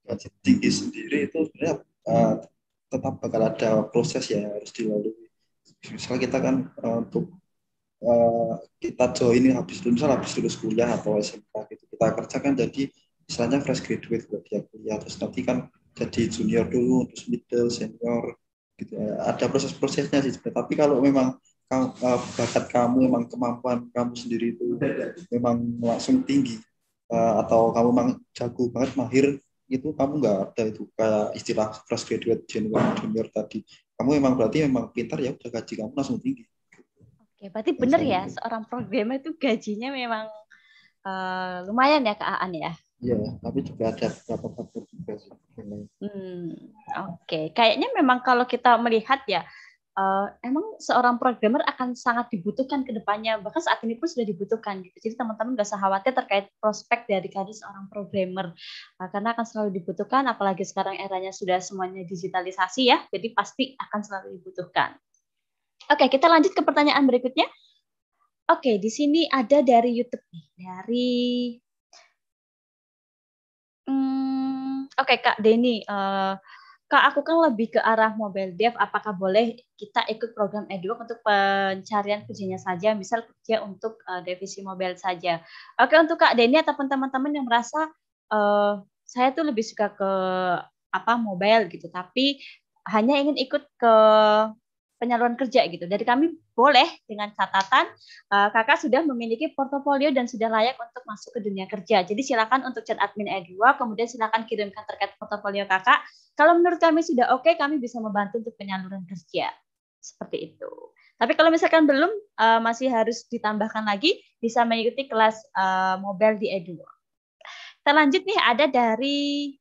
E: Gaji tinggi sendiri itu sebenarnya uh, tetap bakal ada proses ya harus dilalui. Misalnya kita kan uh, untuk uh, kita join habis lulus, habis lulus kuliah atau SMK gitu kita kerja kan jadi misalnya fresh graduate buat dia kuliah terus nanti kan jadi junior dulu terus middle senior gitu ya. ada proses-prosesnya sih tapi kalau memang eh, bakat kamu memang kemampuan kamu sendiri itu memang langsung tinggi eh, atau kamu memang jago banget mahir itu kamu nggak ada itu kayak istilah fresh graduate junior junior tadi kamu memang berarti memang pintar ya udah gaji kamu langsung tinggi
B: oke berarti benar ya itu. seorang programmer itu gajinya memang uh, lumayan ya kak Aan ya
A: iya tapi juga ada beberapa faktor juga sih Hmm.
B: hmm, Oke, okay. kayaknya memang kalau kita melihat ya, uh, emang seorang programmer akan sangat dibutuhkan ke depannya, bahkan saat ini pun sudah dibutuhkan gitu. Jadi teman-teman nggak usah khawatir terkait prospek dari karir seorang programmer, uh, karena akan selalu dibutuhkan, apalagi sekarang eranya sudah semuanya digitalisasi ya, jadi pasti akan selalu dibutuhkan. Oke, okay, kita lanjut ke pertanyaan berikutnya. Oke, okay, di sini ada dari YouTube dari hmm, okay, Kak Denny, uh, Kak aku kan lebih ke arah mobile dev. Apakah boleh kita ikut program eduk untuk pencarian kerjanya saja, misal kerja untuk uh, eh, divisi mobile saja. Oke, okay, untuk Kak Denny ataupun teman-teman yang merasa uh, saya tuh lebih suka ke apa mobile gitu, tapi hanya ingin ikut ke penyaluran kerja gitu. Dari kami boleh dengan catatan uh, kakak sudah memiliki portofolio dan sudah layak untuk masuk ke dunia kerja. Jadi silakan untuk chat admin E2, kemudian silakan kirimkan terkait portofolio kakak. Kalau menurut kami sudah oke, okay, kami bisa membantu untuk penyaluran kerja. Seperti itu. Tapi kalau misalkan belum, uh, masih harus ditambahkan lagi, bisa mengikuti kelas uh, mobile di E2. Kita lanjut nih, ada dari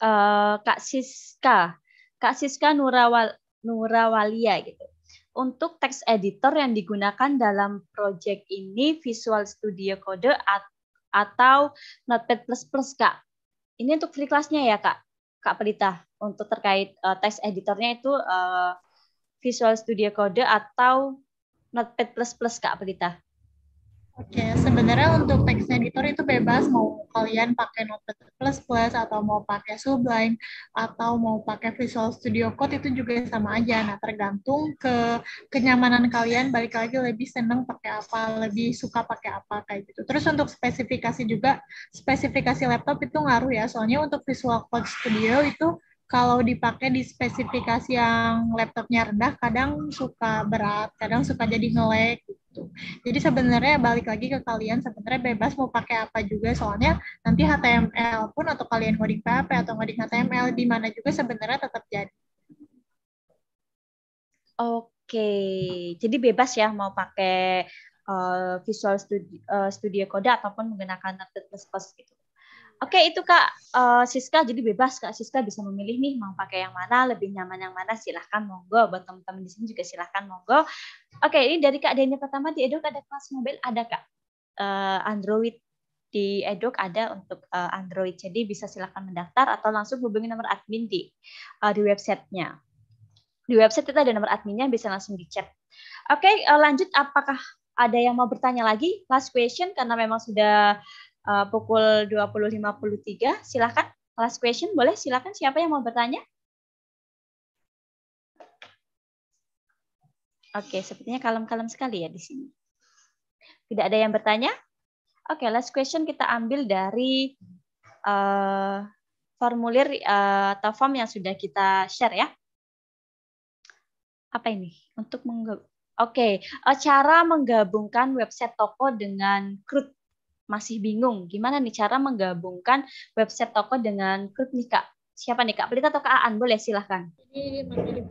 B: uh, Kak Siska. Kak Siska Nurawal, Nura Walia gitu. Untuk teks editor yang digunakan dalam proyek ini Visual Studio Code atau Notepad++ Kak. Ini untuk free class ya Kak. Kak Pelita untuk terkait uh, eh, text editornya itu uh, Visual Studio Code
D: atau Notepad++ Kak Pelita. Oke, okay, sebenarnya untuk text editor itu bebas mau kalian pakai Notepad++ plus plus atau mau pakai Sublime atau mau pakai Visual Studio Code itu juga sama aja. Nah, tergantung ke kenyamanan kalian balik lagi lebih senang pakai apa, lebih suka pakai apa kayak gitu. Terus untuk spesifikasi juga spesifikasi laptop itu ngaruh ya. Soalnya untuk Visual Code Studio itu kalau dipakai di spesifikasi yang laptopnya rendah kadang suka berat kadang suka jadi ngelek gitu jadi sebenarnya balik lagi ke kalian sebenarnya bebas mau pakai apa juga soalnya nanti HTML pun atau kalian ngoding PHP atau ngoding HTML di mana juga sebenarnya tetap jadi
B: oke jadi bebas ya mau pakai uh, Visual eh, Studio, uh, Studio Code ataupun menggunakan Notepad++ gitu Oke itu kak uh, Siska jadi bebas kak Siska bisa memilih nih mau pakai yang mana lebih nyaman yang mana silahkan monggo buat teman-teman di sini juga silahkan monggo. Oke ini dari kak Denny pertama di Edok ada kelas mobil ada kak uh, Android di Edok ada untuk uh, Android jadi bisa silahkan mendaftar atau langsung hubungi nomor admin di uh, di websitenya. Di website kita ada nomor adminnya bisa langsung di chat. Oke uh, lanjut apakah ada yang mau bertanya lagi last question karena memang sudah uh, pukul 20.53. Silakan last question boleh silakan siapa yang mau bertanya? Oke, okay, sepertinya kalem-kalem sekali ya di sini. Tidak ada yang bertanya? Oke, okay, last question kita ambil dari uh, formulir uh, atau form yang sudah kita share ya. Apa ini? Untuk menggabung Oke, okay. cara menggabungkan website toko dengan CRUD masih bingung gimana nih cara menggabungkan website toko dengan grup nih Kak. Siapa nih
D: Kak Pelita atau Kak Aan? Boleh silahkan. Ini Pelita.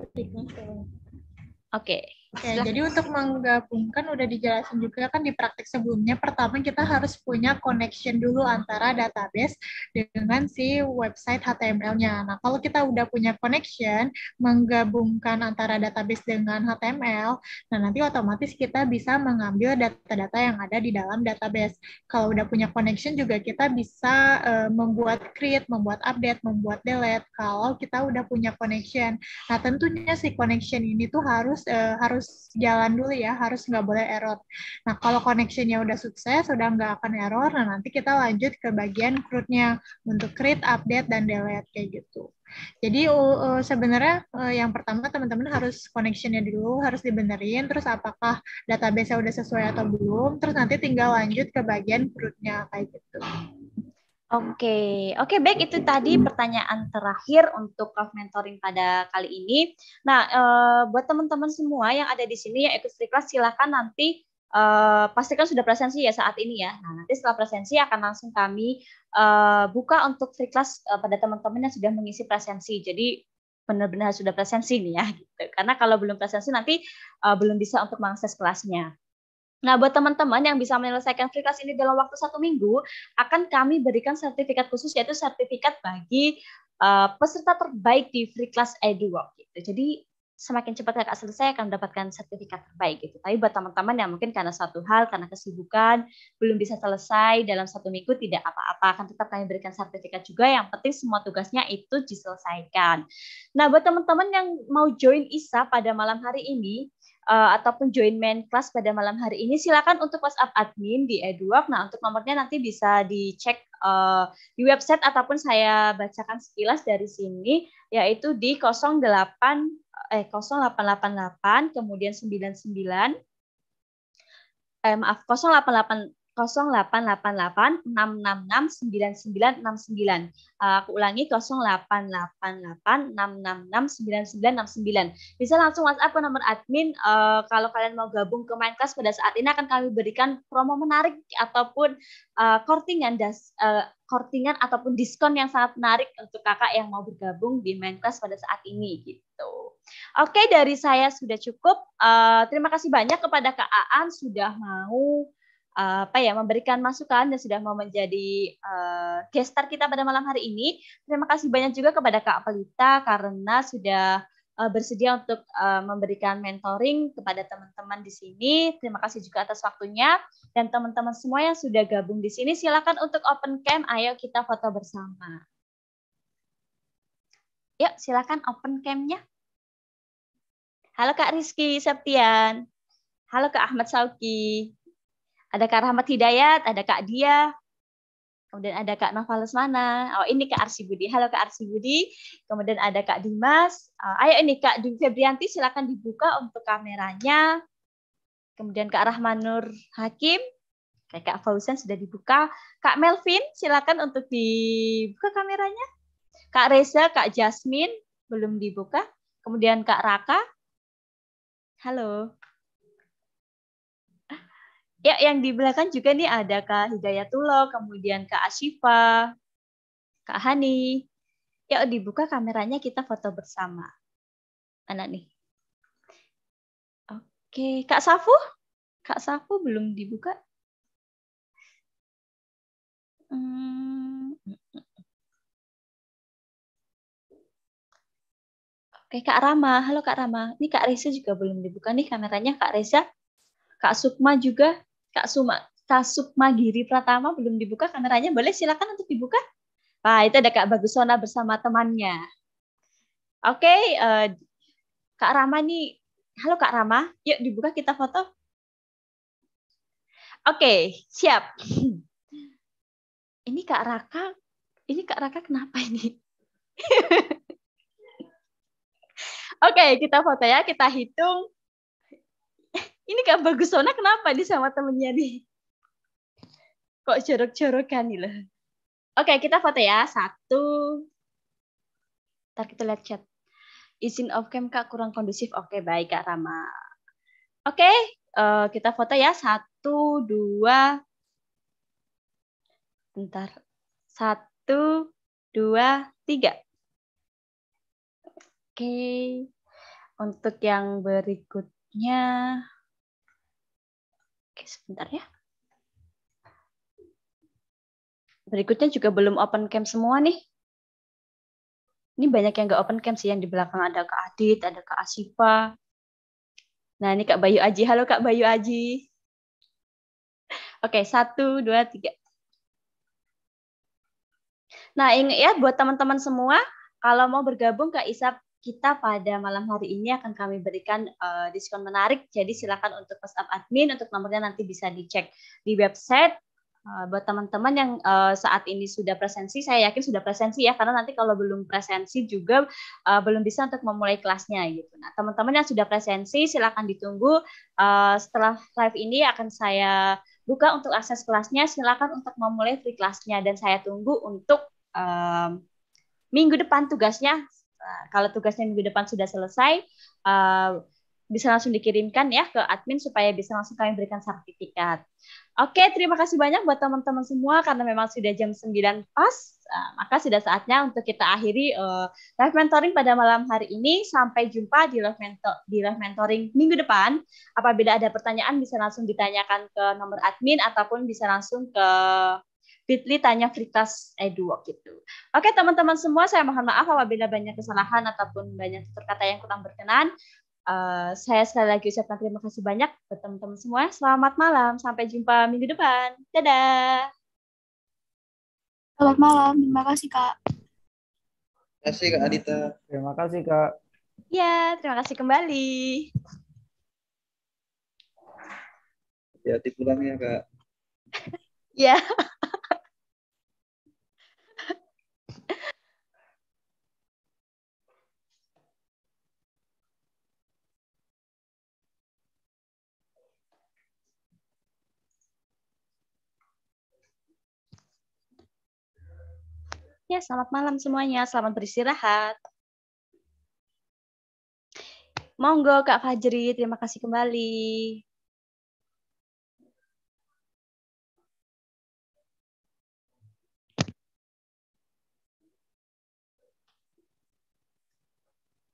D: Oke. Okay. Oke, okay, jadi untuk menggabungkan udah dijelasin juga kan di praktik sebelumnya. Pertama kita harus punya connection dulu antara database dengan si website HTML-nya. Nah, kalau kita udah punya connection menggabungkan antara database dengan HTML, nah nanti otomatis kita bisa mengambil data-data yang ada di dalam database. Kalau udah punya connection juga kita bisa uh, membuat create, membuat update, membuat delete kalau kita udah punya connection. Nah, tentunya si connection ini tuh harus uh, harus harus jalan dulu ya, harus nggak boleh error. Nah, kalau connectionnya udah sukses, udah nggak akan error, nah nanti kita lanjut ke bagian crude nya untuk create, update, dan delete kayak gitu. Jadi sebenarnya e, yang pertama teman-teman harus connectionnya dulu harus dibenerin, terus apakah database-nya udah sesuai atau belum, terus nanti tinggal lanjut ke bagian CRUD-nya kayak gitu.
B: Oke, okay. oke okay, baik itu tadi pertanyaan terakhir untuk Prof Mentoring pada kali ini. Nah, e, buat teman-teman semua yang ada di sini yang ikut class silakan nanti e, pastikan sudah presensi ya saat ini ya. Nah, nanti setelah presensi akan langsung kami e, buka untuk class e, pada teman-teman yang sudah mengisi presensi. Jadi benar-benar sudah presensi nih ya gitu. Karena kalau belum presensi nanti e, belum bisa untuk mengakses kelasnya. Nah, buat teman-teman yang bisa menyelesaikan free class ini dalam waktu satu minggu, akan kami berikan sertifikat khusus, yaitu sertifikat bagi uh, peserta terbaik di free class Eduwalk. Gitu. Jadi, semakin cepat kakak selesai akan mendapatkan sertifikat terbaik gitu. Tapi buat teman-teman yang mungkin karena satu hal, karena kesibukan, belum bisa selesai dalam satu minggu, tidak apa-apa. Akan tetap kami berikan sertifikat juga. Yang penting semua tugasnya itu diselesaikan. Nah, buat teman-teman yang mau join ISA pada malam hari ini, uh, ataupun join main class pada malam hari ini, silakan untuk WhatsApp admin di Edwork. Nah, untuk nomornya nanti bisa dicek uh, di website ataupun saya bacakan sekilas dari sini, yaitu di 08 eh 0888 kemudian 99 eh, maaf 088 0888 666 9969. Aku ulangi 0888 666 9969. Bisa langsung WhatsApp ke nomor admin eh, kalau kalian mau gabung ke Minecraft pada saat ini akan kami berikan promo menarik ataupun uh, kortingan das uh, kortingan ataupun diskon yang sangat menarik untuk kakak yang mau bergabung di Minecraft pada saat ini gitu. Oke, dari saya sudah cukup. terima kasih banyak kepada Kak Aan sudah mau apa ya memberikan masukan dan sudah mau menjadi uh, guest kita pada malam hari ini. Terima kasih banyak juga kepada Kak Pelita karena sudah uh, bersedia untuk uh, memberikan mentoring kepada teman-teman di sini. Terima kasih juga atas waktunya dan teman-teman semua yang sudah gabung di sini silakan untuk open cam ayo kita foto bersama. Yuk silakan open camnya. Halo Kak Rizky Septian. Halo Kak Ahmad Sauki. Ada Kak Rahmat Hidayat, ada Kak Dia, kemudian ada Kak Nova Lesmana. Oh, ini Kak Arsi Budi. Halo Kak Arsi Budi. Kemudian ada Kak Dimas. oh, ayo ini Kak Dwi Febrianti silakan dibuka untuk kameranya. Kemudian Kak Rahmanur Hakim. Kak Fauzan sudah dibuka. Kak Melvin, silakan untuk dibuka kameranya. Kak Reza, Kak Jasmine belum dibuka. Kemudian Kak Raka. Halo. Ya, yang di belakang juga nih ada Kak Hidayatullah, kemudian Kak Asyifa, Kak Hani. Ya, dibuka kameranya kita foto bersama. Mana nih?
A: Oke, Kak Safu? Kak Safu belum dibuka? Hmm. Oke, Kak Rama. Halo Kak Rama. Ini Kak Reza juga belum dibuka nih kameranya.
B: Kak Reza, Kak Sukma juga Kak Suma, Tasub Magiri Pratama belum dibuka kameranya. Boleh silakan untuk dibuka. Nah, itu ada Kak Bagusona bersama temannya. Oke, okay, uh, eh, Kak Rama nih. Halo Kak Rama, yuk dibuka kita foto. Oke, okay, siap. Ini Kak Raka, ini Kak Raka kenapa ini? Oke, okay, kita foto ya. Kita hitung ini Kak Bagusona kenapa nih sama temennya nih? Kok jorok-jorokan nih loh. Oke, kita foto ya. Satu. Ntar kita lihat chat. Izin off cam Kak kurang kondusif. Oke, baik Kak Rama. Oke, eh, kita foto ya. Satu, dua. Bentar. Satu, dua, tiga. Oke. Untuk yang berikutnya
A: Oke, sebentar ya. Berikutnya juga belum open cam semua nih. Ini
B: banyak yang nggak open cam sih, yang di belakang ada Kak Adit, ada Kak Asifa. Nah, ini Kak Bayu Aji. Halo Kak Bayu Aji. Oke, satu, dua, tiga. Nah, ingat ya buat teman-teman semua, kalau mau bergabung Kak Isap kita pada malam hari ini akan kami berikan uh, diskon menarik. Jadi silakan untuk pesan admin untuk nomornya nanti bisa dicek di website Uh, buat teman-teman yang uh, saat ini sudah presensi, saya yakin sudah presensi ya, karena nanti kalau belum presensi juga uh, belum bisa untuk memulai kelasnya gitu. Nah, teman-teman yang sudah presensi silakan ditunggu uh, setelah live ini akan saya buka untuk akses kelasnya. Silakan untuk memulai free kelasnya dan saya tunggu untuk uh, minggu depan tugasnya Nah, kalau tugasnya minggu depan sudah selesai, uh, bisa langsung dikirimkan ya ke admin supaya bisa langsung kami berikan sertifikat. Oke, terima kasih banyak buat teman-teman semua karena memang sudah jam 9 pas, eh, maka sudah saatnya untuk kita akhiri uh, live mentoring pada malam hari ini. Sampai jumpa di live, mento di live mentoring minggu depan. Apabila ada pertanyaan bisa langsung ditanyakan ke nomor admin ataupun bisa langsung ke bit.ly tanya Fritas Edu gitu. Oke teman-teman semua, saya mohon maaf apabila banyak kesalahan ataupun banyak tutur yang kurang berkenan. Uh, saya sekali lagi ucapkan terima kasih banyak buat teman-teman semua. Selamat malam, sampai jumpa minggu depan. Dadah.
A: Selamat malam, terima kasih Kak. Terima kasih Kak Adita.
E: Terima kasih Kak.
A: Ya, terima kasih kembali.
E: Ya, hati ya Kak.
A: ya.
B: Ya, selamat malam semuanya. Selamat beristirahat.
A: Monggo Kak Fajri, terima kasih kembali.